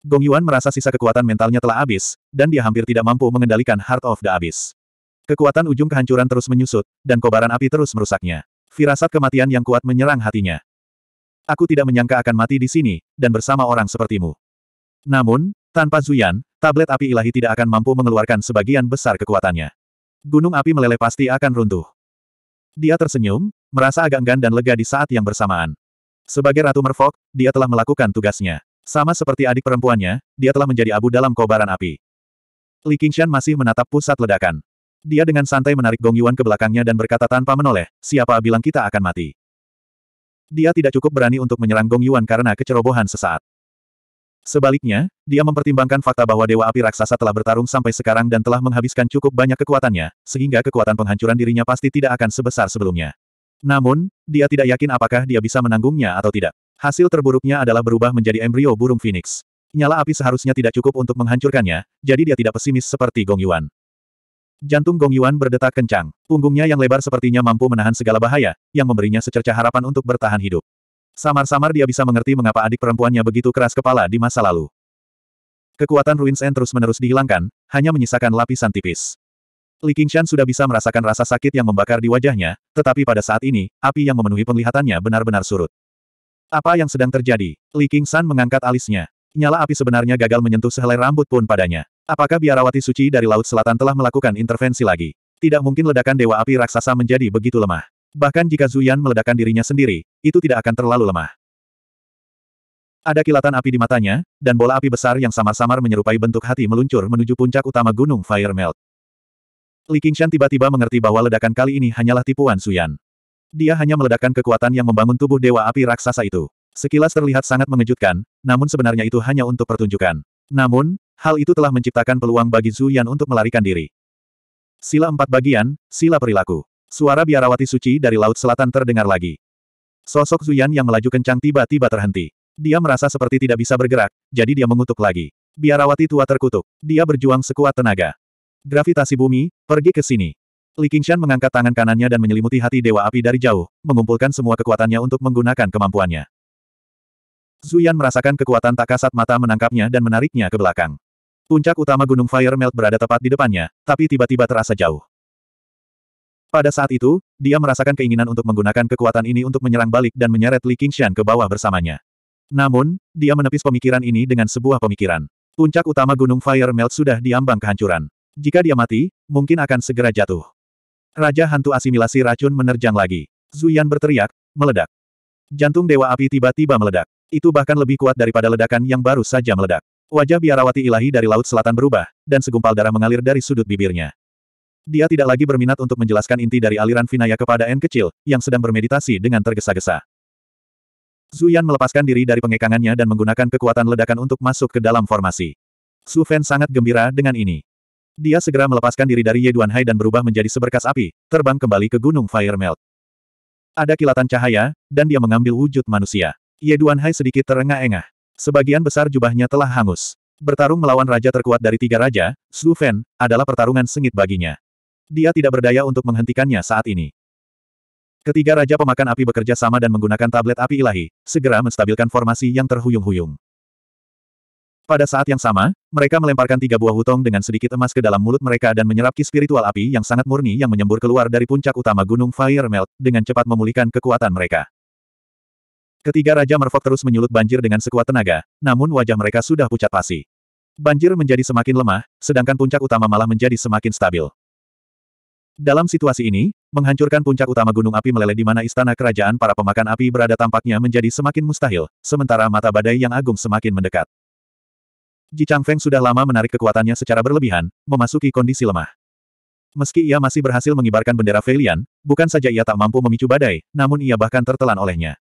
Gong Yuan merasa sisa kekuatan mentalnya telah habis, dan dia hampir tidak mampu mengendalikan Heart of the Abyss. Kekuatan ujung kehancuran terus menyusut, dan kobaran api terus merusaknya. Firasat kematian yang kuat menyerang hatinya aku tidak menyangka akan mati di sini, dan bersama orang sepertimu. Namun, tanpa Zuyan, tablet api ilahi tidak akan mampu mengeluarkan sebagian besar kekuatannya. Gunung api meleleh pasti akan runtuh. Dia tersenyum, merasa agak enggan dan lega di saat yang bersamaan. Sebagai Ratu Merfok, dia telah melakukan tugasnya. Sama seperti adik perempuannya, dia telah menjadi abu dalam kobaran api. Li Qingshan masih menatap pusat ledakan. Dia dengan santai menarik Gong Yuan ke belakangnya dan berkata tanpa menoleh, siapa bilang kita akan mati. Dia tidak cukup berani untuk menyerang Gong Yuan karena kecerobohan sesaat. Sebaliknya, dia mempertimbangkan fakta bahwa Dewa Api Raksasa telah bertarung sampai sekarang dan telah menghabiskan cukup banyak kekuatannya, sehingga kekuatan penghancuran dirinya pasti tidak akan sebesar sebelumnya. Namun, dia tidak yakin apakah dia bisa menanggungnya atau tidak. Hasil terburuknya adalah berubah menjadi embrio burung phoenix. Nyala api seharusnya tidak cukup untuk menghancurkannya, jadi dia tidak pesimis seperti Gong Yuan. Jantung Gong Yuan berdetak kencang. Punggungnya yang lebar sepertinya mampu menahan segala bahaya, yang memberinya secerca harapan untuk bertahan hidup. Samar-samar dia bisa mengerti mengapa adik perempuannya begitu keras kepala di masa lalu. Kekuatan Ruins End terus-menerus dihilangkan, hanya menyisakan lapisan tipis. Li Qingshan sudah bisa merasakan rasa sakit yang membakar di wajahnya, tetapi pada saat ini, api yang memenuhi penglihatannya benar-benar surut. Apa yang sedang terjadi? Li Qingshan mengangkat alisnya. Nyala api sebenarnya gagal menyentuh sehelai rambut pun padanya. Apakah biarawati suci dari Laut Selatan telah melakukan intervensi lagi? Tidak mungkin ledakan Dewa Api Raksasa menjadi begitu lemah. Bahkan jika Zuyan meledakkan dirinya sendiri, itu tidak akan terlalu lemah. Ada kilatan api di matanya, dan bola api besar yang samar-samar menyerupai bentuk hati meluncur menuju puncak utama Gunung Fire Melt. Li Qingshan tiba-tiba mengerti bahwa ledakan kali ini hanyalah tipuan Suyan. Dia hanya meledakkan kekuatan yang membangun tubuh Dewa Api Raksasa itu. Sekilas terlihat sangat mengejutkan, namun sebenarnya itu hanya untuk pertunjukan. Namun, Hal itu telah menciptakan peluang bagi Zhu Yan untuk melarikan diri. Sila empat bagian, sila perilaku. Suara biarawati suci dari Laut Selatan terdengar lagi. Sosok Zhu Yan yang melaju kencang tiba-tiba terhenti. Dia merasa seperti tidak bisa bergerak, jadi dia mengutuk lagi. Biarawati tua terkutuk. Dia berjuang sekuat tenaga. Gravitasi bumi, pergi ke sini. Li Qingshan mengangkat tangan kanannya dan menyelimuti hati Dewa Api dari jauh, mengumpulkan semua kekuatannya untuk menggunakan kemampuannya. Zuyan merasakan kekuatan tak kasat mata menangkapnya dan menariknya ke belakang. Puncak utama Gunung Fire Melt berada tepat di depannya, tapi tiba-tiba terasa jauh. Pada saat itu, dia merasakan keinginan untuk menggunakan kekuatan ini untuk menyerang balik dan menyeret Li Qingshan ke bawah bersamanya. Namun, dia menepis pemikiran ini dengan sebuah pemikiran. Puncak utama Gunung Fire Melt sudah diambang kehancuran. Jika dia mati, mungkin akan segera jatuh. Raja hantu asimilasi racun menerjang lagi. Zuyan berteriak, meledak. Jantung Dewa Api tiba-tiba meledak. Itu bahkan lebih kuat daripada ledakan yang baru saja meledak. Wajah biarawati ilahi dari Laut Selatan berubah, dan segumpal darah mengalir dari sudut bibirnya. Dia tidak lagi berminat untuk menjelaskan inti dari aliran Vinaya kepada N kecil, yang sedang bermeditasi dengan tergesa-gesa. Zuyan melepaskan diri dari pengekangannya dan menggunakan kekuatan ledakan untuk masuk ke dalam formasi. Su Fen sangat gembira dengan ini. Dia segera melepaskan diri dari Ye Duanhai dan berubah menjadi seberkas api, terbang kembali ke Gunung Fire Melt. Ada kilatan cahaya, dan dia mengambil wujud manusia. Ye Duanhai sedikit terengah-engah. Sebagian besar jubahnya telah hangus. Bertarung melawan raja terkuat dari tiga raja, Su Fen, adalah pertarungan sengit baginya. Dia tidak berdaya untuk menghentikannya saat ini. Ketiga raja pemakan api bekerja sama dan menggunakan tablet api ilahi, segera menstabilkan formasi yang terhuyung-huyung. Pada saat yang sama, mereka melemparkan tiga buah hutong dengan sedikit emas ke dalam mulut mereka dan menyerap ki spiritual api yang sangat murni yang menyembur keluar dari puncak utama Gunung Fire Melt, dengan cepat memulihkan kekuatan mereka. Ketiga Raja Merfok terus menyulut banjir dengan sekuat tenaga, namun wajah mereka sudah pucat pasi. Banjir menjadi semakin lemah, sedangkan puncak utama malah menjadi semakin stabil. Dalam situasi ini, menghancurkan puncak utama gunung api meleleh di mana istana kerajaan para pemakan api berada tampaknya menjadi semakin mustahil, sementara mata badai yang agung semakin mendekat. Ji Changfeng sudah lama menarik kekuatannya secara berlebihan, memasuki kondisi lemah. Meski ia masih berhasil mengibarkan bendera Feilian, bukan saja ia tak mampu memicu badai, namun ia bahkan tertelan olehnya.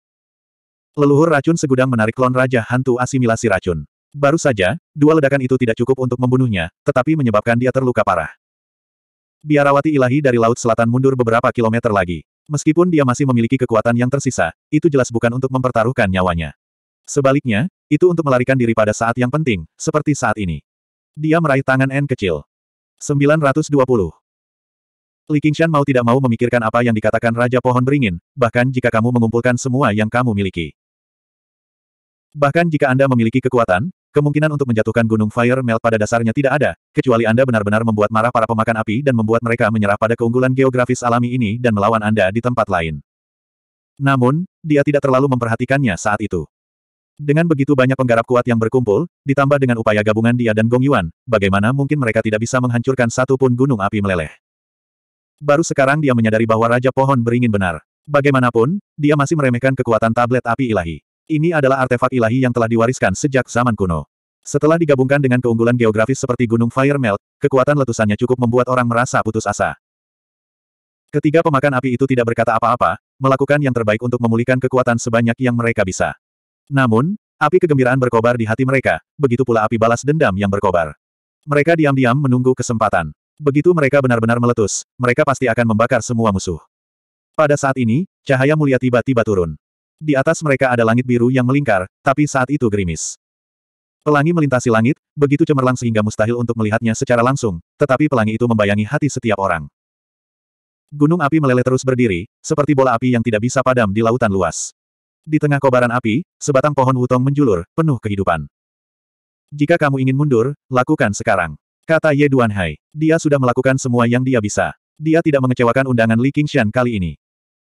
Leluhur racun segudang menarik klon Raja Hantu asimilasi racun. Baru saja, dua ledakan itu tidak cukup untuk membunuhnya, tetapi menyebabkan dia terluka parah. Biarawati ilahi dari Laut Selatan mundur beberapa kilometer lagi. Meskipun dia masih memiliki kekuatan yang tersisa, itu jelas bukan untuk mempertaruhkan nyawanya. Sebaliknya, itu untuk melarikan diri pada saat yang penting, seperti saat ini. Dia meraih tangan N kecil. 920. Li Qingshan mau tidak mau memikirkan apa yang dikatakan Raja Pohon Beringin, bahkan jika kamu mengumpulkan semua yang kamu miliki. Bahkan jika Anda memiliki kekuatan, kemungkinan untuk menjatuhkan gunung Fire Melt pada dasarnya tidak ada, kecuali Anda benar-benar membuat marah para pemakan api dan membuat mereka menyerah pada keunggulan geografis alami ini dan melawan Anda di tempat lain. Namun, dia tidak terlalu memperhatikannya saat itu. Dengan begitu banyak penggarap kuat yang berkumpul, ditambah dengan upaya gabungan dia dan Gong Yuan, bagaimana mungkin mereka tidak bisa menghancurkan satu pun gunung api meleleh. Baru sekarang dia menyadari bahwa Raja Pohon beringin benar. Bagaimanapun, dia masih meremehkan kekuatan tablet api ilahi. Ini adalah artefak ilahi yang telah diwariskan sejak zaman kuno. Setelah digabungkan dengan keunggulan geografis seperti Gunung Fire Melt, kekuatan letusannya cukup membuat orang merasa putus asa. Ketiga pemakan api itu tidak berkata apa-apa, melakukan yang terbaik untuk memulihkan kekuatan sebanyak yang mereka bisa. Namun, api kegembiraan berkobar di hati mereka, begitu pula api balas dendam yang berkobar. Mereka diam-diam menunggu kesempatan. Begitu mereka benar-benar meletus, mereka pasti akan membakar semua musuh. Pada saat ini, cahaya mulia tiba-tiba turun. Di atas mereka ada langit biru yang melingkar, tapi saat itu gerimis. Pelangi melintasi langit, begitu cemerlang sehingga mustahil untuk melihatnya secara langsung, tetapi pelangi itu membayangi hati setiap orang. Gunung api meleleh terus berdiri, seperti bola api yang tidak bisa padam di lautan luas. Di tengah kobaran api, sebatang pohon wutong menjulur, penuh kehidupan. Jika kamu ingin mundur, lakukan sekarang. Kata Ye Duanhai. Dia sudah melakukan semua yang dia bisa. Dia tidak mengecewakan undangan Li Qingshan kali ini.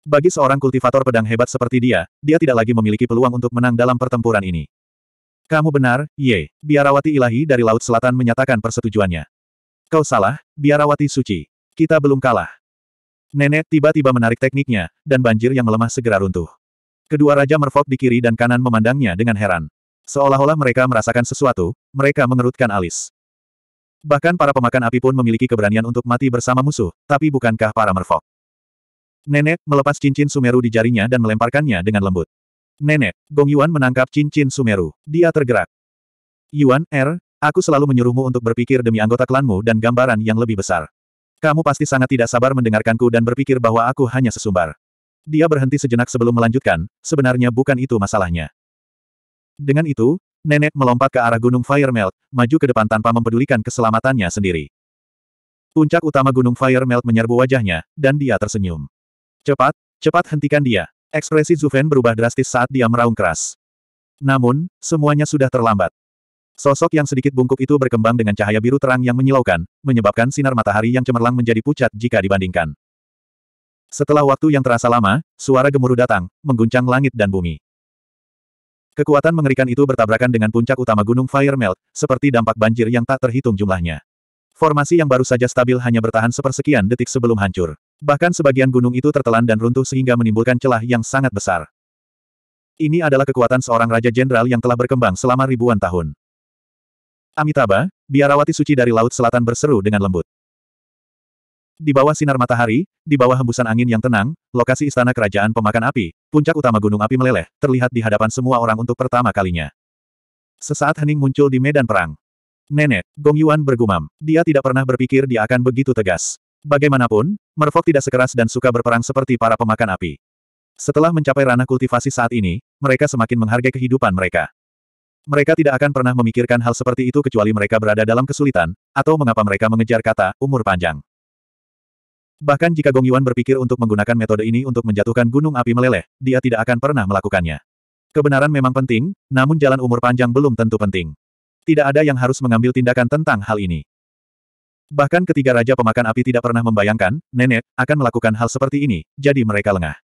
Bagi seorang kultivator pedang hebat seperti dia, dia tidak lagi memiliki peluang untuk menang dalam pertempuran ini. Kamu benar, Ye. Biarawati ilahi dari Laut Selatan menyatakan persetujuannya. Kau salah, biarawati suci. Kita belum kalah. Nenek tiba-tiba menarik tekniknya, dan banjir yang melemah segera runtuh. Kedua Raja Merfok di kiri dan kanan memandangnya dengan heran. Seolah-olah mereka merasakan sesuatu, mereka mengerutkan alis. Bahkan para pemakan api pun memiliki keberanian untuk mati bersama musuh, tapi bukankah para merfok? Nenek melepas cincin Sumeru di jarinya dan melemparkannya dengan lembut. Nenek, Gong Yuan menangkap cincin Sumeru. Dia tergerak. Yuan, Er, aku selalu menyuruhmu untuk berpikir demi anggota klanmu dan gambaran yang lebih besar. Kamu pasti sangat tidak sabar mendengarkanku dan berpikir bahwa aku hanya sesumbar. Dia berhenti sejenak sebelum melanjutkan, sebenarnya bukan itu masalahnya. Dengan itu, Nenek melompat ke arah Gunung Firemelt, maju ke depan tanpa mempedulikan keselamatannya sendiri. Puncak utama Gunung Firemelt menyerbu wajahnya, dan dia tersenyum. Cepat, cepat hentikan dia. Ekspresi Zufen berubah drastis saat dia meraung keras. Namun, semuanya sudah terlambat. Sosok yang sedikit bungkuk itu berkembang dengan cahaya biru terang yang menyilaukan, menyebabkan sinar matahari yang cemerlang menjadi pucat jika dibandingkan. Setelah waktu yang terasa lama, suara gemuruh datang, mengguncang langit dan bumi. Kekuatan mengerikan itu bertabrakan dengan puncak utama Gunung Fire Melt, seperti dampak banjir yang tak terhitung jumlahnya. Formasi yang baru saja stabil hanya bertahan sepersekian detik sebelum hancur. Bahkan sebagian gunung itu tertelan dan runtuh sehingga menimbulkan celah yang sangat besar. Ini adalah kekuatan seorang Raja Jenderal yang telah berkembang selama ribuan tahun. Amitabha, biarawati suci dari Laut Selatan berseru dengan lembut. Di bawah sinar matahari, di bawah hembusan angin yang tenang, lokasi istana kerajaan pemakan api, puncak utama gunung api meleleh, terlihat di hadapan semua orang untuk pertama kalinya. Sesaat hening muncul di medan perang. Nenek, Gong Yuan bergumam. Dia tidak pernah berpikir dia akan begitu tegas. Bagaimanapun, Merfok tidak sekeras dan suka berperang seperti para pemakan api. Setelah mencapai ranah kultivasi saat ini, mereka semakin menghargai kehidupan mereka. Mereka tidak akan pernah memikirkan hal seperti itu kecuali mereka berada dalam kesulitan, atau mengapa mereka mengejar kata umur panjang. Bahkan jika Gong Yuan berpikir untuk menggunakan metode ini untuk menjatuhkan gunung api meleleh, dia tidak akan pernah melakukannya. Kebenaran memang penting, namun jalan umur panjang belum tentu penting. Tidak ada yang harus mengambil tindakan tentang hal ini. Bahkan ketiga raja pemakan api tidak pernah membayangkan, nenek, akan melakukan hal seperti ini, jadi mereka lengah.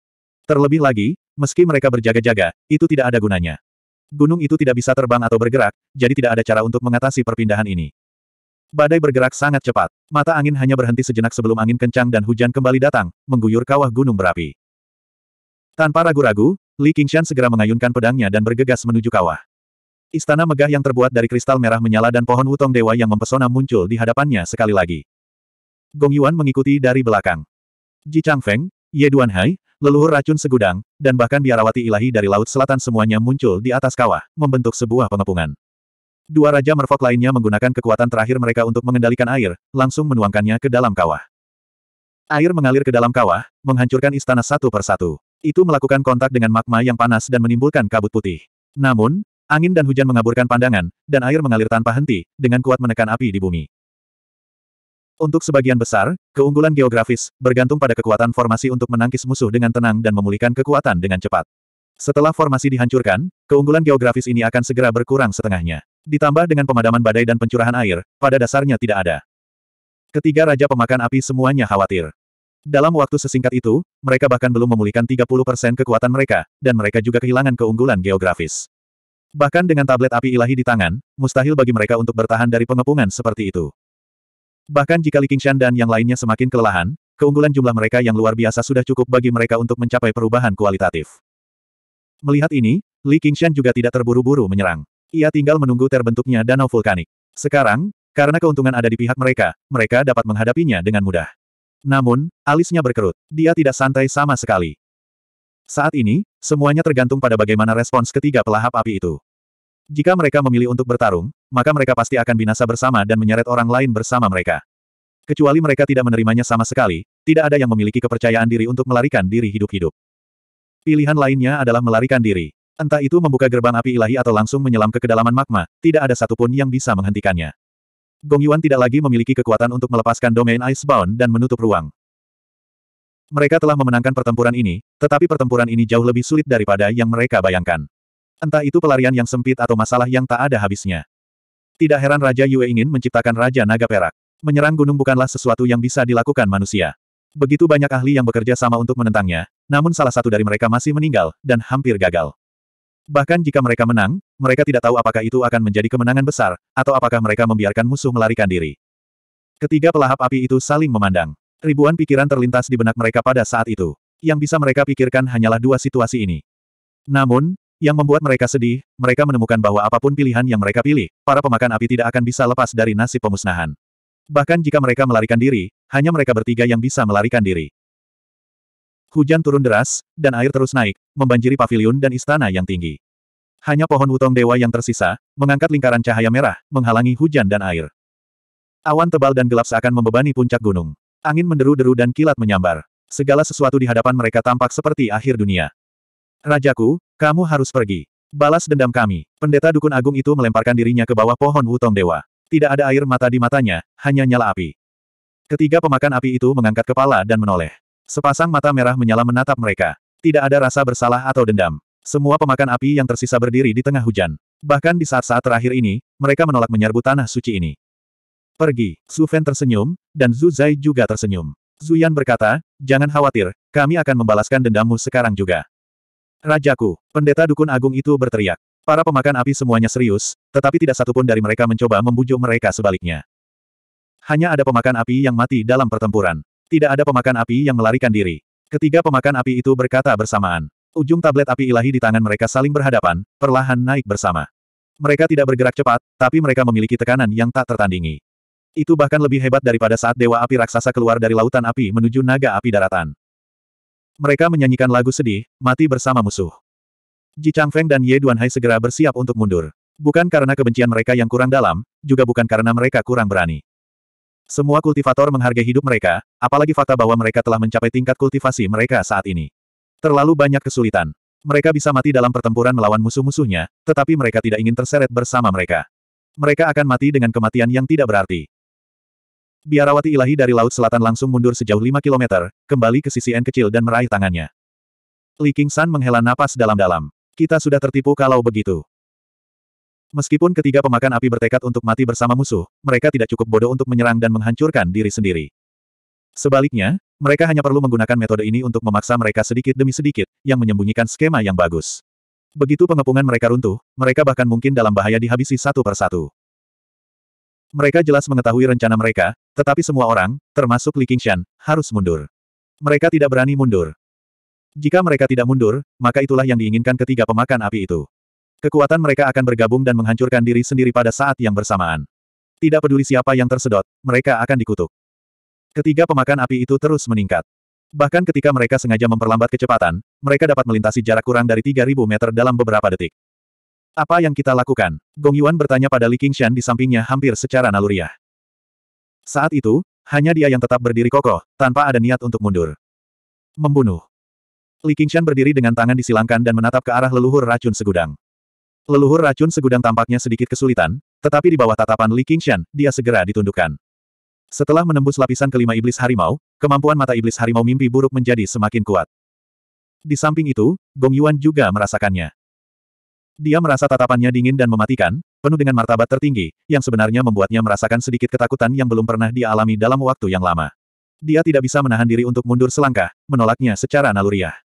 Terlebih lagi, meski mereka berjaga-jaga, itu tidak ada gunanya. Gunung itu tidak bisa terbang atau bergerak, jadi tidak ada cara untuk mengatasi perpindahan ini. Badai bergerak sangat cepat. Mata angin hanya berhenti sejenak sebelum angin kencang dan hujan kembali datang, mengguyur kawah gunung berapi. Tanpa ragu-ragu, Li Qingshan segera mengayunkan pedangnya dan bergegas menuju kawah. Istana megah yang terbuat dari kristal merah menyala dan pohon utong dewa yang mempesona muncul di hadapannya sekali lagi. Gong Yuan mengikuti dari belakang. Ji Chang Feng, Ye Hai, leluhur racun segudang, dan bahkan biarawati ilahi dari Laut Selatan semuanya muncul di atas kawah, membentuk sebuah pengepungan. Dua Raja Merfolk lainnya menggunakan kekuatan terakhir mereka untuk mengendalikan air, langsung menuangkannya ke dalam kawah. Air mengalir ke dalam kawah, menghancurkan istana satu persatu. Itu melakukan kontak dengan magma yang panas dan menimbulkan kabut putih. Namun, angin dan hujan mengaburkan pandangan, dan air mengalir tanpa henti, dengan kuat menekan api di bumi. Untuk sebagian besar, keunggulan geografis bergantung pada kekuatan formasi untuk menangkis musuh dengan tenang dan memulihkan kekuatan dengan cepat. Setelah formasi dihancurkan, keunggulan geografis ini akan segera berkurang setengahnya. Ditambah dengan pemadaman badai dan pencurahan air, pada dasarnya tidak ada. Ketiga raja pemakan api semuanya khawatir. Dalam waktu sesingkat itu, mereka bahkan belum memulihkan 30% kekuatan mereka, dan mereka juga kehilangan keunggulan geografis. Bahkan dengan tablet api ilahi di tangan, mustahil bagi mereka untuk bertahan dari pengepungan seperti itu. Bahkan jika Li Qingshan dan yang lainnya semakin kelelahan, keunggulan jumlah mereka yang luar biasa sudah cukup bagi mereka untuk mencapai perubahan kualitatif. Melihat ini, Li Qingshan juga tidak terburu-buru menyerang. Ia tinggal menunggu terbentuknya danau vulkanik. Sekarang, karena keuntungan ada di pihak mereka, mereka dapat menghadapinya dengan mudah. Namun, alisnya berkerut. Dia tidak santai sama sekali. Saat ini, semuanya tergantung pada bagaimana respons ketiga pelahap api itu. Jika mereka memilih untuk bertarung, maka mereka pasti akan binasa bersama dan menyeret orang lain bersama mereka. Kecuali mereka tidak menerimanya sama sekali, tidak ada yang memiliki kepercayaan diri untuk melarikan diri hidup-hidup. Pilihan lainnya adalah melarikan diri. Entah itu membuka gerbang api ilahi atau langsung menyelam ke kedalaman magma, tidak ada satupun yang bisa menghentikannya. Gong Yuan tidak lagi memiliki kekuatan untuk melepaskan domain Icebound dan menutup ruang. Mereka telah memenangkan pertempuran ini, tetapi pertempuran ini jauh lebih sulit daripada yang mereka bayangkan. Entah itu pelarian yang sempit atau masalah yang tak ada habisnya. Tidak heran Raja Yue ingin menciptakan Raja Naga Perak. Menyerang gunung bukanlah sesuatu yang bisa dilakukan manusia. Begitu banyak ahli yang bekerja sama untuk menentangnya, namun salah satu dari mereka masih meninggal, dan hampir gagal. Bahkan jika mereka menang, mereka tidak tahu apakah itu akan menjadi kemenangan besar, atau apakah mereka membiarkan musuh melarikan diri. Ketiga pelahap api itu saling memandang. Ribuan pikiran terlintas di benak mereka pada saat itu. Yang bisa mereka pikirkan hanyalah dua situasi ini. Namun, yang membuat mereka sedih, mereka menemukan bahwa apapun pilihan yang mereka pilih, para pemakan api tidak akan bisa lepas dari nasib pemusnahan. Bahkan jika mereka melarikan diri, hanya mereka bertiga yang bisa melarikan diri. Hujan turun deras, dan air terus naik, membanjiri paviliun dan istana yang tinggi. Hanya pohon utong dewa yang tersisa, mengangkat lingkaran cahaya merah, menghalangi hujan dan air. Awan tebal dan gelap seakan membebani puncak gunung. Angin menderu-deru dan kilat menyambar. Segala sesuatu di hadapan mereka tampak seperti akhir dunia. Rajaku, kamu harus pergi. Balas dendam kami. Pendeta dukun agung itu melemparkan dirinya ke bawah pohon utong dewa. Tidak ada air mata di matanya, hanya nyala api. Ketiga pemakan api itu mengangkat kepala dan menoleh. Sepasang mata merah menyala menatap mereka. Tidak ada rasa bersalah atau dendam. Semua pemakan api yang tersisa berdiri di tengah hujan. Bahkan di saat-saat terakhir ini, mereka menolak menyerbu tanah suci ini. Pergi, Su Fen tersenyum, dan Zhu Zai juga tersenyum. Yan berkata, jangan khawatir, kami akan membalaskan dendammu sekarang juga. Rajaku, pendeta dukun agung itu berteriak. Para pemakan api semuanya serius, tetapi tidak satupun dari mereka mencoba membujuk mereka sebaliknya. Hanya ada pemakan api yang mati dalam pertempuran. Tidak ada pemakan api yang melarikan diri. Ketiga pemakan api itu berkata bersamaan. Ujung tablet api ilahi di tangan mereka saling berhadapan, perlahan naik bersama. Mereka tidak bergerak cepat, tapi mereka memiliki tekanan yang tak tertandingi. Itu bahkan lebih hebat daripada saat dewa api raksasa keluar dari lautan api menuju naga api daratan. Mereka menyanyikan lagu sedih, mati bersama musuh. Ji Feng dan Ye Duanhai segera bersiap untuk mundur. Bukan karena kebencian mereka yang kurang dalam, juga bukan karena mereka kurang berani. Semua kultivator menghargai hidup mereka, apalagi fakta bahwa mereka telah mencapai tingkat kultivasi mereka saat ini. Terlalu banyak kesulitan. Mereka bisa mati dalam pertempuran melawan musuh-musuhnya, tetapi mereka tidak ingin terseret bersama mereka. Mereka akan mati dengan kematian yang tidak berarti. Biarawati ilahi dari Laut Selatan langsung mundur sejauh 5 km, kembali ke sisi N kecil dan meraih tangannya. Li Qingshan menghela napas dalam-dalam. Kita sudah tertipu kalau begitu. Meskipun ketiga pemakan api bertekad untuk mati bersama musuh, mereka tidak cukup bodoh untuk menyerang dan menghancurkan diri sendiri. Sebaliknya, mereka hanya perlu menggunakan metode ini untuk memaksa mereka sedikit demi sedikit, yang menyembunyikan skema yang bagus. Begitu pengepungan mereka runtuh, mereka bahkan mungkin dalam bahaya dihabisi satu persatu. Mereka jelas mengetahui rencana mereka, tetapi semua orang, termasuk Li Qingshan, harus mundur. Mereka tidak berani mundur. Jika mereka tidak mundur, maka itulah yang diinginkan ketiga pemakan api itu. Kekuatan mereka akan bergabung dan menghancurkan diri sendiri pada saat yang bersamaan. Tidak peduli siapa yang tersedot, mereka akan dikutuk. Ketiga pemakan api itu terus meningkat. Bahkan ketika mereka sengaja memperlambat kecepatan, mereka dapat melintasi jarak kurang dari 3.000 meter dalam beberapa detik. Apa yang kita lakukan? Gong Yuan bertanya pada Li Qingshan di sampingnya hampir secara naluriah. Saat itu, hanya dia yang tetap berdiri kokoh, tanpa ada niat untuk mundur. Membunuh. Li Qingshan berdiri dengan tangan disilangkan dan menatap ke arah leluhur racun segudang. Leluhur racun segudang tampaknya sedikit kesulitan, tetapi di bawah tatapan Li Qingshan, dia segera ditundukkan. Setelah menembus lapisan kelima iblis harimau, kemampuan mata iblis harimau mimpi buruk menjadi semakin kuat. Di samping itu, Gong Yuan juga merasakannya. Dia merasa tatapannya dingin dan mematikan, penuh dengan martabat tertinggi, yang sebenarnya membuatnya merasakan sedikit ketakutan yang belum pernah dia alami dalam waktu yang lama. Dia tidak bisa menahan diri untuk mundur selangkah, menolaknya secara naluriah.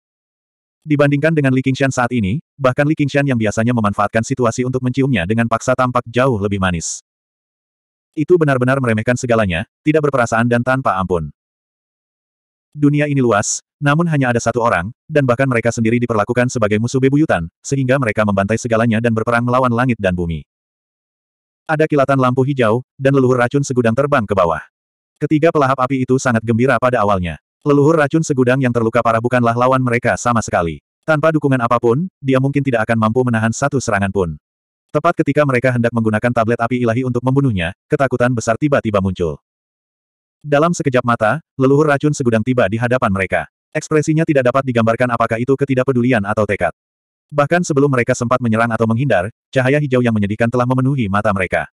Dibandingkan dengan Li Qingshan saat ini, bahkan Li Qingshan yang biasanya memanfaatkan situasi untuk menciumnya dengan paksa tampak jauh lebih manis. Itu benar-benar meremehkan segalanya, tidak berperasaan dan tanpa ampun. Dunia ini luas, namun hanya ada satu orang, dan bahkan mereka sendiri diperlakukan sebagai musuh bebuyutan, sehingga mereka membantai segalanya dan berperang melawan langit dan bumi. Ada kilatan lampu hijau, dan leluhur racun segudang terbang ke bawah. Ketiga pelahap api itu sangat gembira pada awalnya. Leluhur racun segudang yang terluka parah bukanlah lawan mereka sama sekali. Tanpa dukungan apapun, dia mungkin tidak akan mampu menahan satu serangan pun. Tepat ketika mereka hendak menggunakan tablet api ilahi untuk membunuhnya, ketakutan besar tiba-tiba muncul. Dalam sekejap mata, leluhur racun segudang tiba di hadapan mereka. Ekspresinya tidak dapat digambarkan apakah itu ketidakpedulian atau tekad. Bahkan sebelum mereka sempat menyerang atau menghindar, cahaya hijau yang menyedihkan telah memenuhi mata mereka.